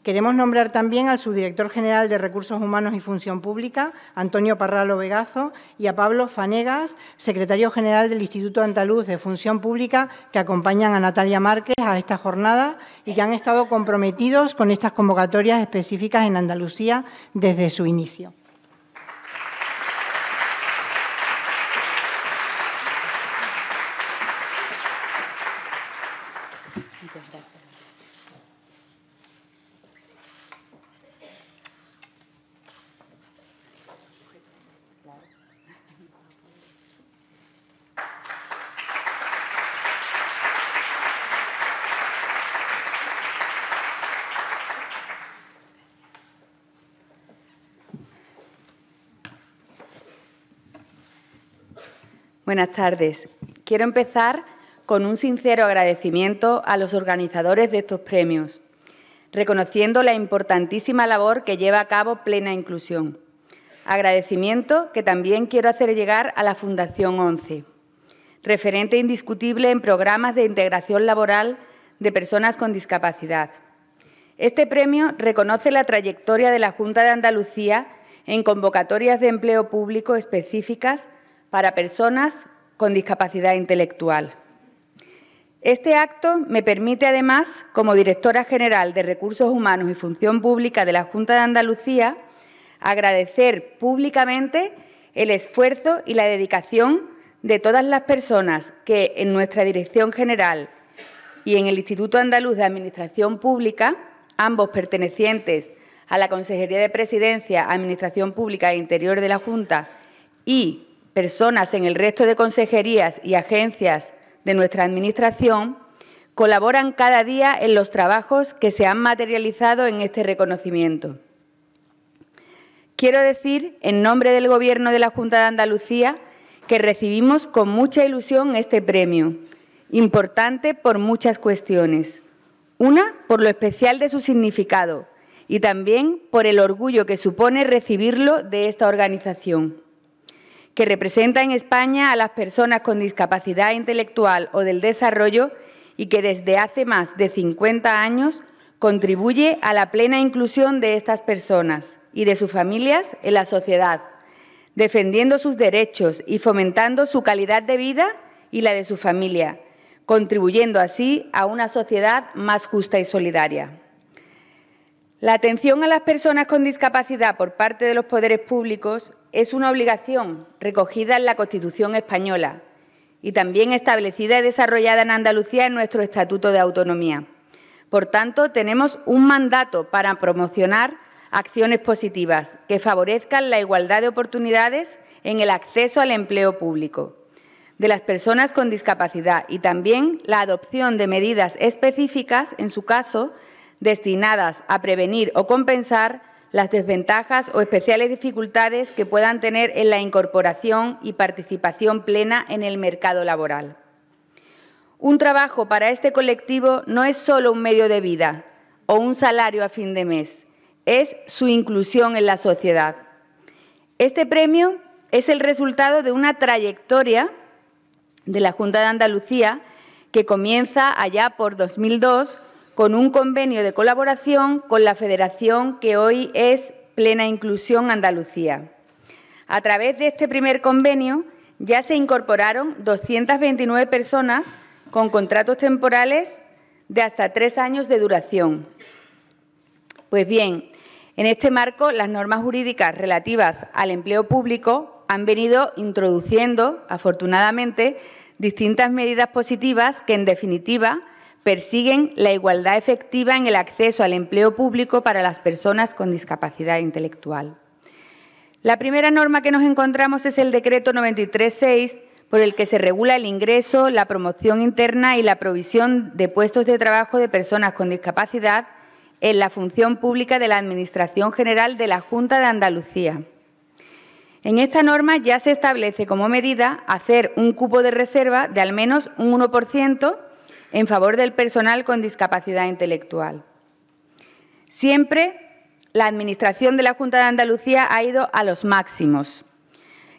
Queremos nombrar también al subdirector general de Recursos Humanos y Función Pública, Antonio Parralo Vegazo, y a Pablo Fanegas, secretario general del Instituto Andaluz de Función Pública, que acompañan a Natalia Márquez a esta jornada y que han estado comprometidos con estas convocatorias específicas en Andalucía desde su inicio. Buenas tardes. Quiero empezar con un sincero agradecimiento a los organizadores de estos premios, reconociendo la importantísima labor que lleva a cabo Plena Inclusión. Agradecimiento que también quiero hacer llegar a la Fundación 11, referente indiscutible en programas de integración laboral de personas con discapacidad. Este premio reconoce la trayectoria de la Junta de Andalucía en convocatorias de empleo público específicas para personas con discapacidad intelectual. Este acto me permite, además, como directora general de Recursos Humanos y Función Pública de la Junta de Andalucía, agradecer públicamente el esfuerzo y la dedicación de todas las personas que en nuestra Dirección General y en el Instituto Andaluz de Administración Pública, ambos pertenecientes a la Consejería de Presidencia, Administración Pública e Interior de la Junta y personas en el resto de consejerías y agencias de nuestra Administración colaboran cada día en los trabajos que se han materializado en este reconocimiento. Quiero decir, en nombre del Gobierno de la Junta de Andalucía, que recibimos con mucha ilusión este premio, importante por muchas cuestiones. Una, por lo especial de su significado y también por el orgullo que supone recibirlo de esta organización que representa en España a las personas con discapacidad intelectual o del desarrollo y que desde hace más de 50 años contribuye a la plena inclusión de estas personas y de sus familias en la sociedad, defendiendo sus derechos y fomentando su calidad de vida y la de su familia, contribuyendo así a una sociedad más justa y solidaria. La atención a las personas con discapacidad por parte de los poderes públicos es una obligación recogida en la Constitución española y también establecida y desarrollada en Andalucía en nuestro Estatuto de Autonomía. Por tanto, tenemos un mandato para promocionar acciones positivas que favorezcan la igualdad de oportunidades en el acceso al empleo público de las personas con discapacidad y también la adopción de medidas específicas, en su caso, destinadas a prevenir o compensar las desventajas o especiales dificultades que puedan tener en la incorporación y participación plena en el mercado laboral. Un trabajo para este colectivo no es solo un medio de vida o un salario a fin de mes, es su inclusión en la sociedad. Este premio es el resultado de una trayectoria de la Junta de Andalucía que comienza allá por 2002 con un convenio de colaboración con la federación que hoy es Plena Inclusión Andalucía. A través de este primer convenio ya se incorporaron 229 personas con contratos temporales de hasta tres años de duración. Pues bien, en este marco las normas jurídicas relativas al empleo público han venido introduciendo, afortunadamente, distintas medidas positivas que, en definitiva, persiguen la igualdad efectiva en el acceso al empleo público para las personas con discapacidad intelectual. La primera norma que nos encontramos es el Decreto 93.6, por el que se regula el ingreso, la promoción interna y la provisión de puestos de trabajo de personas con discapacidad en la función pública de la Administración General de la Junta de Andalucía. En esta norma ya se establece como medida hacer un cupo de reserva de al menos un 1% en favor del personal con discapacidad intelectual. Siempre la Administración de la Junta de Andalucía ha ido a los máximos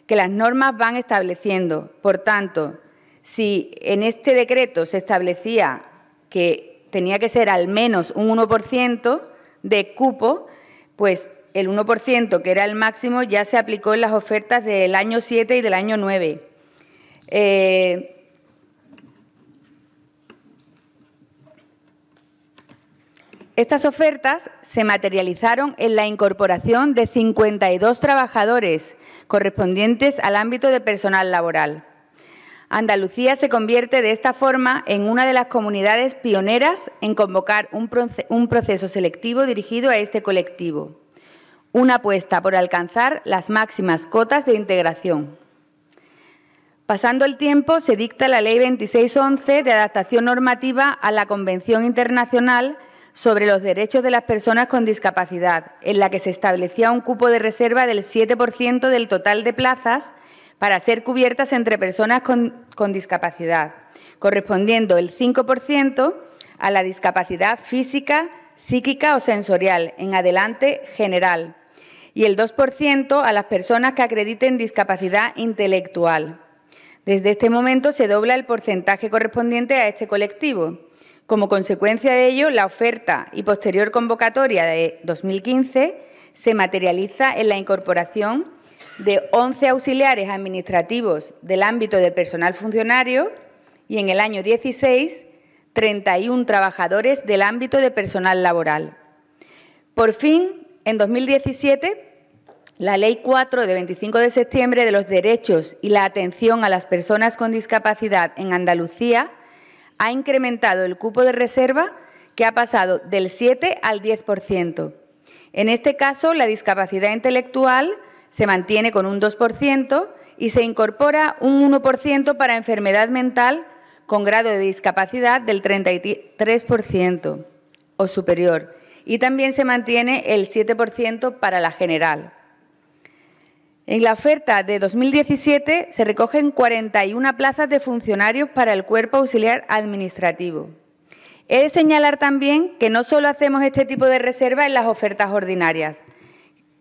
que las normas van estableciendo. Por tanto, si en este decreto se establecía que tenía que ser al menos un 1% de cupo, pues el 1%, que era el máximo, ya se aplicó en las ofertas del año 7 y del año 9. Estas ofertas se materializaron en la incorporación de 52 trabajadores correspondientes al ámbito de personal laboral. Andalucía se convierte de esta forma en una de las comunidades pioneras en convocar un, proceso selectivo dirigido a este colectivo, una apuesta por alcanzar las máximas cotas de integración. Pasando el tiempo, se dicta la Ley 2611 de adaptación normativa a la Convención Internacional sobre los derechos de las personas con discapacidad, en la que se establecía un cupo de reserva del 7% del total de plazas para ser cubiertas entre personas con, discapacidad, correspondiendo el 5% a la discapacidad física, psíquica o sensorial, en adelante general, y el 2% a las personas que acrediten discapacidad intelectual. Desde este momento se dobla el porcentaje correspondiente a este colectivo como consecuencia de ello, la oferta y posterior convocatoria de 2015 se materializa en la incorporación de 11 auxiliares administrativos del ámbito del personal funcionario y en el año 16 31 trabajadores del ámbito de personal laboral. Por fin, en 2017, la Ley 4 de 25 de septiembre de los derechos y la atención a las personas con discapacidad en Andalucía ha incrementado el cupo de reserva que ha pasado del 7 al 10%. En este caso, la discapacidad intelectual se mantiene con un 2% y se incorpora un 1% para enfermedad mental con grado de discapacidad del 33% o superior. Y también se mantiene el 7% para la general. En la oferta de 2017 se recogen 41 plazas de funcionarios para el cuerpo auxiliar administrativo. He de señalar también que no solo hacemos este tipo de reserva en las ofertas ordinarias,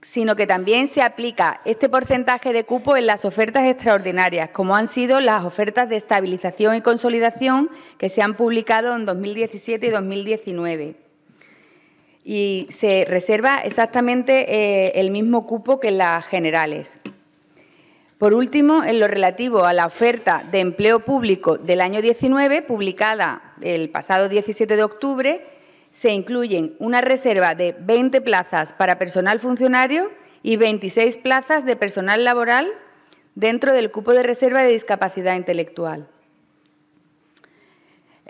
sino que también se aplica este porcentaje de cupo en las ofertas extraordinarias, como han sido las ofertas de estabilización y consolidación que se han publicado en 2017 y 2019 y se reserva exactamente eh, el mismo cupo que las generales. Por último, en lo relativo a la oferta de empleo público del año 19, publicada el pasado 17 de octubre, se incluyen una reserva de 20 plazas para personal funcionario y 26 plazas de personal laboral dentro del cupo de reserva de discapacidad intelectual.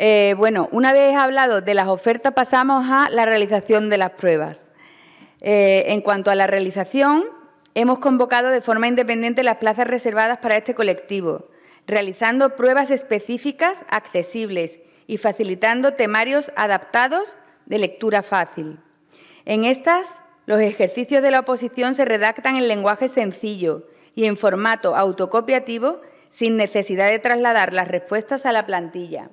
Eh, bueno, una vez hablado de las ofertas, pasamos a la realización de las pruebas. Eh, en cuanto a la realización, hemos convocado de forma independiente las plazas reservadas para este colectivo, realizando pruebas específicas accesibles y facilitando temarios adaptados de lectura fácil. En estas, los ejercicios de la oposición se redactan en lenguaje sencillo y en formato autocopiativo sin necesidad de trasladar las respuestas a la plantilla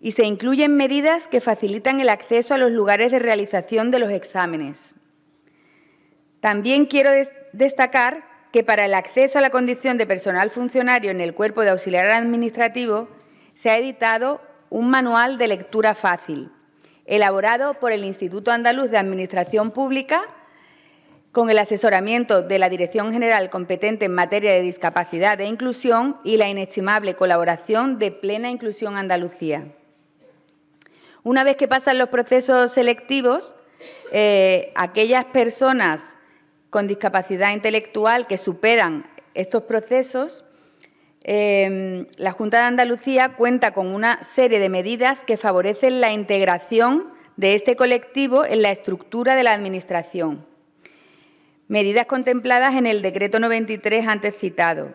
y se incluyen medidas que facilitan el acceso a los lugares de realización de los exámenes. También quiero destacar que para el acceso a la condición de personal funcionario en el cuerpo de auxiliar administrativo se ha editado un manual de lectura fácil, elaborado por el Instituto Andaluz de Administración Pública con el asesoramiento de la Dirección General competente en materia de discapacidad e inclusión y la inestimable colaboración de Plena Inclusión Andalucía. Una vez que pasan los procesos selectivos, eh, aquellas personas con discapacidad intelectual que superan estos procesos, em, la Junta de Andalucía cuenta con una serie de medidas que favorecen la integración de este colectivo en la estructura de la Administración. Medidas contempladas en el Decreto 93 antes citado,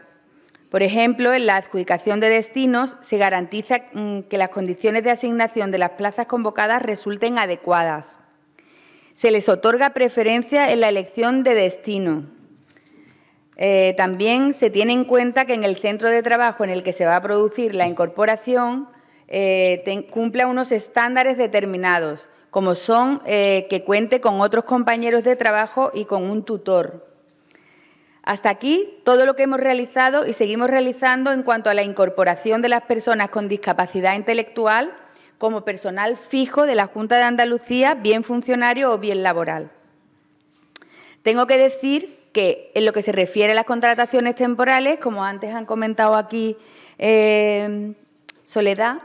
por ejemplo, en la adjudicación de destinos se garantiza mm, que las condiciones de asignación de las plazas convocadas resulten adecuadas. Se les otorga preferencia en la elección de destino. Eh, también se tiene en cuenta que en el centro de trabajo en el que se va a producir la incorporación eh, cumpla unos estándares determinados, como son eh, que cuente con otros compañeros de trabajo y con un tutor. Hasta aquí todo lo que hemos realizado y seguimos realizando en cuanto a la incorporación de las personas con discapacidad intelectual como personal fijo de la Junta de Andalucía, bien funcionario o bien laboral. Tengo que decir que en lo que se refiere a las contrataciones temporales, como antes han comentado aquí eh, Soledad,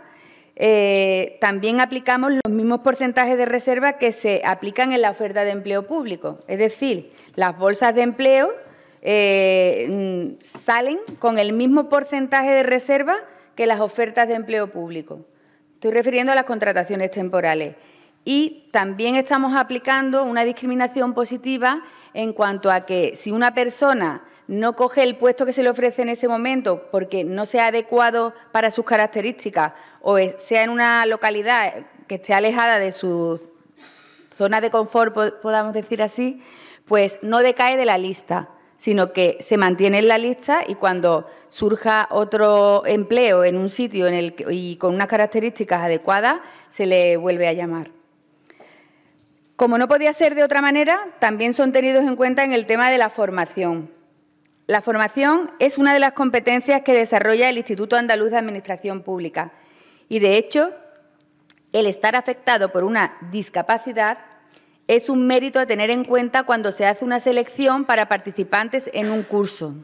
eh, también aplicamos los mismos porcentajes de reserva que se aplican en la oferta de empleo público. Es decir, las bolsas de empleo eh, mm, salen con el mismo porcentaje de reserva que las ofertas de empleo público. Estoy refiriendo a las contrataciones temporales. Y también estamos aplicando una discriminación positiva en cuanto a que si una persona no coge el puesto que se le ofrece en ese momento porque no sea adecuado para sus características o sea en una localidad que esté alejada de su zona de confort, podamos decir así, pues no decae de la lista sino que se mantiene en la lista y cuando surja otro empleo en un sitio y con unas características adecuadas, se le vuelve a llamar. Como no podía ser de otra manera, también son tenidos en cuenta en el tema de la formación. La formación es una de las competencias que desarrolla el Instituto Andaluz de Administración Pública y, de hecho, el estar afectado por una discapacidad es un mérito a tener en cuenta cuando se hace una selección para participantes en un curso.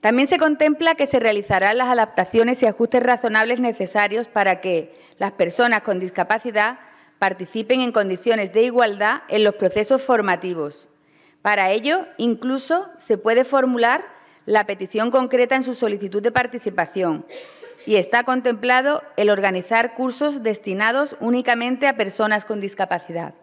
También se contempla que se realizarán las adaptaciones y ajustes razonables necesarios para que las personas con discapacidad participen en condiciones de igualdad en los procesos formativos. Para ello, incluso se puede formular la petición concreta en su solicitud de participación y está contemplado el organizar cursos destinados únicamente a personas con discapacidad.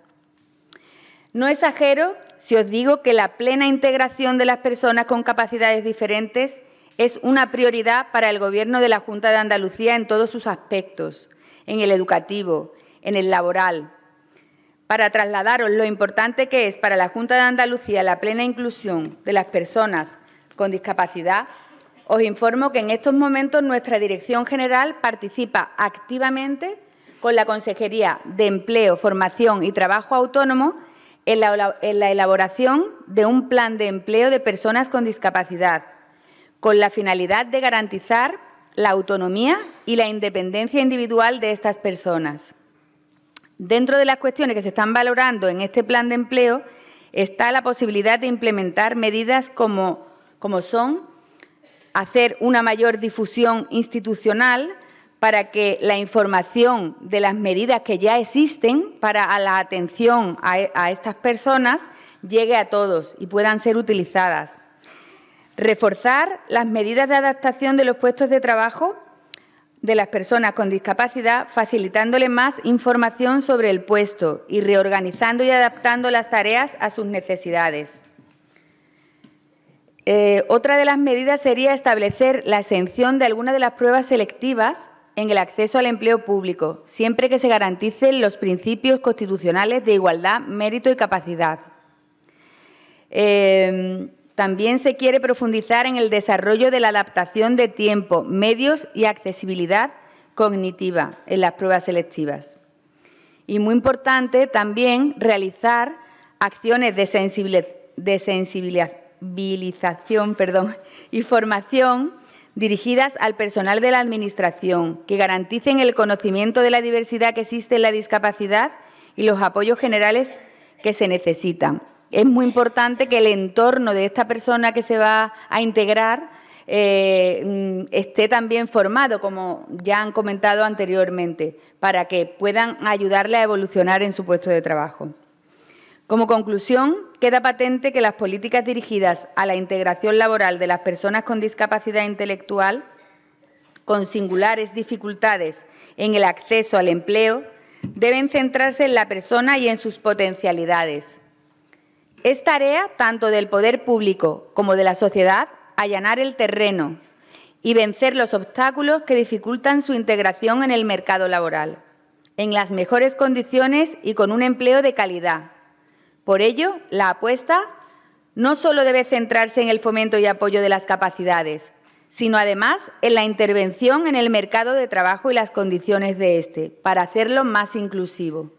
No exagero si os digo que la plena integración de las personas con capacidades diferentes es una prioridad para el Gobierno de la Junta de Andalucía en todos sus aspectos, en el educativo, en el laboral. Para trasladaros lo importante que es para la Junta de Andalucía la plena inclusión de las personas con discapacidad, os informo que en estos momentos nuestra Dirección General participa activamente con la Consejería de Empleo, Formación y Trabajo Autónomo en la, elaboración de un plan de empleo de personas con discapacidad, con la finalidad de garantizar la autonomía y la independencia individual de estas personas. Dentro de las cuestiones que se están valorando en este plan de empleo está la posibilidad de implementar medidas como son hacer una mayor difusión institucional, para que la información de las medidas que ya existen para la atención e, a, estas personas llegue a todos y puedan ser utilizadas. Reforzar las medidas de adaptación de los puestos de trabajo de las personas con discapacidad, facilitándole más información sobre el puesto y reorganizando y adaptando las tareas a sus necesidades. Eh, otra de las medidas sería establecer la exención de algunas de las pruebas selectivas en el acceso al empleo público, siempre que se garanticen los principios constitucionales de igualdad, mérito y capacidad. Eh, también se quiere profundizar en el desarrollo de la adaptación de tiempo, medios y accesibilidad cognitiva en las pruebas selectivas. Y muy importante también realizar acciones de, sensibilización y formación dirigidas al personal de la Administración, que garanticen el conocimiento de la diversidad que existe en la discapacidad y los apoyos generales que se necesitan. Es muy importante que el entorno de esta persona que se va a integrar eh, mm, esté también formado, como ya han comentado anteriormente, para que puedan ayudarle a evolucionar en su puesto de trabajo. Como conclusión, queda patente que las políticas dirigidas a la integración laboral de las personas con discapacidad intelectual, con singulares dificultades en el acceso al empleo, deben centrarse en la persona y en sus potencialidades. Es tarea tanto del poder público como de la sociedad allanar el terreno y vencer los obstáculos que dificultan su integración en el mercado laboral, en las mejores condiciones y con un empleo de calidad por ello, la apuesta no solo debe centrarse en el fomento y apoyo de las capacidades, sino además en la intervención en el mercado de trabajo y las condiciones de este, para hacerlo más inclusivo.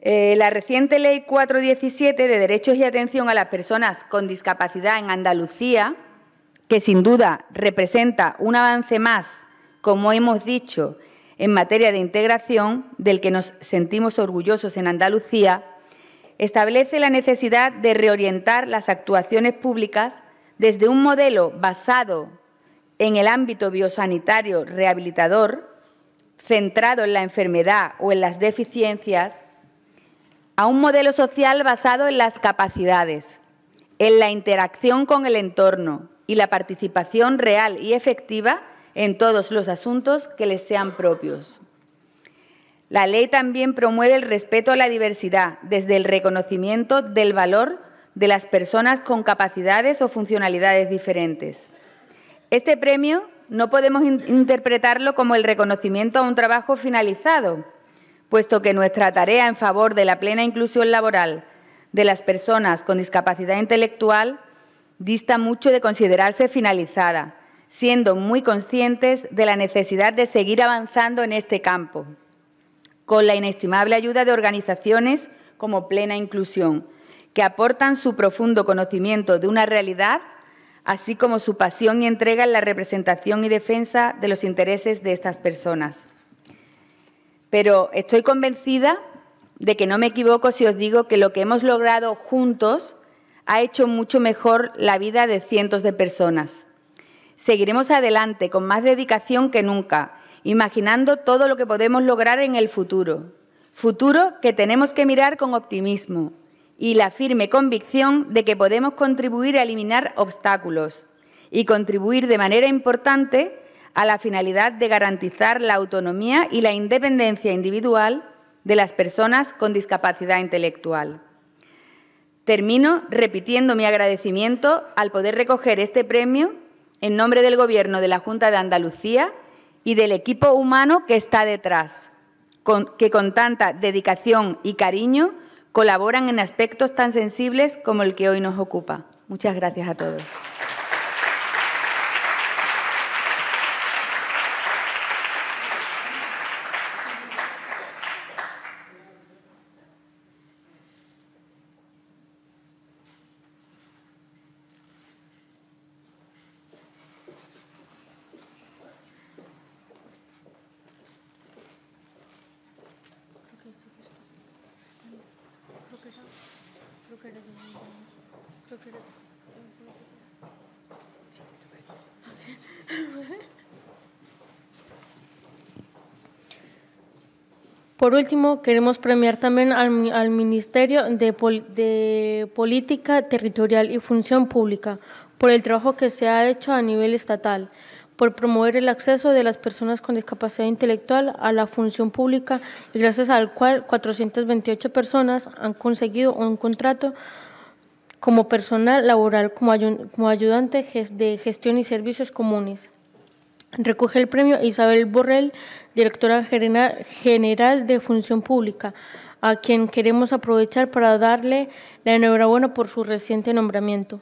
Eh, la reciente Ley 417 de Derechos y Atención a las Personas con Discapacidad en Andalucía, que sin duda representa un avance más, como hemos dicho, en materia de integración, del que nos sentimos orgullosos en Andalucía, establece la necesidad de reorientar las actuaciones públicas desde un modelo basado en el ámbito biosanitario rehabilitador, centrado en la enfermedad o en las deficiencias, a un modelo social basado en las capacidades, en la interacción con el entorno y la participación real y efectiva en todos los asuntos que les sean propios. La ley también promueve el respeto a la diversidad desde el reconocimiento del valor de las personas con capacidades o funcionalidades diferentes. Este premio no podemos interpretarlo como el reconocimiento a un trabajo finalizado, puesto que nuestra tarea en favor de la plena inclusión laboral de las personas con discapacidad intelectual dista mucho de considerarse finalizada, siendo muy conscientes de la necesidad de seguir avanzando en este campo, con la inestimable ayuda de organizaciones como Plena Inclusión, que aportan su profundo conocimiento de una realidad, así como su pasión y entrega en la representación y defensa de los intereses de estas personas. Pero estoy convencida de que no me equivoco si os digo que lo que hemos logrado juntos ha hecho mucho mejor la vida de cientos de personas. Seguiremos adelante con más dedicación que nunca, imaginando todo lo que podemos lograr en el futuro. Futuro que tenemos que mirar con optimismo y la firme convicción de que podemos contribuir a eliminar obstáculos y contribuir de manera importante a la finalidad de garantizar la autonomía y la independencia individual de las personas con discapacidad intelectual. Termino repitiendo mi agradecimiento al poder recoger este premio en nombre del Gobierno de la Junta de Andalucía y del equipo humano que está detrás, que con tanta dedicación y cariño colaboran en aspectos tan sensibles como el que hoy nos ocupa. Muchas gracias a todos. Por último, queremos premiar también al, Ministerio de, de Política Territorial y Función Pública por el trabajo que se ha hecho a nivel estatal por promover el acceso de las personas con discapacidad intelectual a la función pública y gracias al cual 428 personas han conseguido un contrato como personal laboral, como, ayudante de gestión y servicios comunes. Recoge el premio Isabel Borrell, directora general de Función Pública, a quien queremos aprovechar para darle la enhorabuena por su reciente nombramiento.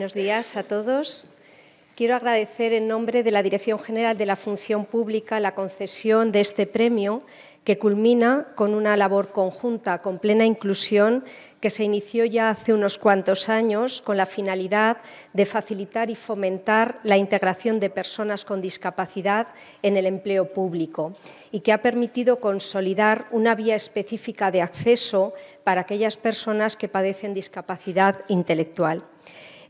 buenos días a todos. Quiero agradecer en nombre de la Dirección General de la Función Pública la concesión de este premio que culmina con una labor conjunta con plena inclusión que se inició ya hace unos cuantos años con la finalidad de facilitar y fomentar la integración de personas con discapacidad en el empleo público y que ha permitido consolidar una vía específica de acceso para aquellas personas que padecen discapacidad intelectual.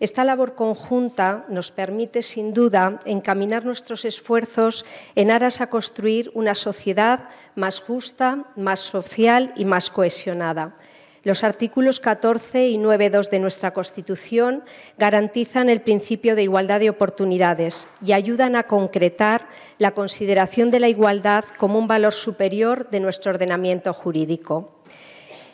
Esta labor conjunta nos permite, sin duda, encaminar nuestros esfuerzos en aras a construir una sociedad más justa, más social y más cohesionada. Los artículos 14 y 9.2 de nuestra Constitución garantizan el principio de igualdad de oportunidades y ayudan a concretar la consideración de la igualdad como un valor superior de nuestro ordenamiento jurídico.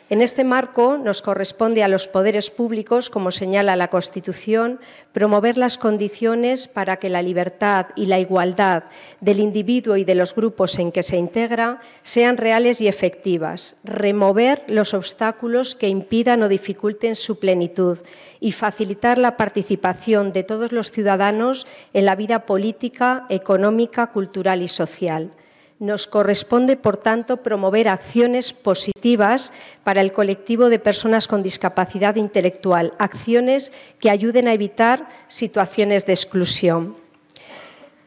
En este marco, nos corresponde a los poderes públicos, como señala la Constitución, promover las condiciones para que la libertad y la igualdad del individuo y de los grupos en que se integra sean reales y efectivas, remover los obstáculos que impidan o dificulten su plenitud y facilitar la participación de todos los ciudadanos en la vida política, económica, cultural y social. Nos corresponde, por tanto, promover acciones positivas para el colectivo de personas con discapacidad intelectual, acciones que ayuden a evitar situaciones de exclusión.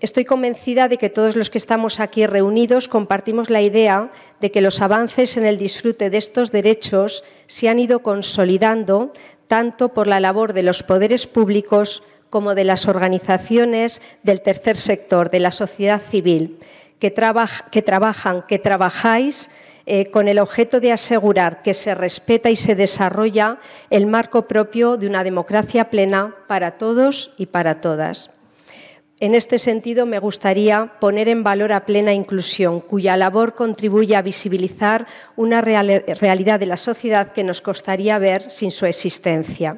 Estoy convencida de que todos los que estamos aquí reunidos compartimos la idea de que los avances en el disfrute de estos derechos se han ido consolidando tanto por la labor de los poderes públicos como de las organizaciones del tercer sector, de la sociedad civil que, trabajan, que trabajáis eh, con el objeto de asegurar que se respeta y se desarrolla el marco propio de una democracia plena para todos y para todas. En este sentido, me gustaría poner en valor a plena inclusión, cuya labor contribuye a visibilizar una realidad de la sociedad que nos costaría ver sin su existencia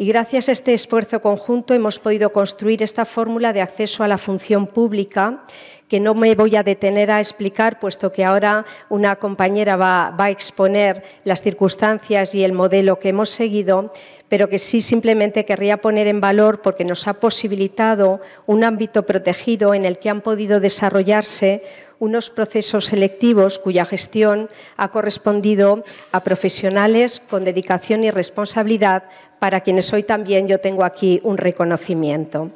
y gracias a este esfuerzo conjunto hemos podido construir esta fórmula de acceso a la función pública que no me voy a detener a explicar, puesto que ahora una compañera va, a exponer las circunstancias y el modelo que hemos seguido, pero que sí simplemente querría poner en valor porque nos ha posibilitado un ámbito protegido en el que han podido desarrollarse unos procesos selectivos cuya gestión ha correspondido a profesionales con dedicación y responsabilidad para quienes hoy también yo tengo aquí un reconocimiento.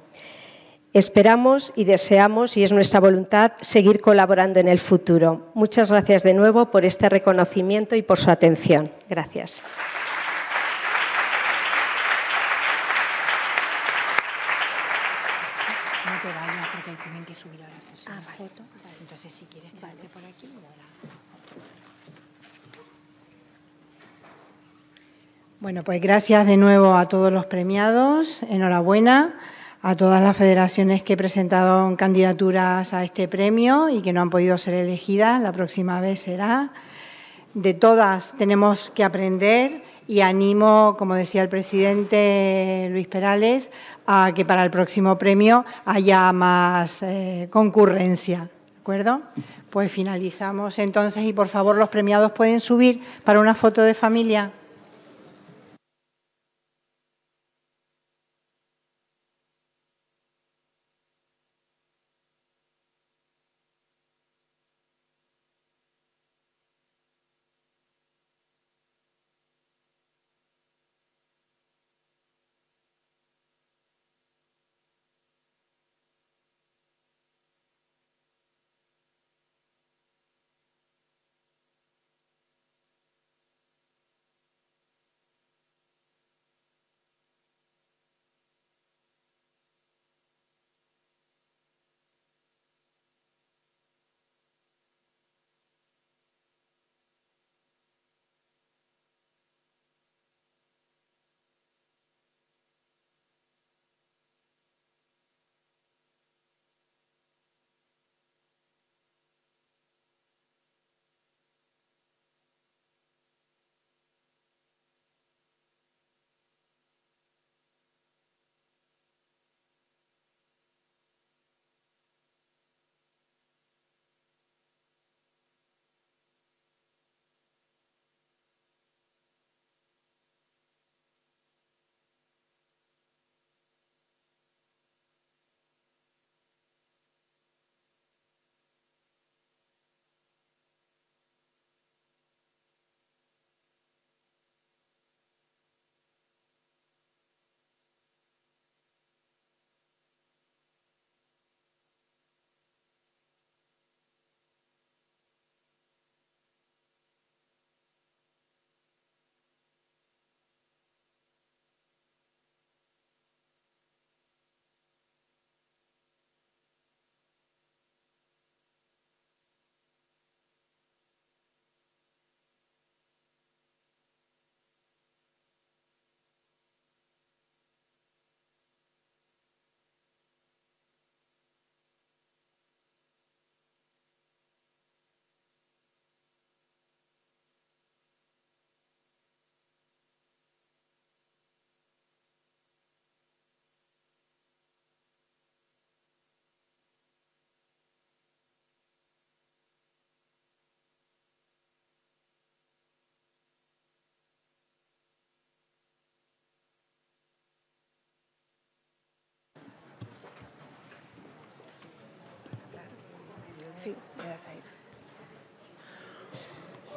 Esperamos y deseamos, y es nuestra voluntad, seguir colaborando en el futuro. Muchas gracias de nuevo por este reconocimiento y por su atención. Gracias. Bueno, pues gracias de nuevo a todos los premiados. Enhorabuena a todas las federaciones que presentaron candidaturas a este premio y que no han podido ser elegidas. La próxima vez será. De todas tenemos que aprender y animo, como decía el presidente Luis Perales, a que para el próximo premio haya más eh, concurrencia. ¿De acuerdo? Pues finalizamos entonces y por favor los premiados pueden subir para una foto de familia.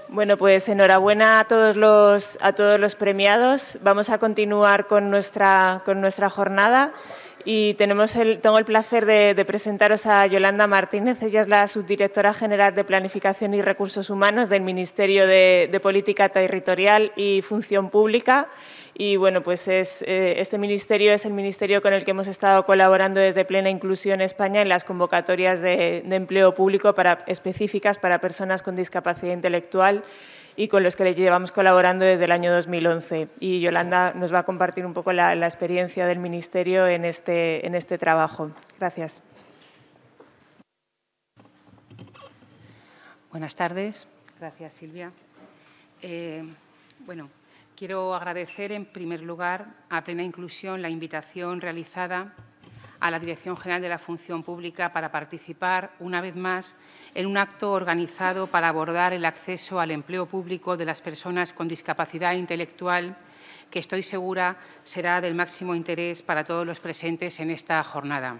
Bueno, pues enhorabuena a todos los, a todos los premiados. Vamos a continuar con nuestra, con nuestra jornada y tenemos el, tengo el placer de, presentaros a Yolanda Martínez. Ella es la subdirectora general de Planificación y Recursos Humanos del Ministerio de Política Territorial y Función Pública y bueno, pues es, eh, este ministerio es el ministerio con el que hemos estado colaborando desde Plena Inclusión España en las convocatorias de, empleo público para, específicas para personas con discapacidad intelectual y con los que llevamos colaborando desde el año 2011. Y Yolanda nos va a compartir un poco la, experiencia del Ministerio en este, en este trabajo. Gracias. Buenas tardes. Gracias, Silvia. Eh, bueno, Quiero agradecer, en primer lugar, a Plena Inclusión la invitación realizada a la Dirección General de la Función Pública para participar, una vez más, en un acto organizado para abordar el acceso al empleo público de las personas con discapacidad intelectual, que estoy segura será del máximo interés para todos los presentes en esta jornada.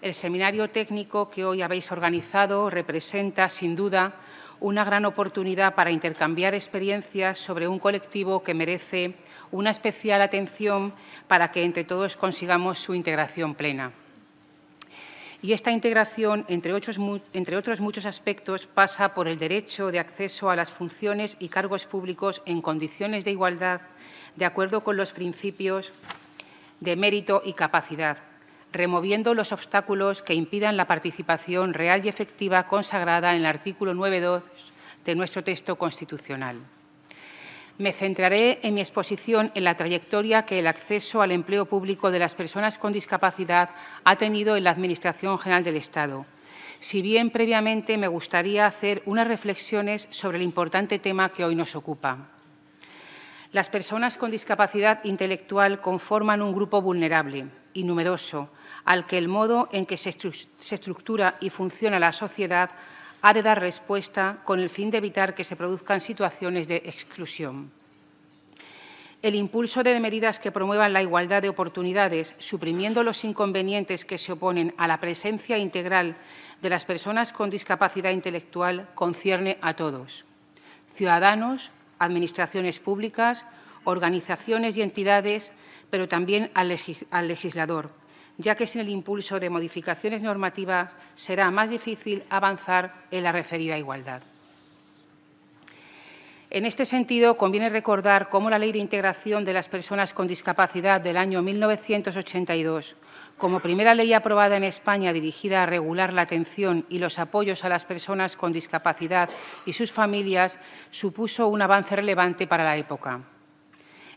El seminario técnico que hoy habéis organizado representa, sin duda, una gran oportunidad para intercambiar experiencias sobre un colectivo que merece una especial atención para que entre todos consigamos su integración plena. Y esta integración, entre otros, muchos aspectos, pasa por el derecho de acceso a las funciones y cargos públicos en condiciones de igualdad, de acuerdo con los principios de mérito y capacidad, removiendo los obstáculos que impidan la participación real y efectiva consagrada en el artículo 9.2 de nuestro texto constitucional. Me centraré en mi exposición en la trayectoria que el acceso al empleo público de las personas con discapacidad ha tenido en la Administración General del Estado, si bien previamente me gustaría hacer unas reflexiones sobre el importante tema que hoy nos ocupa. Las personas con discapacidad intelectual conforman un grupo vulnerable y numeroso, al que el modo en que se, estructura y funciona la sociedad ha de dar respuesta con el fin de evitar que se produzcan situaciones de exclusión. El impulso de medidas que promuevan la igualdad de oportunidades, suprimiendo los inconvenientes que se oponen a la presencia integral de las personas con discapacidad intelectual, concierne a todos. Ciudadanos, administraciones públicas, organizaciones y entidades, pero también al legislador ya que sin el impulso de modificaciones normativas será más difícil avanzar en la referida igualdad. En este sentido, conviene recordar cómo la Ley de Integración de las Personas con Discapacidad del año 1982, como primera ley aprobada en España dirigida a regular la atención y los apoyos a las personas con discapacidad y sus familias, supuso un avance relevante para la época.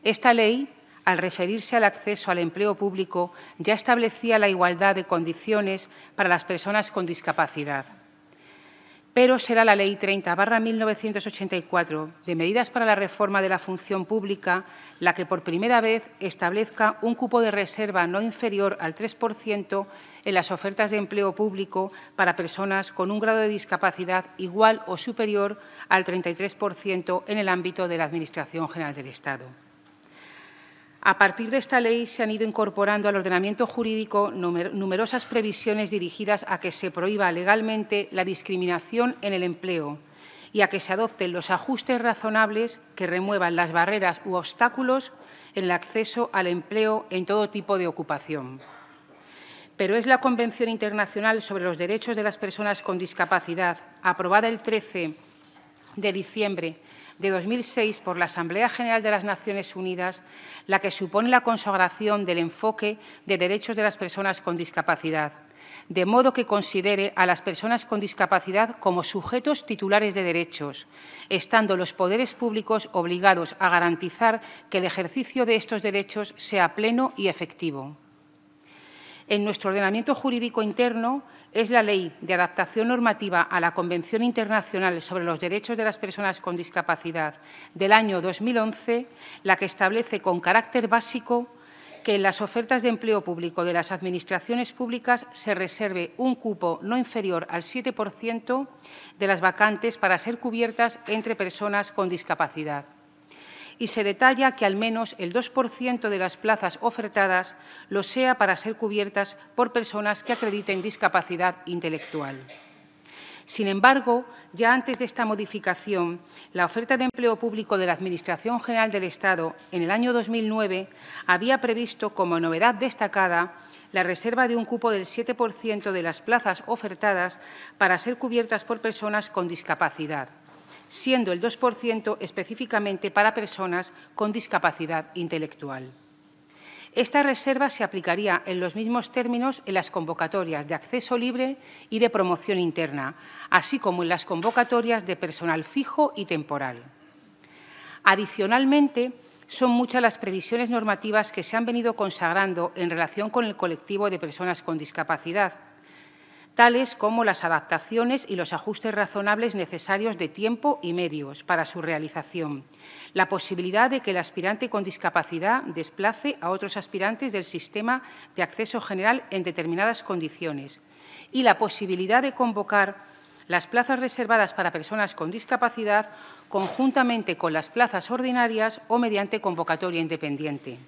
Esta ley al referirse al acceso al empleo público, ya establecía la igualdad de condiciones para las personas con discapacidad. Pero será la Ley 30-1984 de medidas para la reforma de la función pública la que por primera vez establezca un cupo de reserva no inferior al 3% en las ofertas de empleo público para personas con un grado de discapacidad igual o superior al 33% en el ámbito de la Administración General del Estado. A partir de esta ley se han ido incorporando al ordenamiento jurídico numerosas previsiones dirigidas a que se prohíba legalmente la discriminación en el empleo y a que se adopten los ajustes razonables que remuevan las barreras u obstáculos en el acceso al empleo en todo tipo de ocupación. Pero es la Convención Internacional sobre los Derechos de las Personas con Discapacidad, aprobada el 13 de diciembre de 2006 por la Asamblea General de las Naciones Unidas, la que supone la consagración del enfoque de derechos de las personas con discapacidad, de modo que considere a las personas con discapacidad como sujetos titulares de derechos, estando los poderes públicos obligados a garantizar que el ejercicio de estos derechos sea pleno y efectivo en nuestro ordenamiento jurídico interno es la Ley de Adaptación Normativa a la Convención Internacional sobre los Derechos de las Personas con Discapacidad del año 2011 la que establece con carácter básico que en las ofertas de empleo público de las administraciones públicas se reserve un cupo no inferior al 7% de las vacantes para ser cubiertas entre personas con discapacidad y se detalla que al menos el 2% de las plazas ofertadas lo sea para ser cubiertas por personas que acrediten discapacidad intelectual. Sin embargo, ya antes de esta modificación, la oferta de empleo público de la Administración General del Estado en el año 2009 había previsto como novedad destacada la reserva de un cupo del 7% de las plazas ofertadas para ser cubiertas por personas con discapacidad siendo el 2% específicamente para personas con discapacidad intelectual. Esta reserva se aplicaría en los mismos términos en las convocatorias de acceso libre y de promoción interna, así como en las convocatorias de personal fijo y temporal. Adicionalmente, son muchas las previsiones normativas que se han venido consagrando en relación con el colectivo de personas con discapacidad, tales como las adaptaciones y los ajustes razonables necesarios de tiempo y medios para su realización, la posibilidad de que el aspirante con discapacidad desplace a otros aspirantes del sistema de acceso general en determinadas condiciones y la posibilidad de convocar las plazas reservadas para personas con discapacidad conjuntamente con las plazas ordinarias o mediante convocatoria independiente.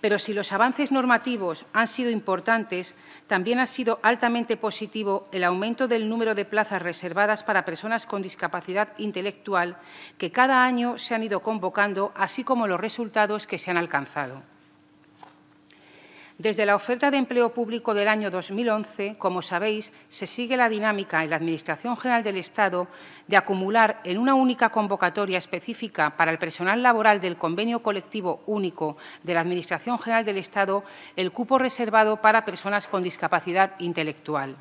Pero si los avances normativos han sido importantes, también ha sido altamente positivo el aumento del número de plazas reservadas para personas con discapacidad intelectual que cada año se han ido convocando, así como los resultados que se han alcanzado. Desde la oferta de empleo público del año 2011, como sabéis, se sigue la dinámica en la Administración General del Estado de acumular en una única convocatoria específica para el personal laboral del convenio colectivo único de la Administración General del Estado el cupo reservado para personas con discapacidad intelectual.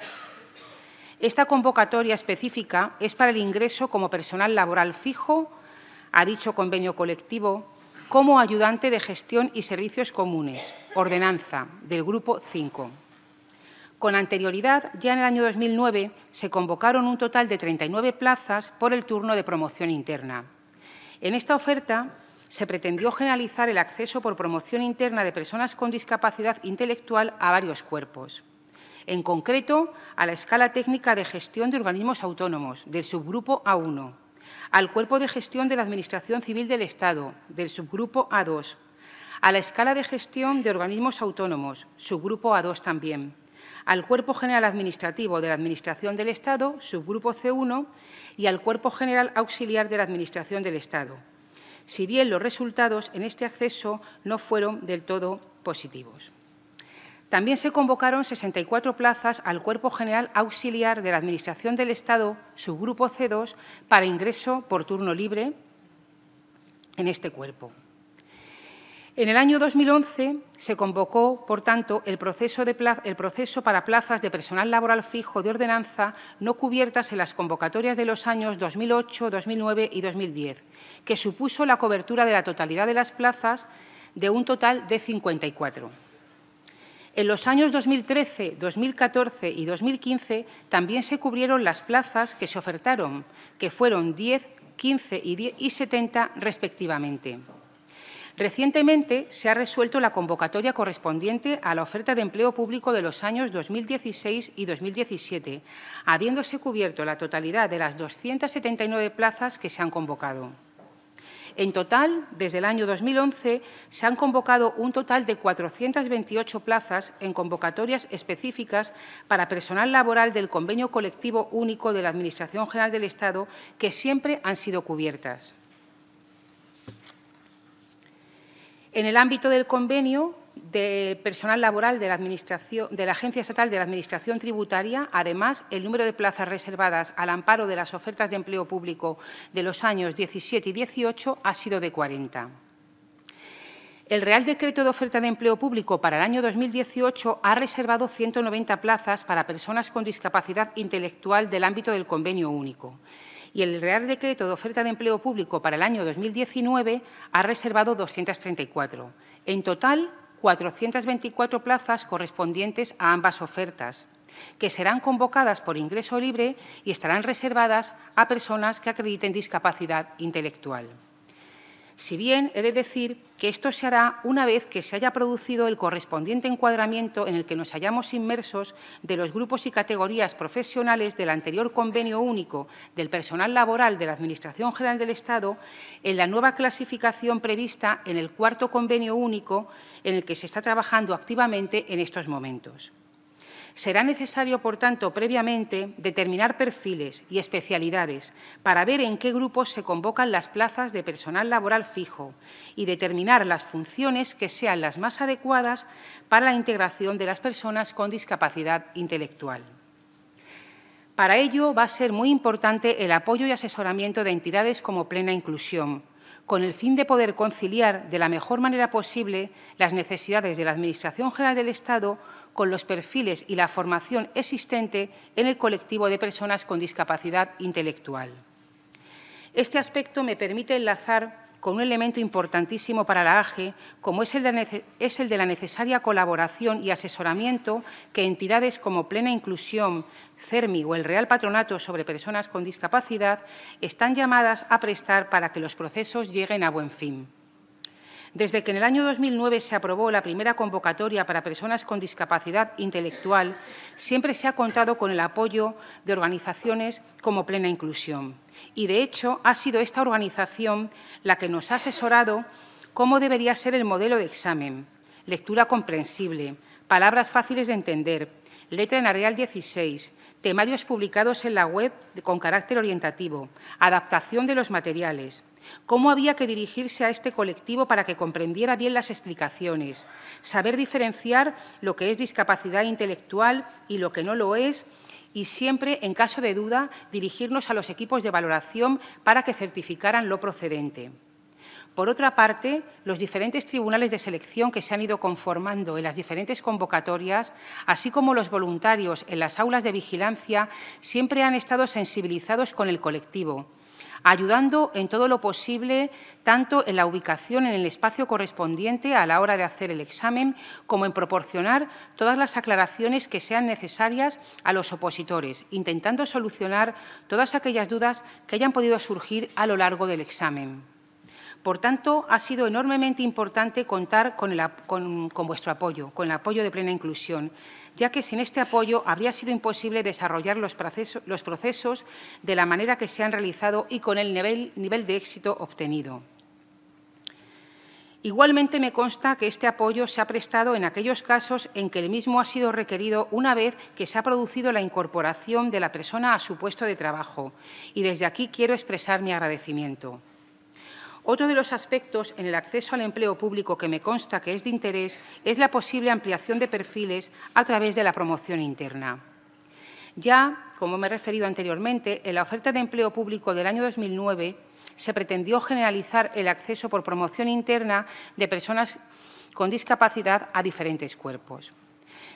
Esta convocatoria específica es para el ingreso como personal laboral fijo a dicho convenio colectivo como ayudante de gestión y servicios comunes, ordenanza, del Grupo 5. Con anterioridad, ya en el año 2009, se convocaron un total de 39 plazas por el turno de promoción interna. En esta oferta se pretendió generalizar el acceso por promoción interna de personas con discapacidad intelectual a varios cuerpos en concreto a la escala técnica de gestión de organismos autónomos del subgrupo A1, al Cuerpo de Gestión de la Administración Civil del Estado, del subgrupo A2, a la Escala de Gestión de Organismos Autónomos, subgrupo A2 también, al Cuerpo General Administrativo de la Administración del Estado, subgrupo C1, y al Cuerpo General Auxiliar de la Administración del Estado, si bien los resultados en este acceso no fueron del todo positivos. También se convocaron 64 plazas al Cuerpo General Auxiliar de la Administración del Estado, subgrupo C2, para ingreso por turno libre en este cuerpo. En el año 2011 se convocó, por tanto, el proceso, el proceso, para plazas de personal laboral fijo de ordenanza no cubiertas en las convocatorias de los años 2008, 2009 y 2010, que supuso la cobertura de la totalidad de las plazas de un total de 54. En los años 2013, 2014 y 2015 también se cubrieron las plazas que se ofertaron, que fueron 10, 15 y, 70 respectivamente. Recientemente se ha resuelto la convocatoria correspondiente a la oferta de empleo público de los años 2016 y 2017, habiéndose cubierto la totalidad de las 279 plazas que se han convocado. En total, desde el año 2011, se han convocado un total de 428 plazas en convocatorias específicas para personal laboral del Convenio Colectivo Único de la Administración General del Estado, que siempre han sido cubiertas. En el ámbito del convenio, de personal laboral de la, de la Agencia Estatal de la Administración Tributaria, además, el número de plazas reservadas al amparo de las ofertas de empleo público de los años 17 y 18 ha sido de 40. El Real Decreto de Oferta de Empleo Público para el año 2018 ha reservado 190 plazas para personas con discapacidad intelectual del ámbito del convenio único y el Real Decreto de Oferta de Empleo Público para el año 2019 ha reservado 234. En total, 424 plazas correspondientes a ambas ofertas, que serán convocadas por ingreso libre y estarán reservadas a personas que acrediten discapacidad intelectual si bien he de decir que esto se hará una vez que se haya producido el correspondiente encuadramiento en el que nos hallamos inmersos de los grupos y categorías profesionales del anterior convenio único del personal laboral de la Administración General del Estado en la nueva clasificación prevista en el cuarto convenio único en el que se está trabajando activamente en estos momentos. Será necesario, por tanto, previamente determinar perfiles y especialidades para ver en qué grupos se convocan las plazas de personal laboral fijo y determinar las funciones que sean las más adecuadas para la integración de las personas con discapacidad intelectual. Para ello va a ser muy importante el apoyo y asesoramiento de entidades como Plena Inclusión, con el fin de poder conciliar de la mejor manera posible las necesidades de la Administración General del Estado con los perfiles y la formación existente en el colectivo de personas con discapacidad intelectual. Este aspecto me permite enlazar con un elemento importantísimo para la AGE, como es el, de, la necesaria colaboración y asesoramiento que entidades como Plena Inclusión, CERMI o el Real Patronato sobre Personas con Discapacidad están llamadas a prestar para que los procesos lleguen a buen fin. Desde que en el año 2009 se aprobó la primera convocatoria para personas con discapacidad intelectual, siempre se ha contado con el apoyo de organizaciones como Plena Inclusión. Y, de hecho, ha sido esta organización la que nos ha asesorado cómo debería ser el modelo de examen. Lectura comprensible, palabras fáciles de entender, letra en Areal 16, temarios publicados en la web con carácter orientativo, adaptación de los materiales, cómo había que dirigirse a este colectivo para que comprendiera bien las explicaciones, saber diferenciar lo que es discapacidad intelectual y lo que no lo es, y siempre, en caso de duda, dirigirnos a los equipos de valoración para que certificaran lo procedente. Por otra parte, los diferentes tribunales de selección que se han ido conformando en las diferentes convocatorias, así como los voluntarios en las aulas de vigilancia, siempre han estado sensibilizados con el colectivo, ayudando en todo lo posible tanto en la ubicación en el espacio correspondiente a la hora de hacer el examen como en proporcionar todas las aclaraciones que sean necesarias a los opositores, intentando solucionar todas aquellas dudas que hayan podido surgir a lo largo del examen. Por tanto, ha sido enormemente importante contar con, vuestro apoyo, con el apoyo de plena inclusión, ya que sin este apoyo habría sido imposible desarrollar los, procesos de la manera que se han realizado y con el nivel de éxito obtenido. Igualmente me consta que este apoyo se ha prestado en aquellos casos en que el mismo ha sido requerido una vez que se ha producido la incorporación de la persona a su puesto de trabajo y desde aquí quiero expresar mi agradecimiento. Otro de los aspectos en el acceso al empleo público que me consta que es de interés es la posible ampliación de perfiles a través de la promoción interna. Ya, como me he referido anteriormente, en la oferta de empleo público del año 2009 se pretendió generalizar el acceso por promoción interna de personas con discapacidad a diferentes cuerpos.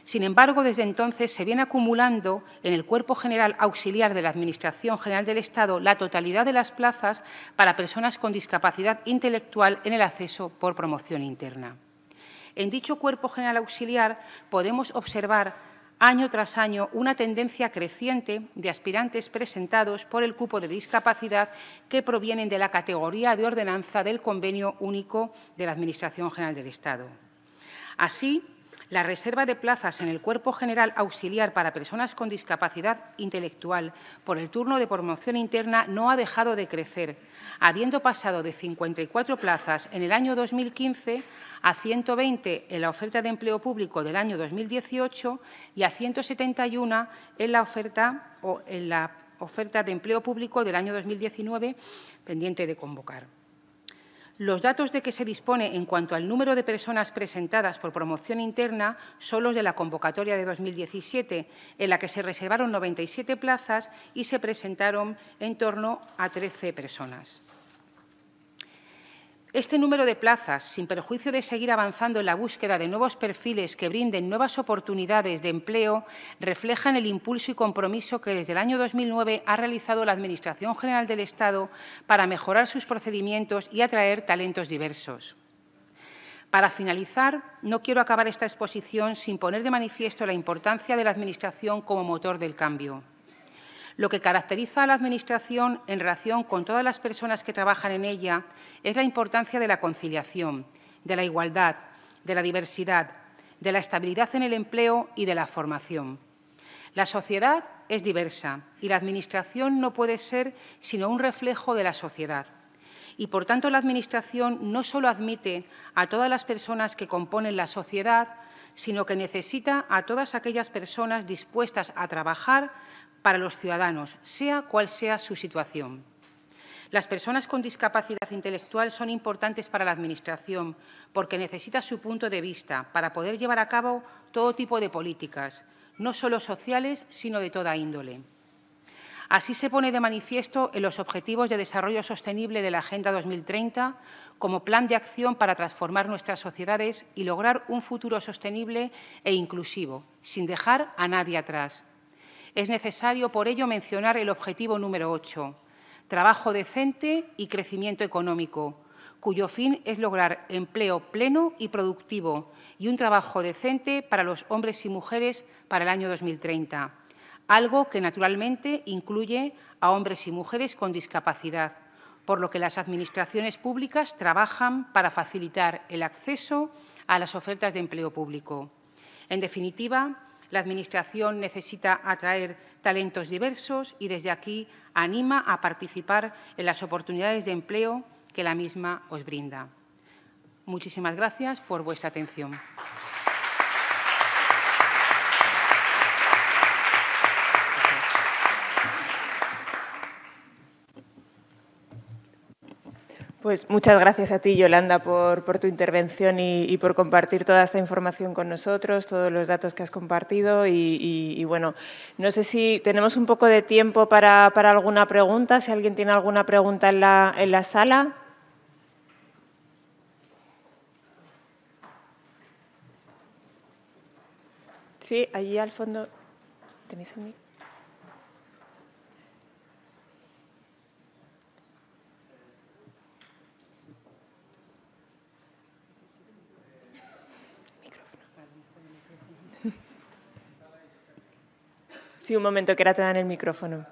Sin embargo, desde entonces se viene acumulando en el Cuerpo General Auxiliar de la Administración General del Estado la totalidad de las plazas para personas con discapacidad intelectual en el acceso por promoción interna. En dicho Cuerpo General Auxiliar podemos observar año tras año una tendencia creciente de aspirantes presentados por el cupo de discapacidad que provienen de la categoría de ordenanza del Convenio Único de la Administración General del Estado. Así, la reserva de plazas en el Cuerpo General Auxiliar para Personas con Discapacidad Intelectual por el turno de promoción interna no ha dejado de crecer, habiendo pasado de 54 plazas en el año 2015 a 120 en la oferta de empleo público del año 2018 y a 171 en la oferta en la oferta de empleo público del año 2019 pendiente de convocar. Los datos de que se dispone en cuanto al número de personas presentadas por promoción interna son los de la convocatoria de 2017, en la que se reservaron 97 plazas y se presentaron en torno a 13 personas. Este número de plazas, sin perjuicio de seguir avanzando en la búsqueda de nuevos perfiles que brinden nuevas oportunidades de empleo, reflejan el impulso y compromiso que desde el año 2009 ha realizado la Administración General del Estado para mejorar sus procedimientos y atraer talentos diversos. Para finalizar, no quiero acabar esta exposición sin poner de manifiesto la importancia de la Administración como motor del cambio. Lo que caracteriza a la Administración en relación con todas las personas que trabajan en ella es la importancia de la conciliación, de la igualdad, de la diversidad, de la estabilidad en el empleo y de la formación. La sociedad es diversa y la Administración no puede ser sino un reflejo de la sociedad. Y, por tanto, la Administración no solo admite a todas las personas que componen la sociedad, sino que necesita a todas aquellas personas dispuestas a trabajar para los ciudadanos, sea cual sea su situación. Las personas con discapacidad intelectual son importantes para la Administración porque necesita su punto de vista para poder llevar a cabo todo tipo de políticas, no solo sociales, sino de toda índole. Así se pone de manifiesto en los Objetivos de Desarrollo Sostenible de la Agenda 2030 como plan de acción para transformar nuestras sociedades y lograr un futuro sostenible e inclusivo, sin dejar a nadie atrás, es necesario por ello mencionar el objetivo número 8, trabajo decente y crecimiento económico, cuyo fin es lograr empleo pleno y productivo y un trabajo decente para los hombres y mujeres para el año 2030, algo que naturalmente incluye a hombres y mujeres con discapacidad, por lo que las administraciones públicas trabajan para facilitar el acceso a las ofertas de empleo público. En definitiva, la Administración necesita atraer talentos diversos y desde aquí anima a participar en las oportunidades de empleo que la misma os brinda. Muchísimas gracias por vuestra atención. Pues muchas gracias a ti, Yolanda, por, tu intervención y, por compartir toda esta información con nosotros, todos los datos que has compartido. Y, bueno, no sé si tenemos un poco de tiempo para, alguna pregunta, si alguien tiene alguna pregunta en la, sala. Sí, allí al fondo. ¿Tenéis el micrófono. Sí, un momento, que ahora te dan el micrófono.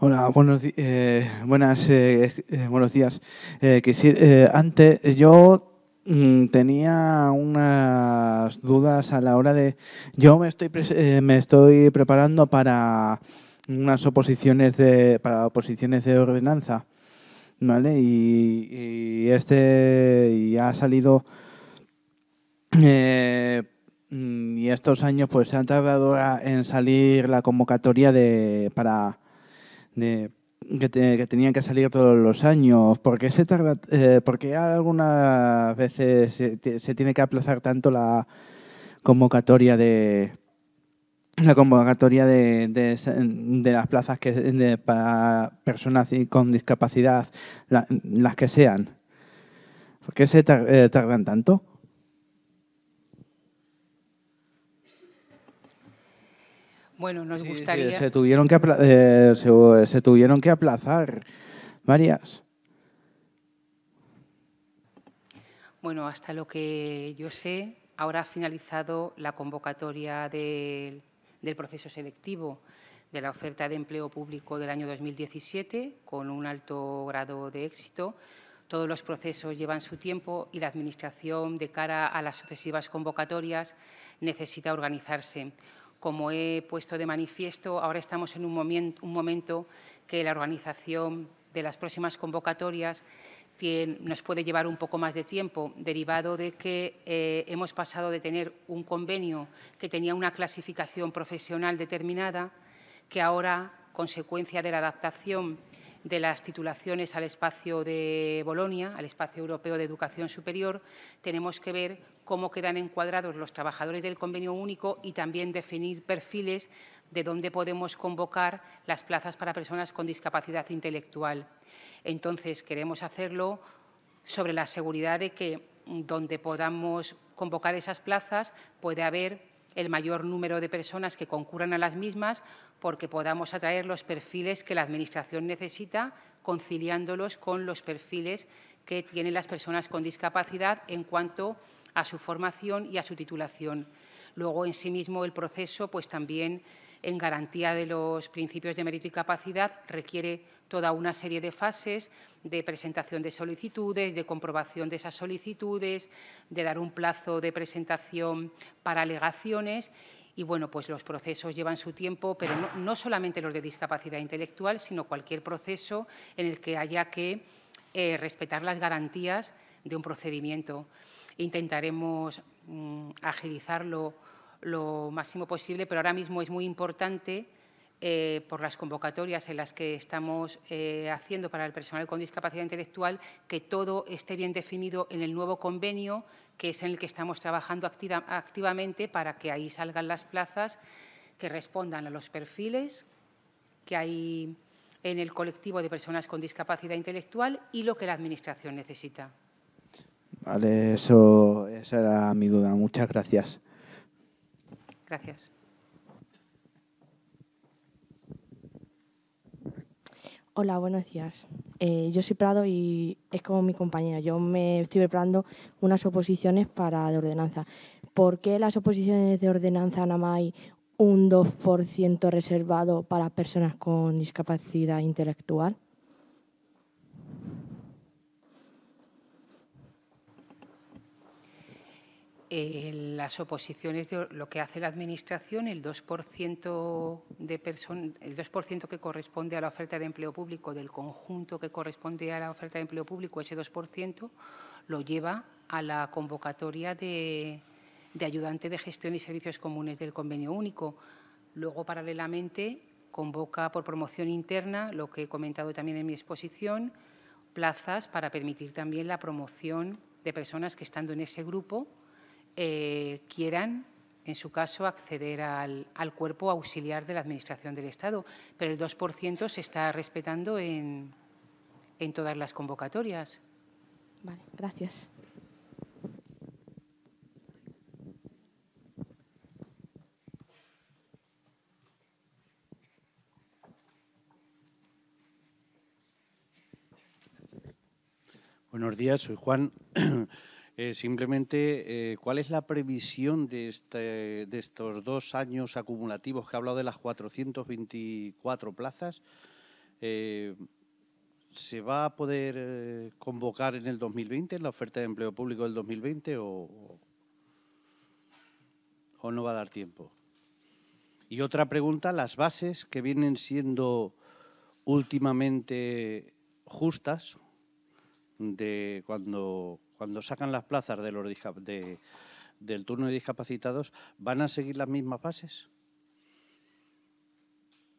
Hola, buenos, eh, eh, eh, buenos días. Eh, antes, yo mm, tenía unas dudas a la hora de... Yo me estoy, me estoy preparando para unas oposiciones de, para oposiciones de ordenanza, ¿vale? Y, este ha salido... Mm, y estos años pues se han tardado en salir la convocatoria de, para, que, tenían que salir todos los años? ¿Por qué, se tarda, eh, porque algunas veces se, tiene que aplazar tanto la convocatoria de la convocatoria de, las plazas que, para personas con discapacidad, las que sean? ¿Por qué se eh, tardan tanto? Bueno, nos gustaría. se, tuvieron que aplazar, eh, se, tuvieron que aplazar varias. Bueno, hasta lo que yo sé, ahora ha finalizado la convocatoria del, del, proceso selectivo de la oferta de empleo público del año 2017 con un alto grado de éxito. Todos los procesos llevan su tiempo y la Administración, de cara a las sucesivas convocatorias, necesita organizarse. Como he puesto de manifiesto, ahora estamos en un, momento, un momento que la organización de las próximas convocatorias nos puede llevar un poco más de tiempo, derivado de que eh, hemos pasado de tener un convenio que tenía una clasificación profesional determinada, que ahora, consecuencia de la adaptación de las titulaciones al espacio de Bolonia, al espacio europeo de educación superior, tenemos que ver cómo quedan encuadrados los trabajadores del convenio único y también definir perfiles de dónde podemos convocar las plazas para personas con discapacidad intelectual. Entonces, queremos hacerlo sobre la seguridad de que donde podamos convocar esas plazas puede haber el mayor número de personas que concurran a las mismas porque podamos atraer los perfiles que la Administración necesita, conciliándolos con los perfiles que tienen las personas con discapacidad en cuanto a a su formación y a su titulación. Luego, en sí mismo, el proceso, pues también en garantía de los principios de mérito y capacidad, requiere toda una serie de fases de presentación de solicitudes, de comprobación de esas solicitudes, de dar un plazo de presentación para alegaciones y bueno, pues los procesos llevan su tiempo, pero no, solamente los de discapacidad intelectual, sino cualquier proceso en el que haya que eh, respetar las garantías de un procedimiento intentaremos mm, agilizarlo lo máximo posible, pero ahora mismo es muy importante eh, por las convocatorias en las que estamos eh, haciendo para el personal con discapacidad intelectual, que todo esté bien definido en el nuevo convenio, que es en el que estamos trabajando activamente para que ahí salgan las plazas que respondan a los perfiles que hay en el colectivo de personas con discapacidad intelectual y lo que la Administración necesita. Vale, eso, esa era mi duda. Muchas gracias. Gracias. Hola, buenos días. Eh, yo soy Prado y es como mi compañera. Yo me estoy preparando unas oposiciones para de ordenanza. ¿Por qué las oposiciones de ordenanza nada hay un 2% reservado para personas con discapacidad intelectual? Eh, las oposiciones de lo que hace la Administración, el 2%, de el 2 que corresponde a la oferta de empleo público, del conjunto que corresponde a la oferta de empleo público, ese 2% lo lleva a la convocatoria de ayudante de gestión y servicios comunes del convenio único. Luego, paralelamente, convoca por promoción interna, lo que he comentado también en mi exposición, plazas para permitir también la promoción de personas que estando en ese grupo eh, quieran, en su caso, acceder al, cuerpo auxiliar de la Administración del Estado. Pero el 2% se está respetando en, en todas las convocatorias. Vale, gracias. Buenos días, soy Juan. <clears throat> Eh, simplemente, eh, ¿cuál es la previsión de, este, estos dos años acumulativos que ha hablado de las 424 plazas? Eh, ¿Se va a poder convocar en el 2020, en la oferta de empleo público del 2020, o, o no va a dar tiempo? Y otra pregunta, las bases que vienen siendo últimamente justas de cuando cuando sacan las plazas de los del turno de discapacitados, ¿van a seguir las mismas bases?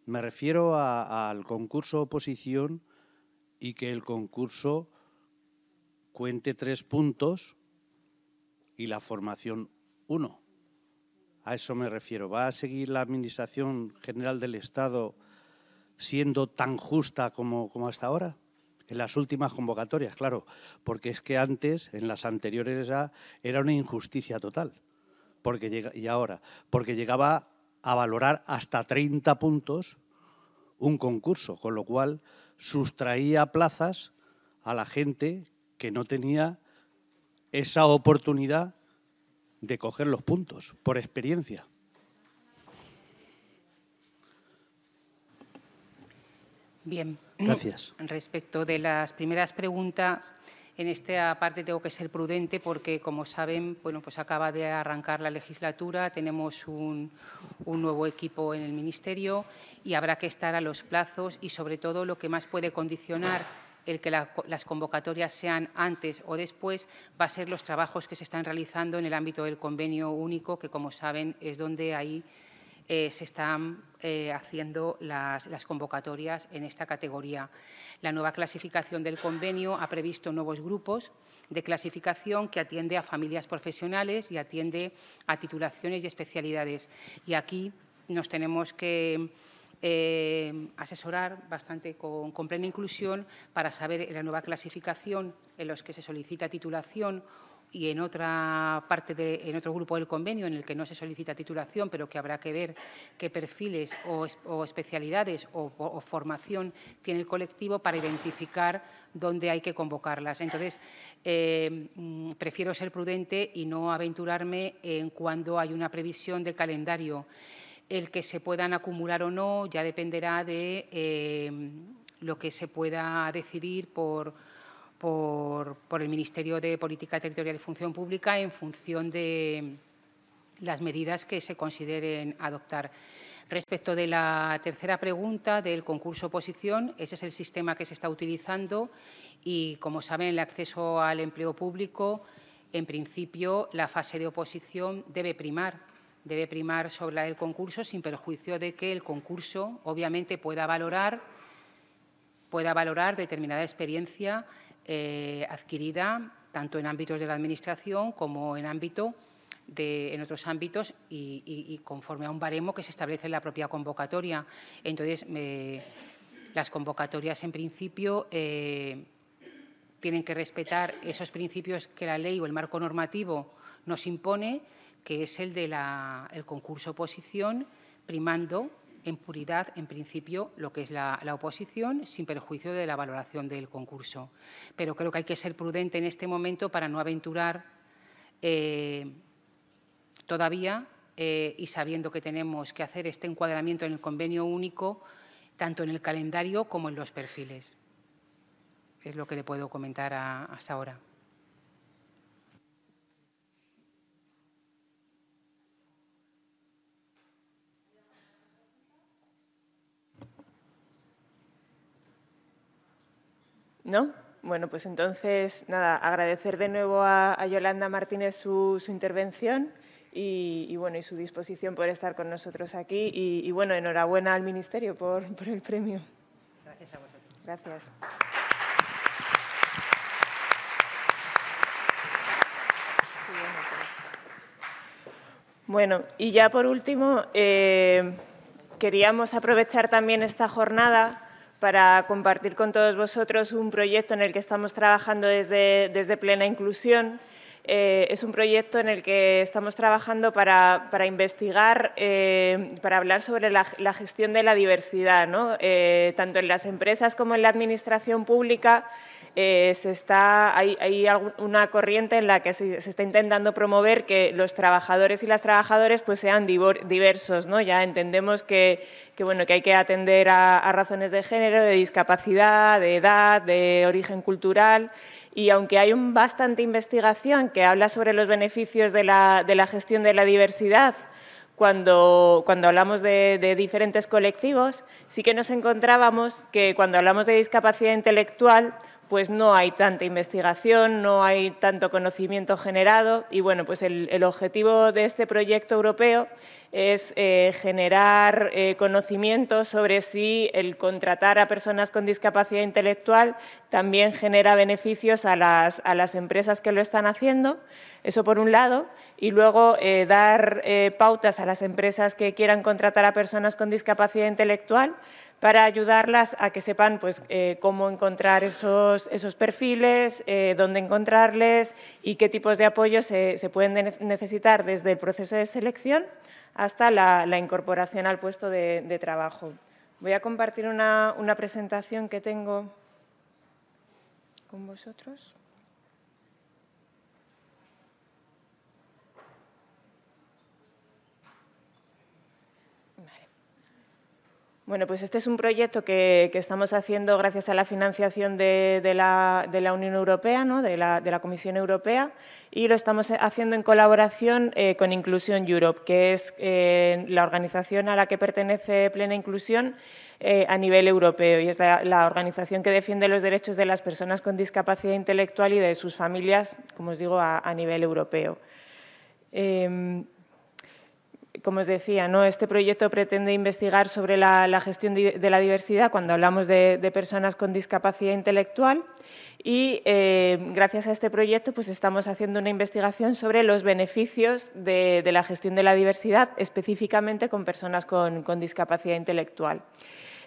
Me refiero al concurso oposición y que el concurso cuente tres puntos y la formación uno. A eso me refiero. ¿Va a seguir la Administración General del Estado siendo tan justa como hasta ahora? en las últimas convocatorias, claro, porque es que antes, en las anteriores, era una injusticia total. Porque llega, y ahora, porque llegaba a valorar hasta 30 puntos un concurso, con lo cual sustraía plazas a la gente que no tenía esa oportunidad de coger los puntos por experiencia. Bien, Gracias. Respecto de las primeras preguntas, en esta parte tengo que ser prudente porque, como saben, bueno, pues acaba de arrancar la legislatura, tenemos un, nuevo equipo en el Ministerio y habrá que estar a los plazos y, sobre todo, lo que más puede condicionar el que las convocatorias sean antes o después va a ser los trabajos que se están realizando en el ámbito del convenio único, que, como saben, es donde hay… Eh, se están eh, haciendo las, convocatorias en esta categoría. La nueva clasificación del convenio ha previsto nuevos grupos de clasificación que atiende a familias profesionales y atiende a titulaciones y especialidades. Y aquí nos tenemos que eh, asesorar bastante con, plena inclusión para saber la nueva clasificación en los que se solicita titulación y en otra parte de, en otro grupo del convenio en el que no se solicita titulación, pero que habrá que ver qué perfiles o, especialidades o, formación tiene el colectivo para identificar dónde hay que convocarlas. Entonces, eh, mm, prefiero ser prudente y no aventurarme en cuando hay una previsión de calendario. El que se puedan acumular o no ya dependerá de eh, lo que se pueda decidir por por, el Ministerio de Política Territorial y Función Pública en función de las medidas que se consideren adoptar. Respecto de la tercera pregunta del concurso oposición, ese es el sistema que se está utilizando y, como saben, el acceso al empleo público, en principio, la fase de oposición debe primar debe primar sobre la del concurso sin perjuicio de que el concurso, obviamente, pueda valorar, pueda valorar determinada experiencia eh, adquirida tanto en ámbitos de la Administración como en, ámbito de, en otros ámbitos y, conforme a un baremo que se establece en la propia convocatoria. Entonces, las convocatorias, en principio, eh, tienen que respetar esos principios que la ley o el marco normativo nos impone, que es el del concurso oposición, primando en puridad, en principio, lo que es la, oposición, sin perjuicio de la valoración del concurso. Pero creo que hay que ser prudente en este momento para no aventurar eh, todavía eh, y sabiendo que tenemos que hacer este encuadramiento en el convenio único, tanto en el calendario como en los perfiles. Es lo que le puedo comentar hasta ahora. ¿No? Bueno, pues entonces, nada, agradecer de nuevo a, Yolanda Martínez su, intervención y, bueno, y su disposición por estar con nosotros aquí. Y, bueno, enhorabuena al Ministerio por, el premio. Gracias a vosotros. Gracias. Bueno, y ya por último, eh, queríamos aprovechar también esta jornada para compartir con todos vosotros un proyecto en el que estamos trabajando desde, Plena Inclusión. Eh, es un proyecto en el que estamos trabajando para, investigar, eh, para hablar sobre la, gestión de la diversidad, eh, tanto en las empresas como en la administración pública. Eh, se está, hay, una corriente en la que se, está intentando promover que los trabajadores y las trabajadoras pues, sean diversos. ¿no? Ya entendemos que, que, bueno, que hay que atender a, razones de género, de discapacidad, de edad, de origen cultural y aunque hay un bastante investigación que habla sobre los beneficios de la, de la gestión de la diversidad, cuando, cuando hablamos de, diferentes colectivos, sí que nos encontrábamos que cuando hablamos de discapacidad intelectual, pues no hay tanta investigación, no hay tanto conocimiento generado y bueno, pues el, objetivo de este proyecto europeo es eh, generar eh, conocimiento sobre si el contratar a personas con discapacidad intelectual también genera beneficios a las, empresas que lo están haciendo, eso por un lado, y luego eh, dar pautas a las empresas que quieran contratar a personas con discapacidad intelectual para ayudarlas a que sepan pues, eh, cómo encontrar esos, perfiles, eh, dónde encontrarles y qué tipos de apoyos se, pueden necesitar desde el proceso de selección hasta la, incorporación al puesto de, trabajo. Voy a compartir una presentación que tengo con vosotros. Bueno, pues este es un proyecto que, estamos haciendo gracias a la financiación de, la, Unión Europea, ¿no? de, la, Comisión Europea, y lo estamos haciendo en colaboración eh, con Inclusión Europe, que es eh, la organización a la que pertenece Plena Inclusión eh, a nivel europeo y es la, organización que defiende los derechos de las personas con discapacidad intelectual y de sus familias, como os digo, a nivel europeo. Em, como os decía, ¿no? este proyecto pretende investigar sobre la, gestión de la diversidad cuando hablamos de, personas con discapacidad intelectual y eh, gracias a este proyecto pues estamos haciendo una investigación sobre los beneficios de, la gestión de la diversidad, específicamente con personas con, discapacidad intelectual.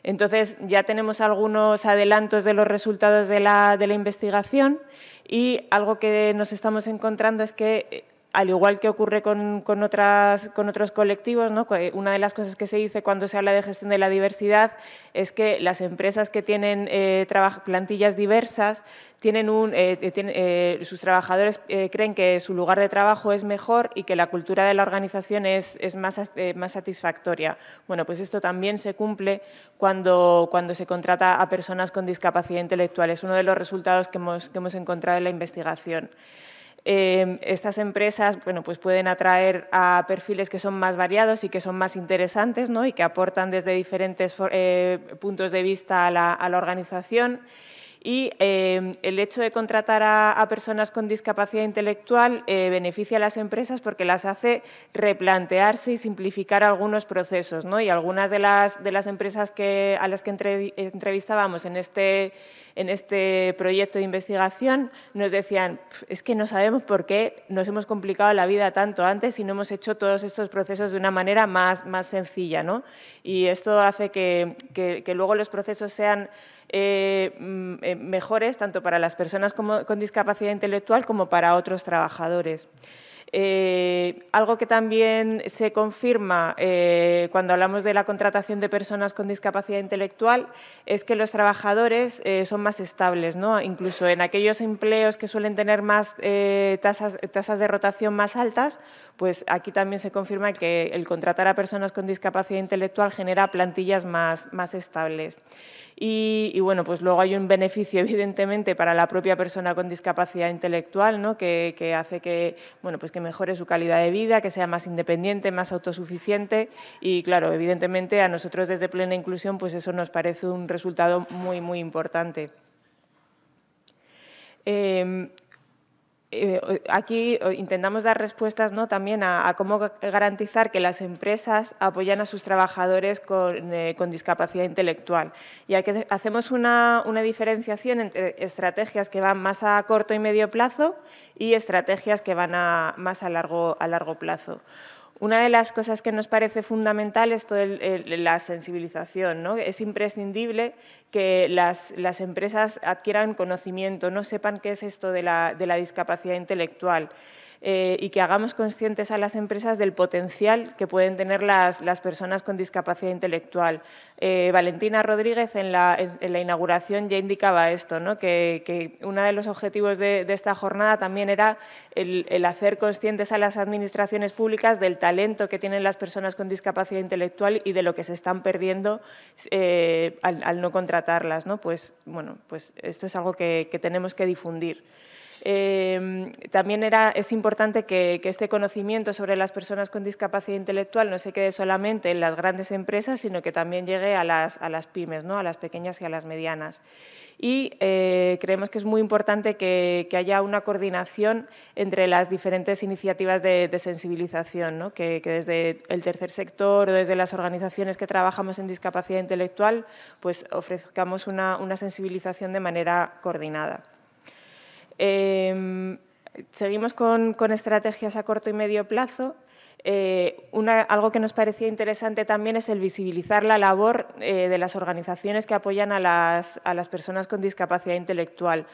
Entonces, ya tenemos algunos adelantos de los resultados de la, investigación y algo que nos estamos encontrando es que al igual que ocurre con, otros colectivos, una de las cosas que se dice cuando se habla de gestión de la diversidad es que las empresas que tienen eh, plantillas diversas, tienen eh, eh, sus trabajadores creen que su lugar de trabajo es mejor y que la cultura de la organización es, más, satisfactoria. Bueno, pues esto también se cumple cuando, se contrata a personas con discapacidad intelectual. Es uno de los resultados que hemos encontrado en la investigación. Em, estas empresas bueno, pues pueden atraer a perfiles que son más variados y que son más interesantes y que aportan desde diferentes eh, puntos de vista a la organización. Y em, el hecho de contratar a, personas con discapacidad intelectual eh, beneficia a las empresas porque las hace replantearse y simplificar algunos procesos. ¿no? Y algunas de las, de las empresas a las que entrevistábamos en este, en este proyecto de investigación nos decían, es que no sabemos por qué nos hemos complicado la vida tanto antes y no hemos hecho todos estos procesos de una manera más, más sencilla. ¿no? Y esto hace que luego los procesos sean eh, mm, eh, mejores tanto para las personas con discapacidad intelectual como para otros trabajadores. Eh, algo que también se confirma cuando hablamos de la contratación de personas con discapacidad intelectual es que los trabajadores son más estables, incluso en aquellos empleos que suelen tener más tasas, de rotación más altas, pues aquí también se confirma que el contratar a personas con discapacidad intelectual genera plantillas más estables. Y, bueno, pues luego hay un beneficio <laughs> evidentemente para la propia persona con discapacidad intelectual, ¿no? que, hace que, bueno, pues que mejore su calidad de vida, que sea más independiente, más autosuficiente y claro, evidentemente a nosotros desde Plena Inclusión pues eso nos parece un resultado muy, muy importante. Em, eh, eh, aquí eh, intentamos dar respuestas también a, cómo garantizar que las empresas apoyan a sus trabajadores con, discapacidad intelectual. Y aquí hacemos una, diferenciación entre estrategias que van más a corto y medio plazo y estrategias que van más a largo plazo. Una de las cosas que nos parece fundamental es toda la sensibilización. ¿no? Es imprescindible que las, empresas adquieran conocimiento, no sepan qué es esto de la, de la discapacidad intelectual. Eh, y que hagamos conscientes a las empresas del potencial que pueden tener las, personas con discapacidad intelectual. Eh, Valentina Rodríguez en la, inauguración ya indicaba esto, ¿no? que, uno de los objetivos de, esta jornada también era el, hacer conscientes a las administraciones públicas del talento que tienen las personas con discapacidad intelectual y de lo que se están perdiendo eh, al, no contratarlas, ¿no? Pues, bueno, pues esto es algo que tenemos que difundir. Em, también es importante que, este conocimiento sobre las personas con discapacidad intelectual no se quede solamente en las grandes empresas, sino que también llegue a las, pymes, a las pequeñas y a las medianas. Y eh, creemos que es muy importante que, haya una coordinación entre las diferentes iniciativas de, sensibilización, que, desde el tercer sector o desde las organizaciones que trabajamos en discapacidad intelectual, pues ofrezcamos una sensibilización de manera coordinada. Em, seguimos con, estrategias a corto y medio plazo. Eh, algo que nos parecía interesante también es el visibilizar la labor eh, de las organizaciones que apoyan a las personas con discapacidad intelectual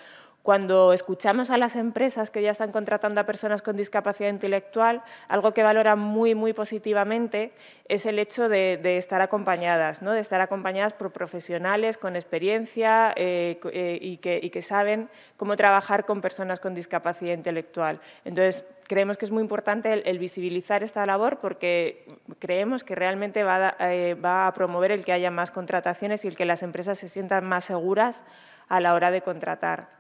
cuando escuchamos a las empresas que ya están contratando a personas con discapacidad intelectual, algo que valoran muy, muy positivamente es el hecho de, estar acompañadas, de estar acompañadas por profesionales con experiencia eh, eh, y, que, saben cómo trabajar con personas con discapacidad intelectual. Entonces, creemos que es muy importante el, visibilizar esta labor porque creemos que realmente eh, va a, promover el que haya más contrataciones y el que las empresas se sientan más seguras a la hora de contratar.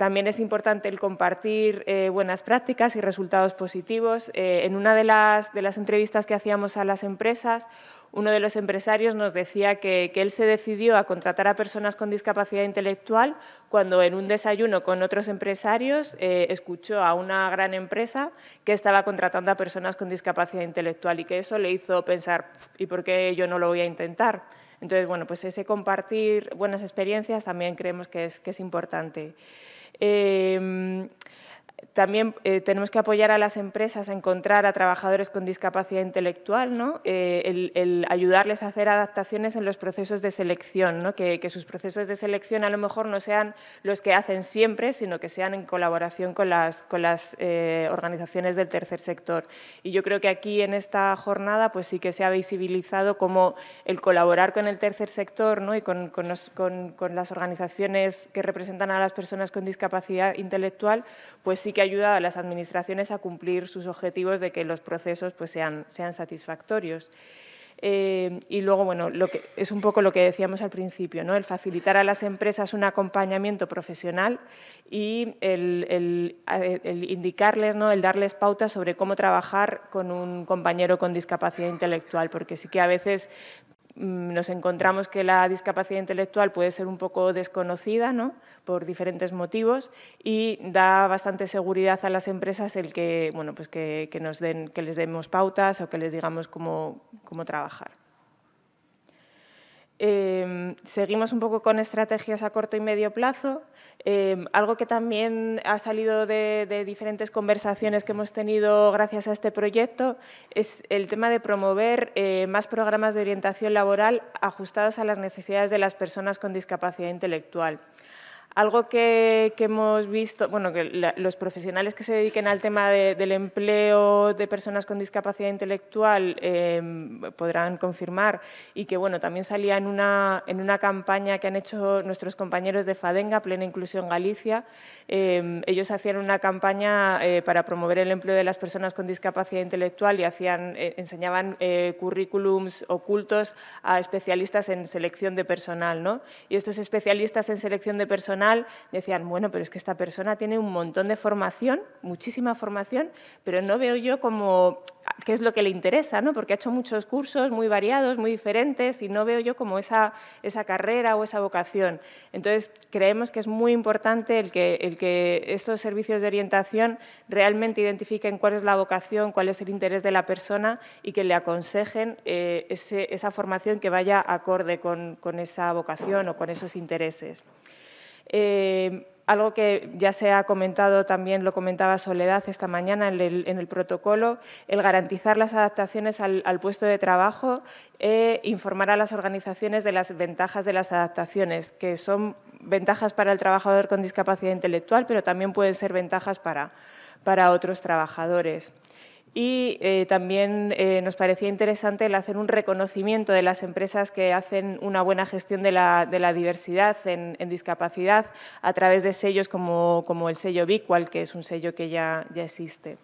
También es importante el compartir eh, buenas prácticas y resultados positivos. Eh, en una de las, entrevistas que hacíamos a las empresas, uno de los empresarios nos decía que, él se decidió a contratar a personas con discapacidad intelectual cuando en un desayuno con otros empresarios eh, escuchó a una gran empresa que estaba contratando a personas con discapacidad intelectual y que eso le hizo pensar, ¿y por qué yo no lo voy a intentar? Entonces, bueno, pues ese compartir buenas experiencias también creemos que es importante. Eh, también eh, tenemos que apoyar a las empresas a encontrar a trabajadores con discapacidad intelectual, ¿no? Eh, el, ayudarles a hacer adaptaciones en los procesos de selección, ¿no? que, sus procesos de selección a lo mejor no sean los que hacen siempre, sino que sean en colaboración con las, con las eh, organizaciones del tercer sector. Y yo creo que aquí en esta jornada pues sí que se ha visibilizado como el colaborar con el tercer sector ¿no? y con, con las organizaciones que representan a las personas con discapacidad intelectual, pues sí que ayuda a las administraciones a cumplir sus objetivos de que los procesos pues, sean, sean satisfactorios. Eh, y luego, bueno, lo que, es un poco lo que decíamos al principio, ¿no? El facilitar a las empresas un acompañamiento profesional y el, el indicarles, ¿no? El darles pautas sobre cómo trabajar con un compañero con discapacidad intelectual, porque sí que a veces Mm, nos encontramos que la discapacidad intelectual puede ser un poco desconocida ¿no? por diferentes motivos y da bastante seguridad a las empresas el que, bueno, pues que, nos den, que les demos pautas o que les digamos cómo trabajar. Em, seguimos un poco con estrategias a corto y medio plazo. Em, algo que también ha salido de, diferentes conversaciones que hemos tenido gracias a este proyecto es el tema de promover eh, más programas de orientación laboral ajustados a las necesidades de las personas con discapacidad intelectual. Algo que, hemos visto, bueno, que los profesionales que se dediquen al tema del empleo de personas con discapacidad intelectual em, podrán confirmar y que, bueno, también salía en una, en una campaña que han hecho nuestros compañeros de FADENGA, Plena Inclusión Galicia. Em, ellos hacían una campaña eh, para promover el empleo de las personas con discapacidad intelectual y hacían, eh, enseñaban eh, currículums ocultos a especialistas en selección de personal, ¿no? Y estos especialistas en selección de personal decían, bueno, pero es que esta persona tiene un montón de formación, muchísima formación, pero no veo yo como ah, qué es lo que le interesa, ¿no? porque ha hecho muchos cursos muy variados, muy diferentes, y no veo yo como esa, esa carrera o esa vocación. Entonces, creemos que es muy importante el que, el que estos servicios de orientación realmente identifiquen cuál es la vocación, cuál es el interés de la persona y que le aconsejen eh, esa formación que vaya acorde con, con esa vocación o con esos intereses. Eh, algo que ya se ha comentado también, lo comentaba Soledad esta mañana en el, protocolo, el garantizar las adaptaciones al, puesto de trabajo e informar a las organizaciones de las ventajas de las adaptaciones, que son ventajas para el trabajador con discapacidad intelectual, pero también pueden ser ventajas para otros trabajadores. Y eh, también eh, nos parecía interesante el hacer un reconocimiento de las empresas que hacen una buena gestión de la, diversidad en, discapacidad a través de sellos como, el sello Bicual, que es un sello que ya, ya existe.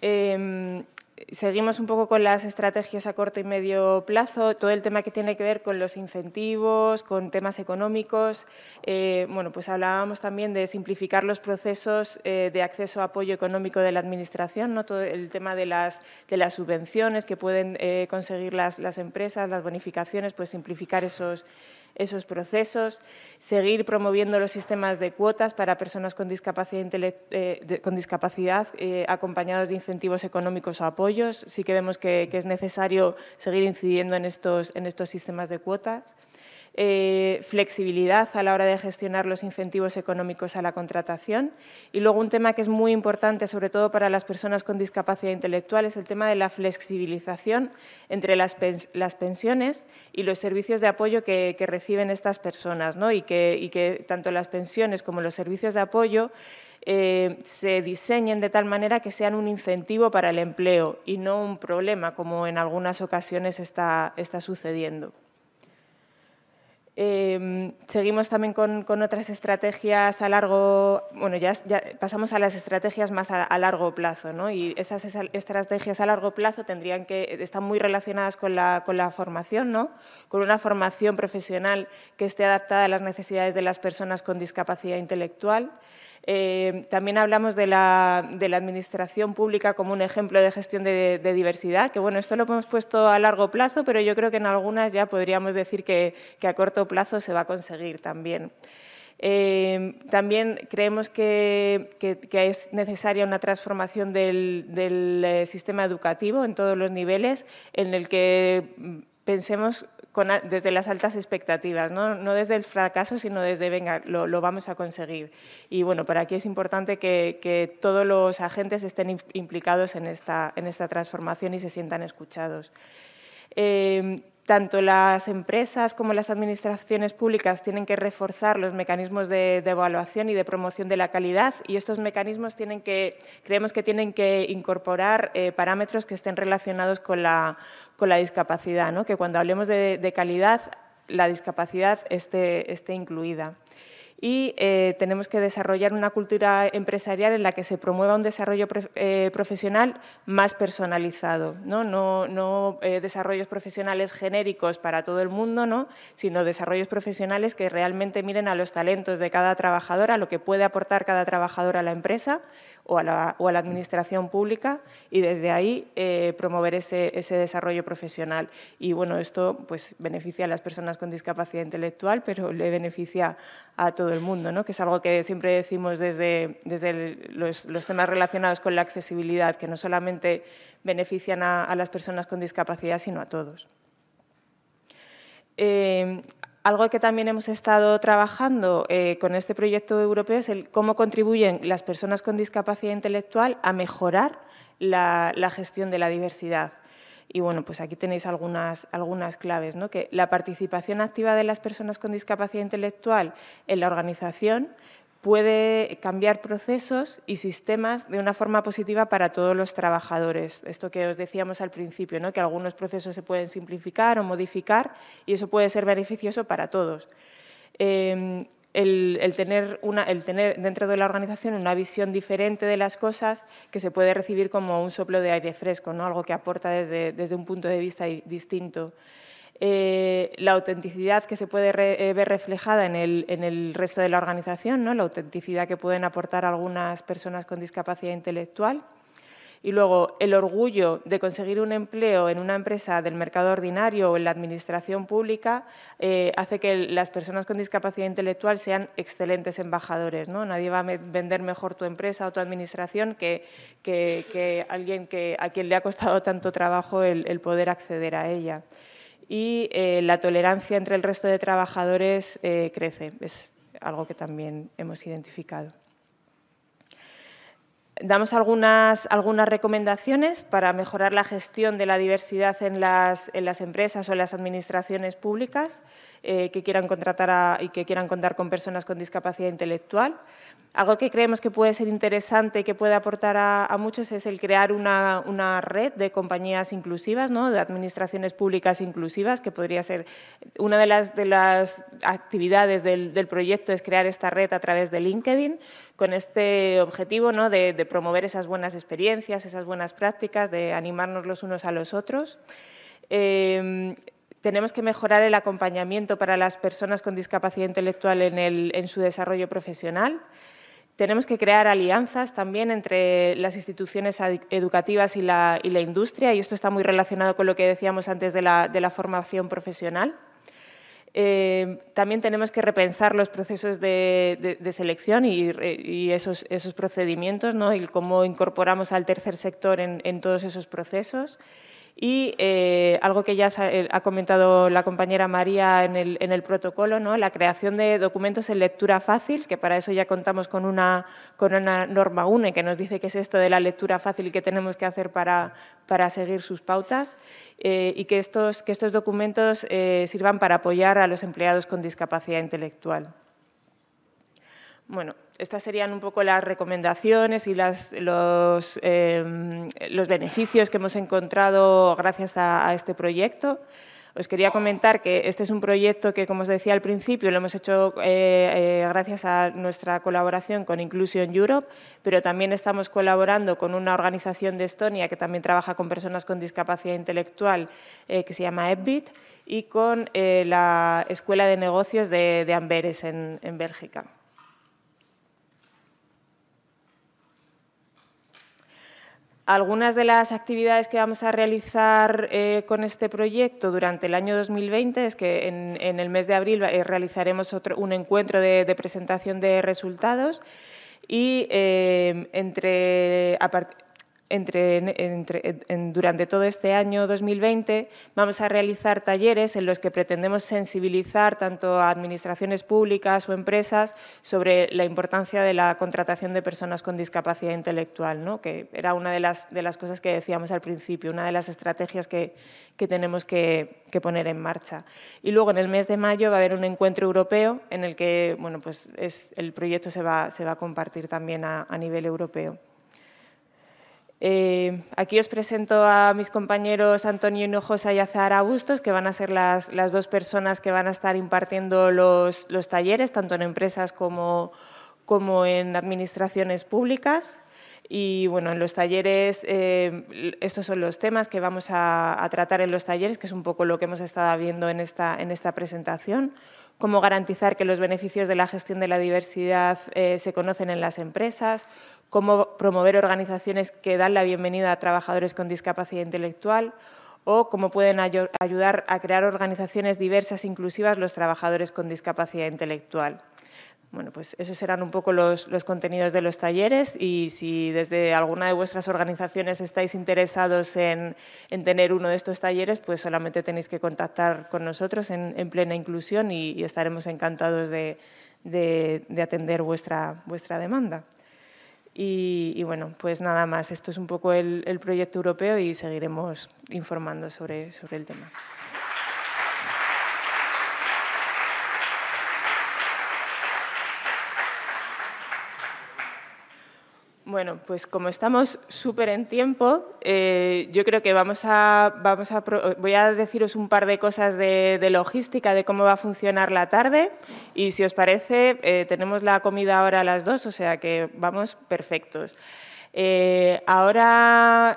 Em, seguimos un poco con las estrategias a corto y medio plazo, todo el tema que tiene que ver con los incentivos, con temas económicos. Eh, bueno, pues hablábamos también de simplificar los procesos eh, de acceso a apoyo económico de la Administración, ¿no? todo el tema de las, de las subvenciones que pueden eh, conseguir las, las empresas, las bonificaciones, pues simplificar esos esos procesos, seguir promoviendo los sistemas de cuotas para personas con discapacidad, eh, con discapacidad eh, acompañados de incentivos económicos o apoyos. Sí que vemos que, que es necesario seguir incidiendo en estos, en estos sistemas de cuotas. Eh, flexibilidad a la hora de gestionar los incentivos económicos a la contratación. Y luego un tema que es muy importante, sobre todo para las personas con discapacidad intelectual, es el tema de la flexibilización entre las, pensiones y los servicios de apoyo que, reciben estas personas, ¿no? y, que, tanto las pensiones como los servicios de apoyo eh, se diseñen de tal manera que sean un incentivo para el empleo y no un problema, como en algunas ocasiones está sucediendo. Eh, seguimos también con, otras estrategias a largo, bueno, ya, pasamos a las estrategias más a, largo plazo, ¿no? Y estas estrategias a largo plazo tendrían que, están muy relacionadas con la, con la, formación, ¿no? Con una formación profesional que esté adaptada a las necesidades de las personas con discapacidad intelectual, eh, también hablamos de la, Administración Pública como un ejemplo de gestión de, diversidad, que bueno, esto lo hemos puesto a largo plazo, pero yo creo que en algunas ya podríamos decir que, a corto plazo se va a conseguir también. Eh, también creemos que, es necesaria una transformación del eh, sistema educativo en todos los niveles, en el que mm, pensemos desde las altas expectativas, ¿no? desde el fracaso, sino desde, venga, lo, vamos a conseguir. Y bueno, para aquí es importante que, todos los agentes estén implicados en esta, transformación y se sientan escuchados. Eh, tanto las empresas como las administraciones públicas tienen que reforzar los mecanismos de, evaluación y de promoción de la calidad y estos mecanismos creemos que tienen que incorporar eh, parámetros que estén relacionados con la, discapacidad, que cuando hablemos de, calidad la discapacidad esté incluida y eh, tenemos que desarrollar una cultura empresarial en la que se promueva un desarrollo eh, profesional más personalizado, no, no, eh, desarrollos profesionales genéricos para todo el mundo, sino desarrollos profesionales que realmente miren a los talentos de cada trabajador, a lo que puede aportar cada trabajador a la empresa, o a la, administración pública y desde ahí eh, promover ese, desarrollo profesional. Y bueno, esto pues beneficia a las personas con discapacidad intelectual, pero le beneficia a todo el mundo, que es algo que siempre decimos desde, desde los, temas relacionados con la accesibilidad, que no solamente benefician a, las personas con discapacidad, sino a todos. Eh, algo que también hemos estado trabajando eh, con este proyecto europeo es el cómo contribuyen las personas con discapacidad intelectual a mejorar la, gestión de la diversidad. Y bueno, pues aquí tenéis algunas, algunas claves, ¿no? que la participación activa de las personas con discapacidad intelectual en la organización puede cambiar procesos y sistemas de una forma positiva para todos los trabajadores. Esto que os decíamos al principio, ¿no? que algunos procesos se pueden simplificar o modificar y eso puede ser beneficioso para todos. Em, el, tener dentro de la organización una visión diferente de las cosas que se puede recibir como un soplo de aire fresco, ¿no? algo que aporta desde un punto de vista distinto. Eh, la autenticidad que se puede eh, ver reflejada en el, resto de la organización, ¿no? la autenticidad que pueden aportar algunas personas con discapacidad intelectual. Y luego, el orgullo de conseguir un empleo en una empresa del mercado ordinario o en la administración pública eh, hace que las personas con discapacidad intelectual sean excelentes embajadores. ¿no? Nadie va a vender mejor tu empresa o tu administración que, alguien a quien le ha costado tanto trabajo el poder acceder a ella y eh, la tolerancia entre el resto de trabajadores eh, crece. Es algo que también hemos identificado. Damos algunas, algunas recomendaciones para mejorar la gestión de la diversidad en las, empresas o en las administraciones públicas eh, que quieran contratar y que quieran contar con personas con discapacidad intelectual. Algo que creemos que puede ser interesante y que puede aportar a, muchos es el crear una, red de compañías inclusivas, ¿no? de administraciones públicas inclusivas, que podría ser una de las, de las actividades del, del proyecto es crear esta red a través de LinkedIn, con este objetivo ¿no? de, promover esas buenas experiencias, esas buenas prácticas, de animarnos los unos a los otros. Em, tenemos que mejorar el acompañamiento para las personas con discapacidad intelectual en, su desarrollo profesional. Tenemos que crear alianzas también entre las instituciones educativas y la, industria, y esto está muy relacionado con lo que decíamos antes de la formación profesional. Eh, también tenemos que repensar los procesos de, selección y, esos, procedimientos y cómo incorporamos al tercer sector en todos esos procesos. Y eh, algo que ya eh, ha comentado la compañera María en el, protocolo, ¿no? la creación de documentos en lectura fácil, que para eso ya contamos con una, con una norma UNE que nos dice que es esto de la lectura fácil y que tenemos que hacer para, seguir sus pautas eh, y que estos, documentos sirvan para apoyar a los empleados con discapacidad intelectual. Bueno, estas serían un poco las recomendaciones y em, los, beneficios que hemos encontrado gracias a, este proyecto. Os quería comentar que este es un proyecto que, como os decía al principio, lo hemos hecho eh, eh, gracias a nuestra colaboración con Inclusion Europe, pero también estamos colaborando con una organización de Estonia que también trabaja con personas con discapacidad intelectual, eh, que se llama EBIT y con la Escuela de Negocios de, Amberes, en Bélgica. Algunas de las actividades que vamos a realizar eh, con este proyecto durante el año 2020 es que en, el mes de abril eh, realizaremos otro, un encuentro de, presentación de resultados y eh, entre, durante todo este año 2020 vamos a realizar talleres en los que pretendemos sensibilizar tanto a administraciones públicas o empresas sobre la importancia de la contratación de personas con discapacidad intelectual, que era una de las, cosas que decíamos al principio, una de las estrategias que, tenemos que, poner en marcha. Y luego en el mes de mayo va a haber un encuentro europeo en el que pues el proyecto se va, a compartir también a nivel europeo. Eh, aquí os presento a mis compañeros Antonio Hinojosa y Azahara Bustos, que van a ser las, dos personas que van a estar impartiendo los, talleres, tanto en empresas como, en administraciones públicas. Y bueno, en los talleres, eh, estos son los temas que vamos a, tratar en los talleres, que es un poco lo que hemos estado viendo en esta, presentación. Cómo garantizar que los beneficios de la gestión de la diversidad eh, se conocen en las empresas, cómo promover organizaciones que dan la bienvenida a trabajadores con discapacidad intelectual o cómo pueden ayudar a crear organizaciones diversas e inclusivas los trabajadores con discapacidad intelectual. Bueno, pues esos serán un poco los, contenidos de los talleres y si desde alguna de vuestras organizaciones estáis interesados en, tener uno de estos talleres, pues solamente tenéis que contactar con nosotros en, plena inclusión y, estaremos encantados de, atender vuestra, vuestra demanda. Y, bueno, pues nada más, esto es un poco el, proyecto europeo y seguiremos informando sobre el tema. Bueno, pues como estamos súper en tiempo, eh, yo creo que vamos a, vamos voy a deciros un par de cosas de, logística, de cómo va a funcionar la tarde. Y si os parece, eh, tenemos la comida ahora a las dos, o sea que vamos perfectos. Eh, ahora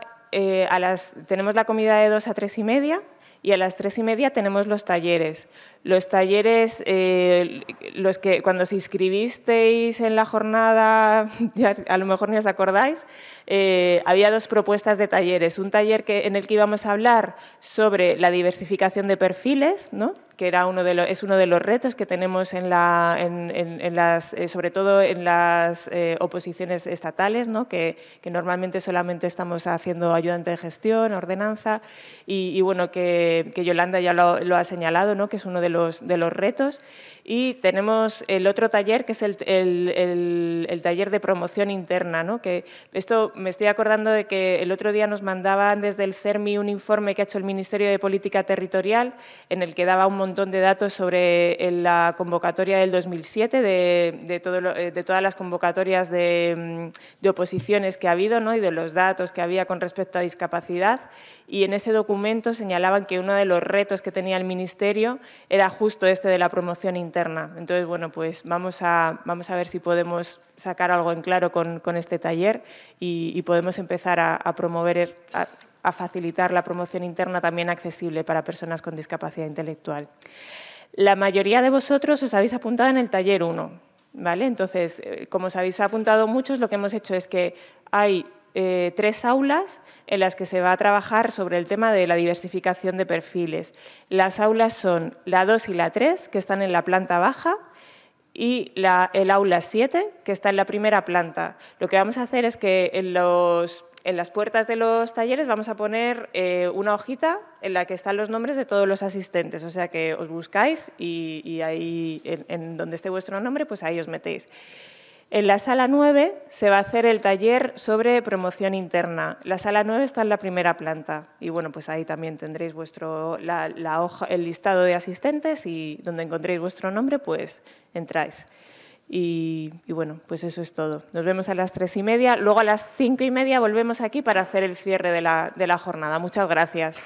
a las, tenemos la comida de dos a tres y media y a las tres y media tenemos los talleres. Los talleres, eh, los que cuando os inscribisteis en la jornada, <laughs> a lo mejor ni os acordáis, eh, había dos propuestas de talleres. Un taller que, en el que íbamos a hablar sobre la diversificación de perfiles, ¿no? que era uno de es uno de los retos que tenemos en, la, eh, sobre todo en las oposiciones estatales, ¿no? que, normalmente solamente estamos haciendo ayudante de gestión, ordenanza, y, bueno, que, Yolanda ya lo, ha señalado, ¿no? que es uno de los de los retos. Y tenemos el otro taller, que es el, taller de promoción interna. Que esto me estoy acordando de que el otro día nos mandaban desde el CERMI un informe que ha hecho el Ministerio de Política Territorial, en el que daba un montón de datos sobre la convocatoria del 2007, de, de, todo de todas las convocatorias mm, de, oposiciones que ha habido ¿no? y de los datos que había con respecto a discapacidad y en ese documento señalaban que uno de los retos que tenía el Ministerio era justo este de la promoción interna. Entonces, bueno, pues vamos a, vamos a ver si podemos sacar algo en claro con, este taller y, podemos empezar a, promover, a, facilitar la promoción interna también accesible para personas con discapacidad intelectual. La mayoría de vosotros os habéis apuntado en el taller 1, ¿vale? Entonces, eh, como os habéis apuntado muchos, lo que hemos hecho es que hay eh, tres aulas en las que se va a trabajar sobre el tema de la diversificación de perfiles. Las aulas son la 2 y la 3, que están en la planta baja, y el aula 7, que está en la primera planta. Lo que vamos a hacer es que en, las puertas de los talleres vamos a poner eh, una hojita en la que están los nombres de todos los asistentes, o sea que os buscáis y, ahí, en, en donde esté vuestro nombre, pues ahí os metéis. En la sala 9 se va a hacer el taller sobre promoción interna. La sala 9 está en la primera planta y bueno, pues ahí también tendréis vuestro, el listado de asistentes y donde encontréis vuestro nombre, pues entráis. Y, bueno, pues eso es todo. Nos vemos a las tres y media. Luego a las cinco y media volvemos aquí para hacer el cierre de la jornada. Muchas gracias.